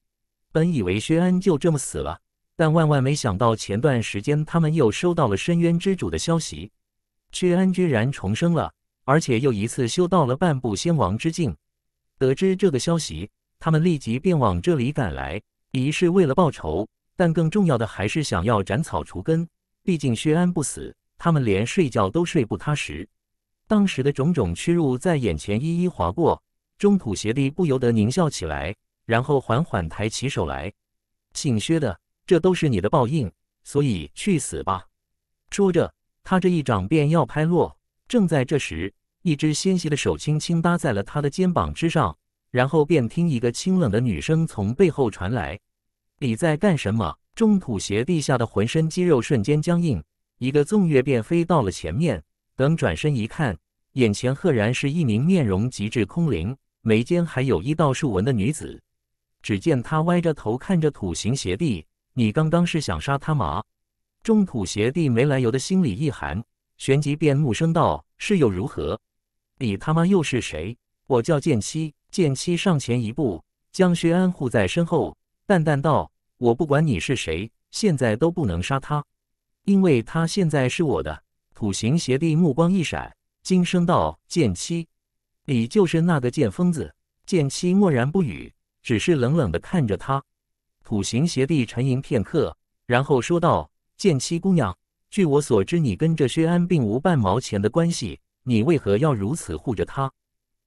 本以为薛安就这么死了，但万万没想到，前段时间他们又收到了深渊之主的消息，薛安居然重生了，而且又一次修到了半步仙王之境。得知这个消息，他们立即便往这里赶来。一是为了报仇，但更重要的还是想要斩草除根。毕竟薛安不死，他们连睡觉都睡不踏实。当时的种种屈辱在眼前一一划过，中土邪帝不由得狞笑起来，然后缓缓抬起手来：“姓薛的，这都是你的报应，所以去死吧！”说着，他这一掌便要拍落。正在这时，一只纤细的手轻轻搭在了他的肩膀之上，然后便听一个清冷的女声从背后传来。你在干什么？中土邪帝吓得浑身肌肉瞬间僵硬，一个纵跃便飞到了前面。等转身一看，眼前赫然是一名面容极致空灵、眉间还有一道竖纹的女子。只见她歪着头看着土行邪帝：“你刚刚是想杀他吗？”中土邪帝没来由的心里一寒，旋即便怒声道：“是又如何？你他妈又是谁？我叫剑七。”剑七上前一步，将薛安护在身后。淡淡道：“我不管你是谁，现在都不能杀他，因为他现在是我的。”土行邪帝目光一闪，惊声道：“剑七，你就是那个剑疯子。”剑七默然不语，只是冷冷的看着他。土行邪帝沉吟片刻，然后说道：“剑七姑娘，据我所知，你跟着薛安并无半毛钱的关系，你为何要如此护着他？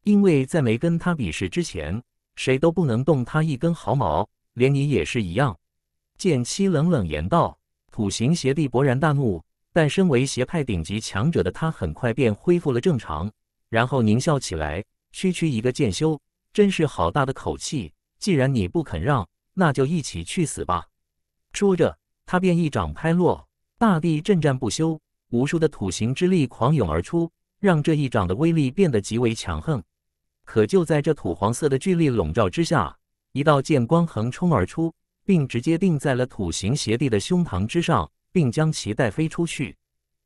因为在没跟他比试之前，谁都不能动他一根毫毛。”连你也是一样，剑七冷冷言道：“土行邪帝勃然大怒，但身为邪派顶级强者的他，很快便恢复了正常，然后狞笑起来：‘区区一个剑修，真是好大的口气！既然你不肯让，那就一起去死吧！’说着，他便一掌拍落，大地震颤不休，无数的土行之力狂涌而出，让这一掌的威力变得极为强横。可就在这土黄色的巨力笼罩之下。”一道剑光横冲而出，并直接定在了土行邪帝的胸膛之上，并将其带飞出去。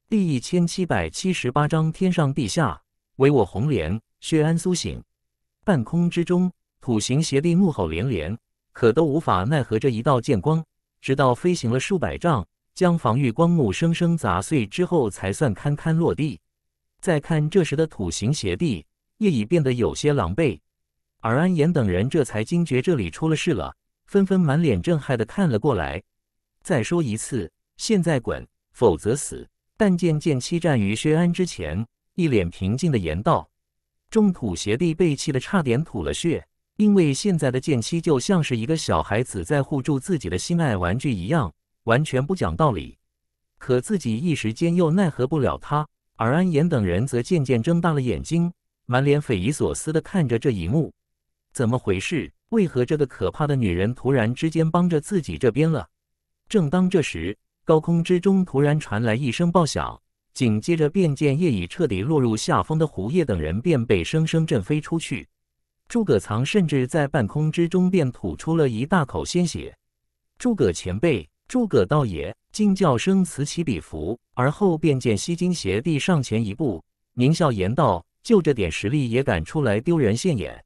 第一千七百七十八章：天上地下，唯我红莲。薛安苏醒，半空之中，土行邪帝怒吼连连，可都无法奈何这一道剑光。直到飞行了数百丈，将防御光幕生生砸碎之后，才算堪堪落地。再看这时的土行邪帝，也已变得有些狼狈。而安言等人这才惊觉这里出了事了，纷纷满脸震撼的看了过来。再说一次，现在滚，否则死！但见剑七站于薛安之前，一脸平静的言道：“中土邪帝被气得差点吐了血，因为现在的剑七就像是一个小孩子在护住自己的心爱玩具一样，完全不讲道理。可自己一时间又奈何不了他。”而安言等人则渐渐睁大了眼睛，满脸匪夷所思的看着这一幕。怎么回事？为何这个可怕的女人突然之间帮着自己这边了？正当这时，高空之中突然传来一声爆响，紧接着便见夜已彻底落入下风的胡叶等人便被生生震飞出去。诸葛藏甚至在半空之中便吐出了一大口鲜血。诸葛前辈，诸葛道爷，惊叫声此起彼伏。而后便见西京邪帝上前一步，狞笑言道：“就这点实力也敢出来丢人现眼？”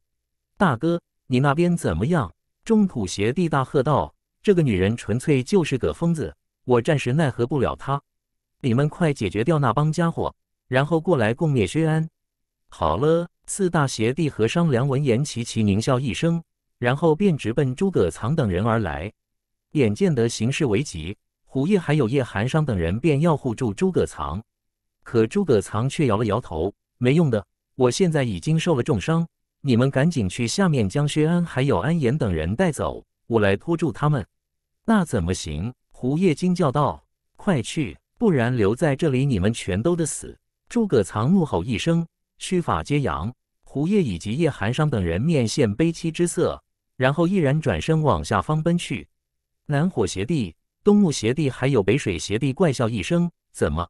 大哥，你那边怎么样？中土邪帝大喝道：“这个女人纯粹就是个疯子，我暂时奈何不了她。你们快解决掉那帮家伙，然后过来共灭薛安。”好了，四大邪帝和商梁闻言齐齐狞笑一声，然后便直奔诸葛藏等人而来。眼见得形势危急，虎夜还有叶寒商等人便要护住诸葛藏，可诸葛藏却摇了摇头：“没用的，我现在已经受了重伤。”你们赶紧去下面将薛安还有安言等人带走，我来拖住他们。那怎么行？胡叶惊叫道：“快去，不然留在这里，你们全都得死！”诸葛藏怒吼一声，须发皆扬。胡叶以及叶寒商等人面现悲戚之色，然后毅然转身往下方奔去。南火邪帝、东木邪帝还有北水邪帝怪笑一声：“怎么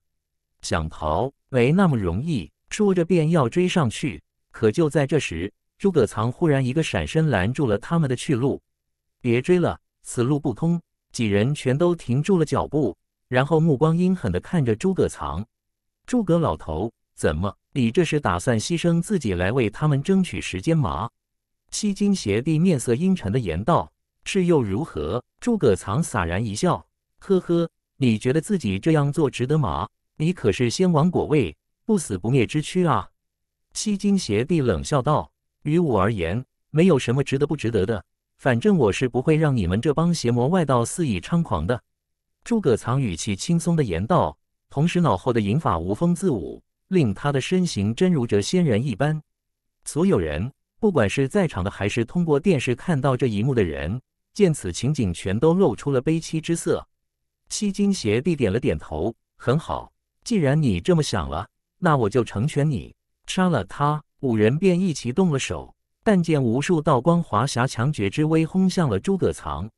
想逃？没那么容易。”说着便要追上去。可就在这时，诸葛藏忽然一个闪身拦住了他们的去路，别追了，此路不通。几人全都停住了脚步，然后目光阴狠的看着诸葛藏。诸葛老头，怎么，你这是打算牺牲自己来为他们争取时间吗？西京邪帝面色阴沉的言道：“是又如何？”诸葛藏洒然一笑，呵呵，你觉得自己这样做值得吗？你可是先王果位，不死不灭之躯啊！西京邪帝冷笑道。于我而言，没有什么值得不值得的，反正我是不会让你们这帮邪魔外道肆意猖狂的。”诸葛藏语气轻松的言道，同时脑后的银发无风自舞，令他的身形真如这仙人一般。所有人，不管是在场的还是通过电视看到这一幕的人，见此情景全都露出了悲戚之色。七金邪帝点了点头：“很好，既然你这么想了，那我就成全你，杀了他。”五人便一起动了手，但见无数道光华挟强绝之威轰向了诸葛藏。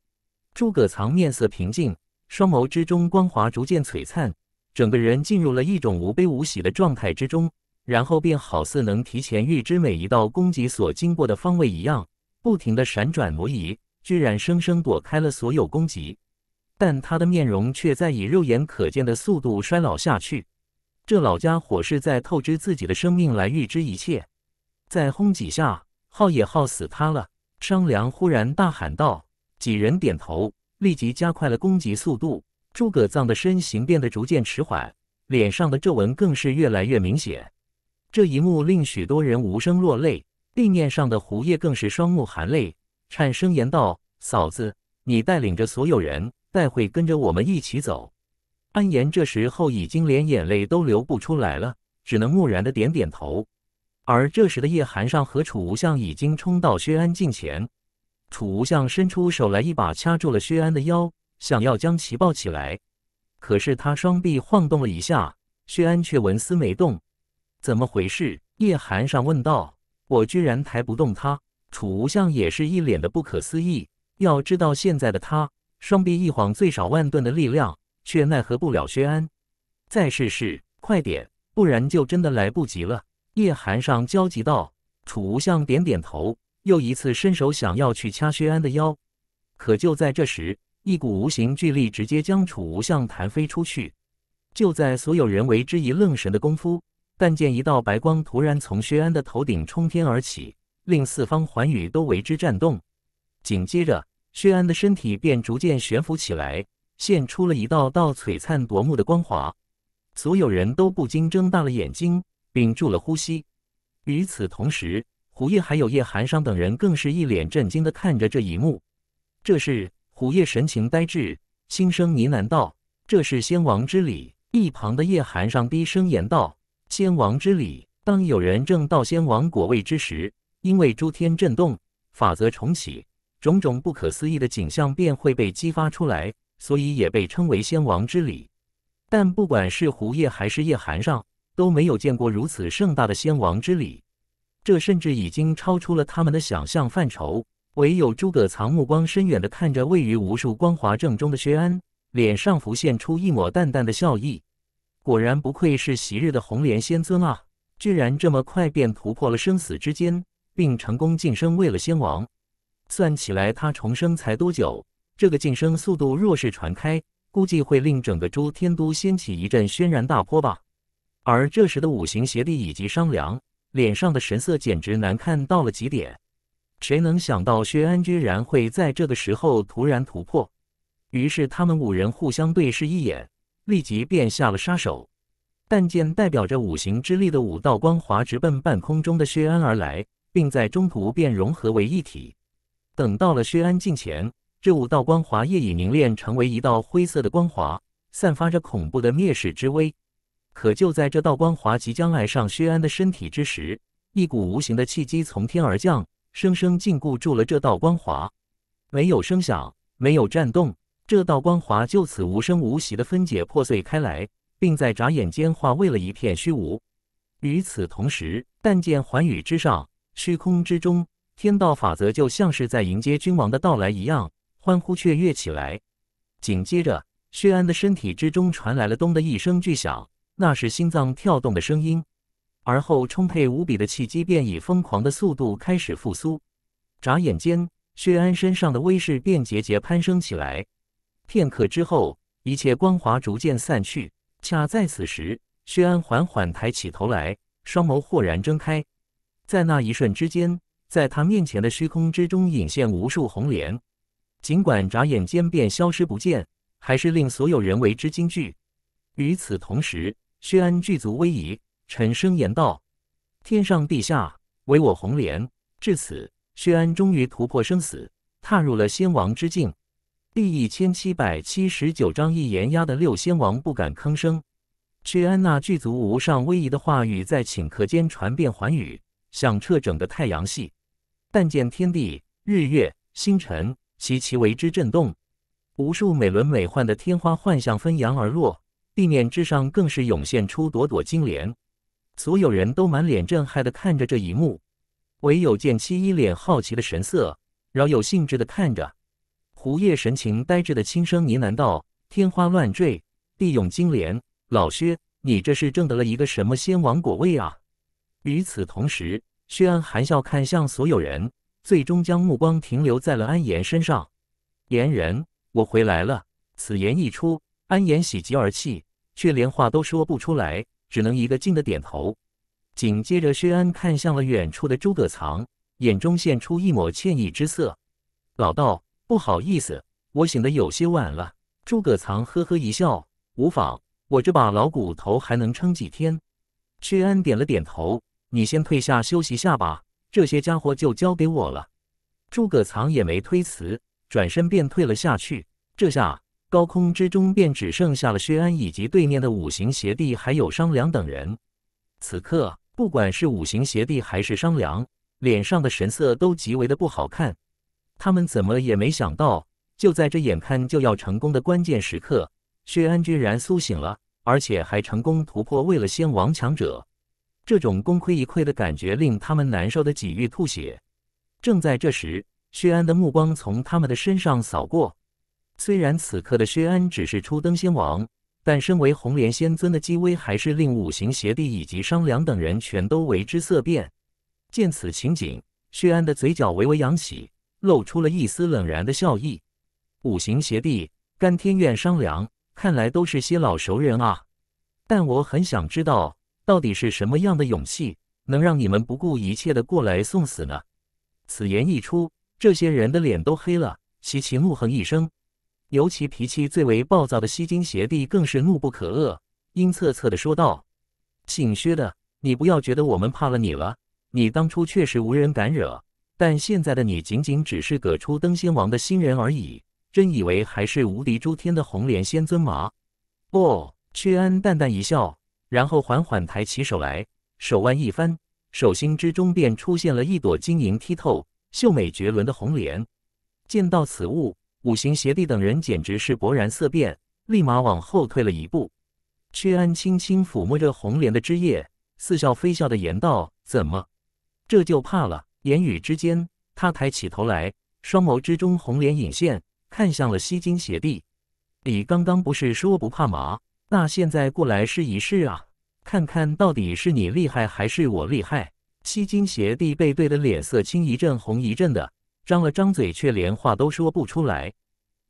诸葛藏面色平静，双眸之中光华逐渐璀璨，整个人进入了一种无悲无喜的状态之中。然后便好似能提前预知每一道攻击所经过的方位一样，不停地闪转挪移，居然生生躲开了所有攻击。但他的面容却在以肉眼可见的速度衰老下去。这老家伙是在透支自己的生命来预知一切，再轰几下，耗也耗死他了！商良忽然大喊道，几人点头，立即加快了攻击速度。诸葛藏的身形变得逐渐迟缓，脸上的皱纹更是越来越明显。这一幕令许多人无声落泪，地面上的胡叶更是双目含泪，颤声言道：“嫂子，你带领着所有人，待会跟着我们一起走。”安言这时候已经连眼泪都流不出来了，只能木然的点点头。而这时的叶寒上和楚无相已经冲到薛安近前，楚无相伸出手来，一把掐住了薛安的腰，想要将其抱起来。可是他双臂晃动了一下，薛安却纹丝没动。怎么回事？叶寒上问道。我居然抬不动他。楚无相也是一脸的不可思议。要知道现在的他，双臂一晃最少万吨的力量。却奈何不了薛安，再试试，快点，不然就真的来不及了。叶寒上焦急道。楚无相点点头，又一次伸手想要去掐薛安的腰，可就在这时，一股无形巨力直接将楚无相弹飞出去。就在所有人为之一愣神的功夫，但见一道白光突然从薛安的头顶冲天而起，令四方寰宇都为之颤动。紧接着，薛安的身体便逐渐悬浮起来。现出了一道道璀璨夺目的光华，所有人都不禁睁大了眼睛，屏住了呼吸。与此同时，胡夜还有叶寒商等人更是一脸震惊地看着这一幕。这时，胡夜神情呆滞，轻声呢喃道：“这是先王之礼。”一旁的叶寒商低声言道：“先王之礼，当有人正到先王果位之时，因为诸天震动，法则重启，种种不可思议的景象便会被激发出来。”所以也被称为先王之礼，但不管是胡业还是叶寒上都没有见过如此盛大的先王之礼，这甚至已经超出了他们的想象范畴。唯有诸葛藏目光深远的看着位于无数光华正中的薛安，脸上浮现出一抹淡淡的笑意。果然不愧是昔日的红莲仙尊啊，居然这么快便突破了生死之间，并成功晋升为了仙王。算起来，他重生才多久？这个晋升速度若是传开，估计会令整个诸天都掀起一阵轩然大波吧。而这时的五行邪力以及商梁，脸上的神色简直难看到了极点。谁能想到薛安居然会在这个时候突然突破？于是他们五人互相对视一眼，立即便下了杀手。但见代表着五行之力的五道光华直奔半空中的薛安而来，并在中途便融合为一体。等到了薛安近前。这五道光华业已凝练成为一道灰色的光华，散发着恐怖的灭世之威。可就在这道光华即将爱上薛安的身体之时，一股无形的契机从天而降，生生禁锢住了这道光华。没有声响，没有颤动，这道光华就此无声无息的分解破碎开来，并在眨眼间化为了一片虚无。与此同时，但见寰宇之上，虚空之中，天道法则就像是在迎接君王的到来一样。欢呼雀跃起来，紧接着，薛安的身体之中传来了“咚”的一声巨响，那是心脏跳动的声音。而后，充沛无比的气机便以疯狂的速度开始复苏，眨眼间，薛安身上的威势便节节攀升起来。片刻之后，一切光华逐渐散去。恰在此时，薛安缓缓抬起头来，双眸豁然睁开，在那一瞬之间，在他面前的虚空之中隐现无数红莲。尽管眨眼间便消失不见，还是令所有人为之惊惧。与此同时，薛安具足威仪，沉声言道：“天上地下，唯我红莲。”至此，薛安终于突破生死，踏入了仙王之境。第一千七百七十九章一言压的六仙王不敢吭声。薛安那具足无上威仪的话语，在顷刻间传遍寰宇，响彻整个太阳系。但见天地日月星辰。其其为之震动，无数美轮美奂的天花幻象纷扬而落，地面之上更是涌现出朵朵金莲。所有人都满脸震撼的看着这一幕，唯有剑七一脸好奇的神色，饶有兴致的看着。胡叶神情呆滞的轻声呢喃道：“天花乱坠，地涌金莲，老薛，你这是挣得了一个什么仙王果位啊？”与此同时，薛安含笑看向所有人。最终将目光停留在了安言身上。言人，我回来了。此言一出，安言喜极而泣，却连话都说不出来，只能一个劲的点头。紧接着，薛安看向了远处的诸葛藏，眼中现出一抹歉意之色。老道，不好意思，我醒得有些晚了。诸葛藏呵呵一笑，无妨，我这把老骨头还能撑几天。薛安点了点头，你先退下休息下吧。这些家伙就交给我了。诸葛藏也没推辞，转身便退了下去。这下高空之中便只剩下了薛安以及对面的五行邪帝，还有商良等人。此刻，不管是五行邪帝还是商良，脸上的神色都极为的不好看。他们怎么也没想到，就在这眼看就要成功的关键时刻，薛安居然苏醒了，而且还成功突破，为了先王强者。这种功亏一篑的感觉令他们难受的几欲吐血。正在这时，薛安的目光从他们的身上扫过。虽然此刻的薛安只是初登仙王，但身为红莲仙尊的姬威，还是令五行邪帝以及商良等人全都为之色变。见此情景，薛安的嘴角微微扬起，露出了一丝冷然的笑意。五行邪帝、甘天愿、商良，看来都是些老熟人啊。但我很想知道。到底是什么样的勇气，能让你们不顾一切的过来送死呢？此言一出，这些人的脸都黑了。西齐怒哼一声，尤其脾气最为暴躁的西金邪帝更是怒不可遏，阴恻恻的说道：“姓薛的，你不要觉得我们怕了你了。你当初确实无人敢惹，但现在的你仅仅只是个初登仙王的新人而已，真以为还是无敌诸天的红莲仙尊吗？”不，薛安淡淡一笑。然后缓缓抬起手来，手腕一翻，手心之中便出现了一朵晶莹剔透、秀美绝伦的红莲。见到此物，五行邪帝等人简直是勃然色变，立马往后退了一步。薛安轻轻抚摸着红莲的枝叶，似笑非笑的言道：“怎么，这就怕了？”言语之间，他抬起头来，双眸之中红莲隐现，看向了西京邪帝：“你刚刚不是说不怕吗？”那现在过来试一试啊，看看到底是你厉害还是我厉害？七金邪帝背对的脸色青一阵红一阵的，张了张嘴却连话都说不出来。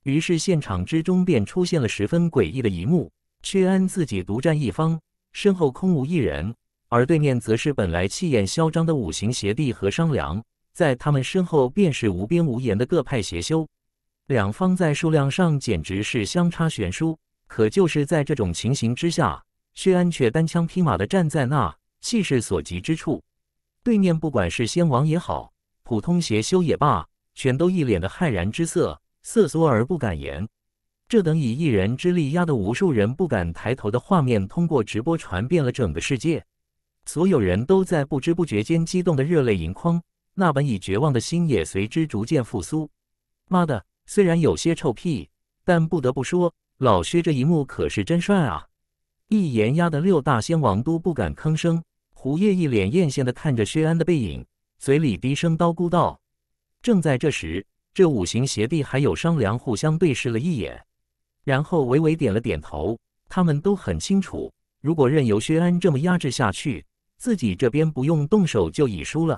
于是现场之中便出现了十分诡异的一幕：薛安自己独占一方，身后空无一人；而对面则是本来气焰嚣张的五行邪帝和商梁，在他们身后便是无边无沿的各派邪修。两方在数量上简直是相差悬殊。可就是在这种情形之下，薛安却单枪匹马的站在那，气势所及之处，对面不管是仙王也好，普通邪修也罢，全都一脸的骇然之色，瑟缩而不敢言。这等以一人之力压得无数人不敢抬头的画面，通过直播传遍了整个世界，所有人都在不知不觉间激动的热泪盈眶，那本已绝望的心也随之逐渐复苏。妈的，虽然有些臭屁，但不得不说。老薛这一幕可是真帅啊！一言压的六大仙王都不敢吭声。胡烨一脸艳羡的看着薛安的背影，嘴里低声叨咕道：“正在这时，这五行邪帝还有商梁互相对视了一眼，然后微微点了点头。他们都很清楚，如果任由薛安这么压制下去，自己这边不用动手就已输了。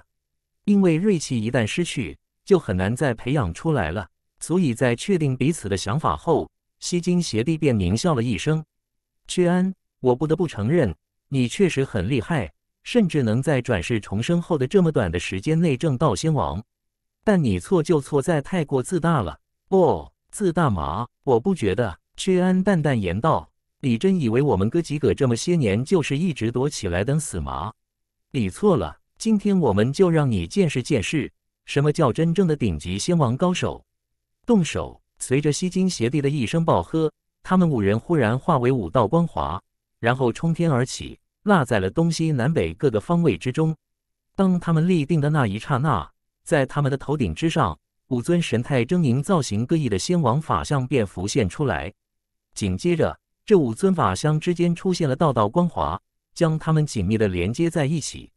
因为锐气一旦失去，就很难再培养出来了。所以在确定彼此的想法后。”西京邪帝便狞笑了一声：“屈安，我不得不承认，你确实很厉害，甚至能在转世重生后的这么短的时间内挣到仙王。但你错就错在太过自大了。”“哦，自大吗？我不觉得。”屈安淡淡言道：“你真以为我们哥几个这么些年就是一直躲起来等死吗？你错了，今天我们就让你见识见识，什么叫真正的顶级仙王高手。”动手。随着西金邪帝的一声暴喝，他们五人忽然化为五道光华，然后冲天而起，落在了东西南北各个方位之中。当他们立定的那一刹那，在他们的头顶之上，五尊神态狰狞、造型各异的仙王法相便浮现出来。紧接着，这五尊法相之间出现了道道光华，将他们紧密地连接在一起。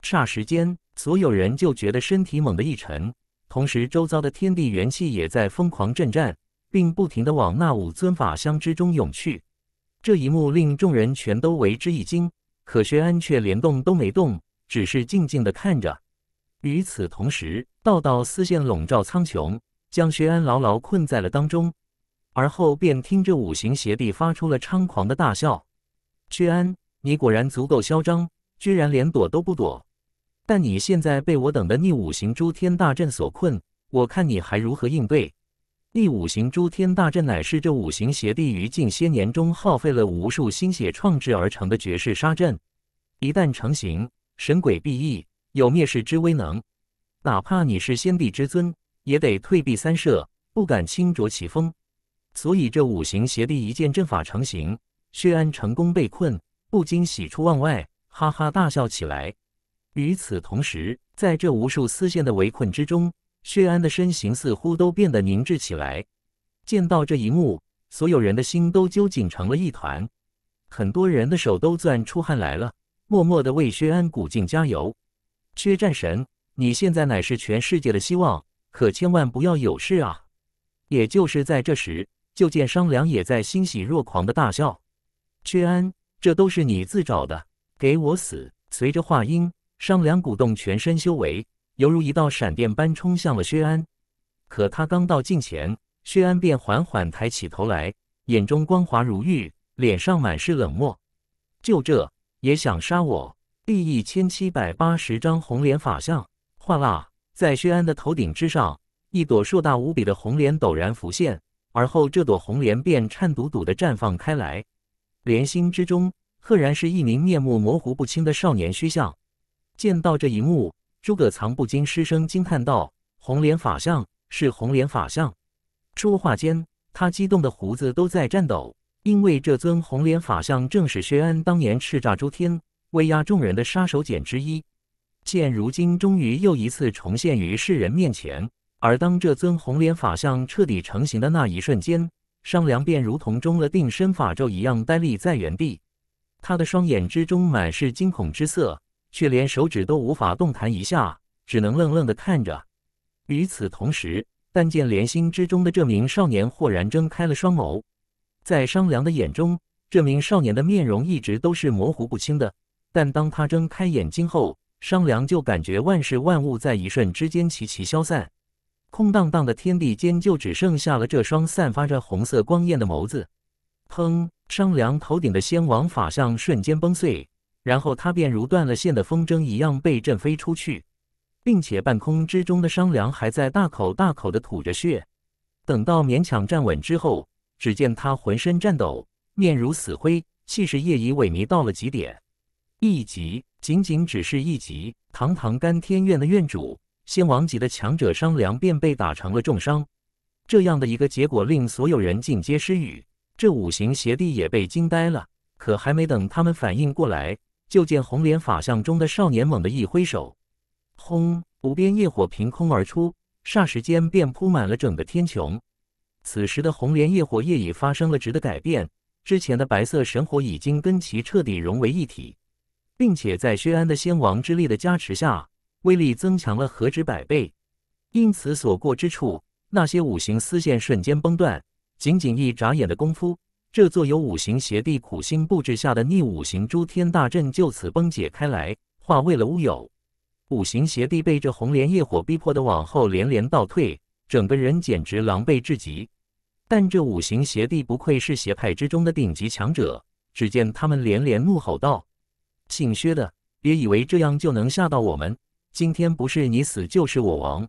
霎时间，所有人就觉得身体猛地一沉。同时，周遭的天地元气也在疯狂震颤，并不停的往那五尊法相之中涌去。这一幕令众人全都为之一惊，可薛安却连动都没动，只是静静的看着。与此同时，道道丝线笼罩苍穹，将薛安牢牢困在了当中。而后便听着五行邪帝发出了猖狂的大笑：“薛安，你果然足够嚣张，居然连躲都不躲。”但你现在被我等的逆五行诸天大阵所困，我看你还如何应对？逆五行诸天大阵乃是这五行邪帝于近些年中耗费了无数心血创制而成的绝世杀阵，一旦成型，神鬼必异，有灭世之威能。哪怕你是先帝之尊，也得退避三舍，不敢轻浊其锋。所以这五行邪帝一见阵法成型，薛安成功被困，不禁喜出望外，哈哈大笑起来。与此同时，在这无数丝线的围困之中，薛安的身形似乎都变得凝滞起来。见到这一幕，所有人的心都揪紧成了一团，很多人的手都攥出汗来了，默默的为薛安鼓劲加油。薛战神，你现在乃是全世界的希望，可千万不要有事啊！也就是在这时，就见商良也在欣喜若狂的大笑：“薛安，这都是你自找的，给我死！”随着话音。上梁鼓动全身修为，犹如一道闪电般冲向了薛安。可他刚到近前，薛安便缓缓抬起头来，眼中光华如玉，脸上满是冷漠。就这也想杀我？第一千七百八十张红莲法相。哗啦！在薛安的头顶之上，一朵硕大无比的红莲陡然浮现，而后这朵红莲便颤抖抖的绽放开来。莲心之中，赫然是一名面目模糊不清的少年虚像。见到这一幕，诸葛藏不禁失声惊叹道：“红莲法相，是红莲法相！”说话间，他激动的胡子都在颤抖，因为这尊红莲法相正是薛安当年叱咤诸天、威压众人的杀手锏之一，现如今终于又一次重现于世人面前。而当这尊红莲法相彻底成型的那一瞬间，商良便如同中了定身法咒一样呆立在原地，他的双眼之中满是惊恐之色。却连手指都无法动弹一下，只能愣愣地看着。与此同时，但见莲心之中的这名少年豁然睁开了双眸。在商良的眼中，这名少年的面容一直都是模糊不清的，但当他睁开眼睛后，商良就感觉万事万物在一瞬之间齐齐消散，空荡荡的天地间就只剩下了这双散发着红色光焰的眸子。砰！商良头顶的仙王法相瞬间崩碎。然后他便如断了线的风筝一样被震飞出去，并且半空之中的商梁还在大口大口地吐着血。等到勉强站稳之后，只见他浑身颤抖，面如死灰，气势也已萎靡到了极点。一级，仅仅只是一级，堂堂干天院的院主、仙王级的强者商梁便被打成了重伤。这样的一个结果令所有人尽皆失语，这五行邪帝也被惊呆了。可还没等他们反应过来，就见红莲法相中的少年猛地一挥手，轰！无边业火凭空而出，霎时间便铺满了整个天穹。此时的红莲业火业已发生了质的改变，之前的白色神火已经跟其彻底融为一体，并且在薛安的仙王之力的加持下，威力增强了何止百倍。因此，所过之处，那些五行丝线瞬间崩断。仅仅一眨眼的功夫。这座由五行邪帝苦心布置下的逆五行诸天大阵就此崩解开来，化为了乌有。五行邪帝被这红莲业火逼迫的往后连连倒退，整个人简直狼狈至极。但这五行邪帝不愧是邪派之中的顶级强者，只见他们连连怒吼道：“姓薛的，别以为这样就能吓到我们！今天不是你死就是我亡，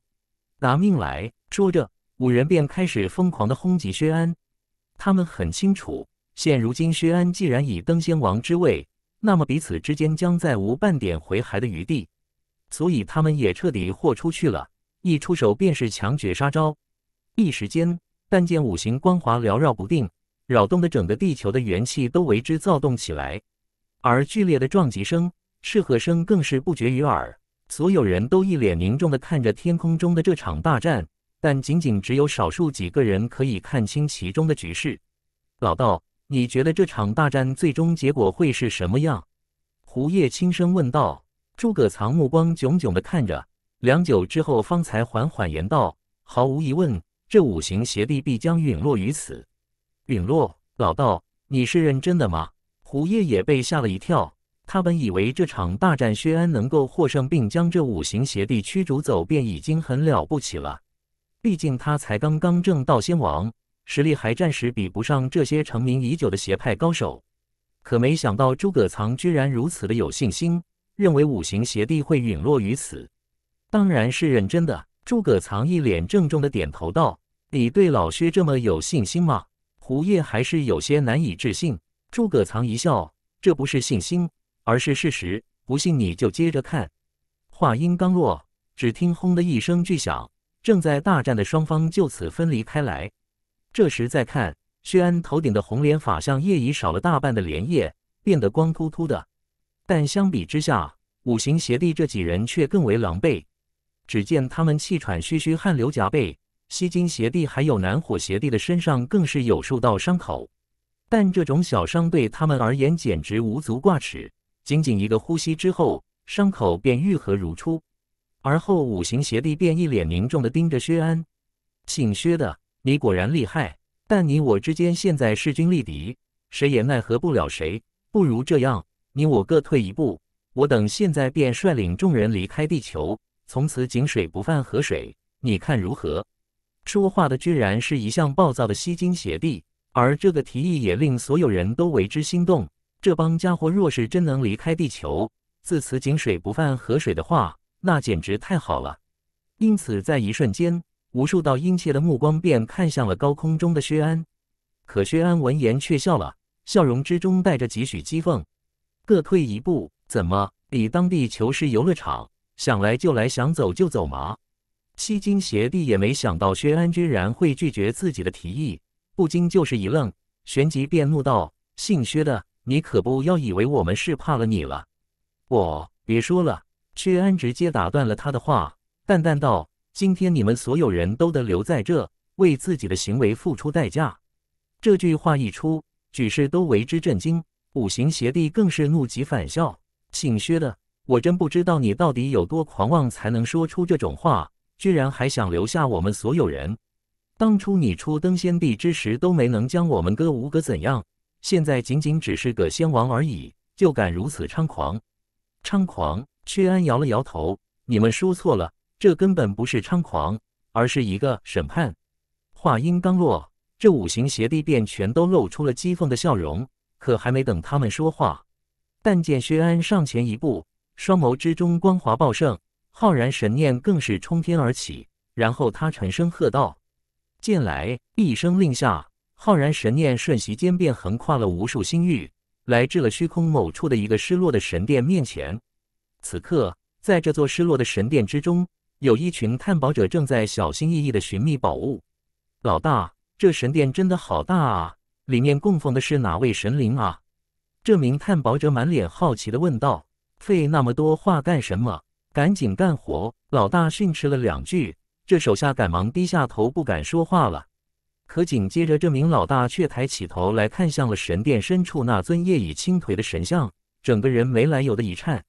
拿命来！”说着，五人便开始疯狂的轰击薛安。他们很清楚，现如今薛安既然已登仙王之位，那么彼此之间将再无半点回还的余地，所以他们也彻底豁出去了，一出手便是强绝杀招。一时间，但见五行光华缭绕不定，扰动的整个地球的元气都为之躁动起来，而剧烈的撞击声、斥喝声更是不绝于耳。所有人都一脸凝重的看着天空中的这场大战。但仅仅只有少数几个人可以看清其中的局势。老道，你觉得这场大战最终结果会是什么样？胡叶轻声问道。诸葛藏目光炯炯地看着，良久之后方才缓缓言道：“毫无疑问，这五行邪帝必将陨落于此。”陨落，老道，你是认真的吗？胡叶也被吓了一跳。他本以为这场大战薛安能够获胜，并将这五行邪帝驱逐走，便已经很了不起了。毕竟他才刚刚正道仙王，实力还暂时比不上这些成名已久的邪派高手。可没想到诸葛藏居然如此的有信心，认为五行邪帝会陨落于此，当然是认真的。诸葛藏一脸郑重的点头道：“你对老薛这么有信心吗？”胡烨还是有些难以置信。诸葛藏一笑：“这不是信心，而是事实。不信你就接着看。”话音刚落，只听“轰”的一声巨响。正在大战的双方就此分离开来。这时再看薛安头顶的红莲法相，业已少了大半的莲叶，变得光秃秃的。但相比之下，五行邪帝这几人却更为狼狈。只见他们气喘吁吁，汗流浃背。吸金邪帝还有南火邪帝的身上更是有数道伤口，但这种小伤对他们而言简直无足挂齿。仅仅一个呼吸之后，伤口便愈合如初。而后，五行邪帝便一脸凝重的盯着薛安，姓薛的，你果然厉害。但你我之间现在势均力敌，谁也奈何不了谁。不如这样，你我各退一步，我等现在便率领众人离开地球，从此井水不犯河水，你看如何？说话的居然是一向暴躁的吸金邪帝，而这个提议也令所有人都为之心动。这帮家伙若是真能离开地球，自此井水不犯河水的话。那简直太好了，因此在一瞬间，无数道殷切的目光便看向了高空中的薛安。可薛安闻言却笑了，笑容之中带着几许讥讽。各退一步，怎么比当地囚师游乐场，想来就来，想走就走吗？西京邪帝也没想到薛安居然会拒绝自己的提议，不禁就是一愣，旋即便怒道：“姓薛的，你可不要以为我们是怕了你了！我别说了。”屈安直接打断了他的话，淡淡道：“今天你们所有人都得留在这，为自己的行为付出代价。”这句话一出，举世都为之震惊。五行邪帝更是怒极反笑：“姓薛的，我真不知道你到底有多狂妄，才能说出这种话！居然还想留下我们所有人！当初你初登仙帝之时，都没能将我们哥五个怎样，现在仅仅只是个仙王而已，就敢如此猖狂！猖狂！”薛安摇了摇头：“你们说错了，这根本不是猖狂，而是一个审判。”话音刚落，这五行邪帝便全都露出了讥讽的笑容。可还没等他们说话，但见薛安上前一步，双眸之中光华爆盛，浩然神念更是冲天而起。然后他沉声喝道：“剑来！”一声令下，浩然神念瞬息间便横跨了无数星域，来至了虚空某处的一个失落的神殿面前。此刻，在这座失落的神殿之中，有一群探宝者正在小心翼翼地寻觅宝物。老大，这神殿真的好大啊！里面供奉的是哪位神灵啊？这名探宝者满脸好奇地问道：“费那么多话干什么？赶紧干活！”老大训斥了两句，这手下赶忙低下头，不敢说话了。可紧接着，这名老大却抬起头来看向了神殿深处那尊夜已倾颓的神像，整个人没来由的一颤。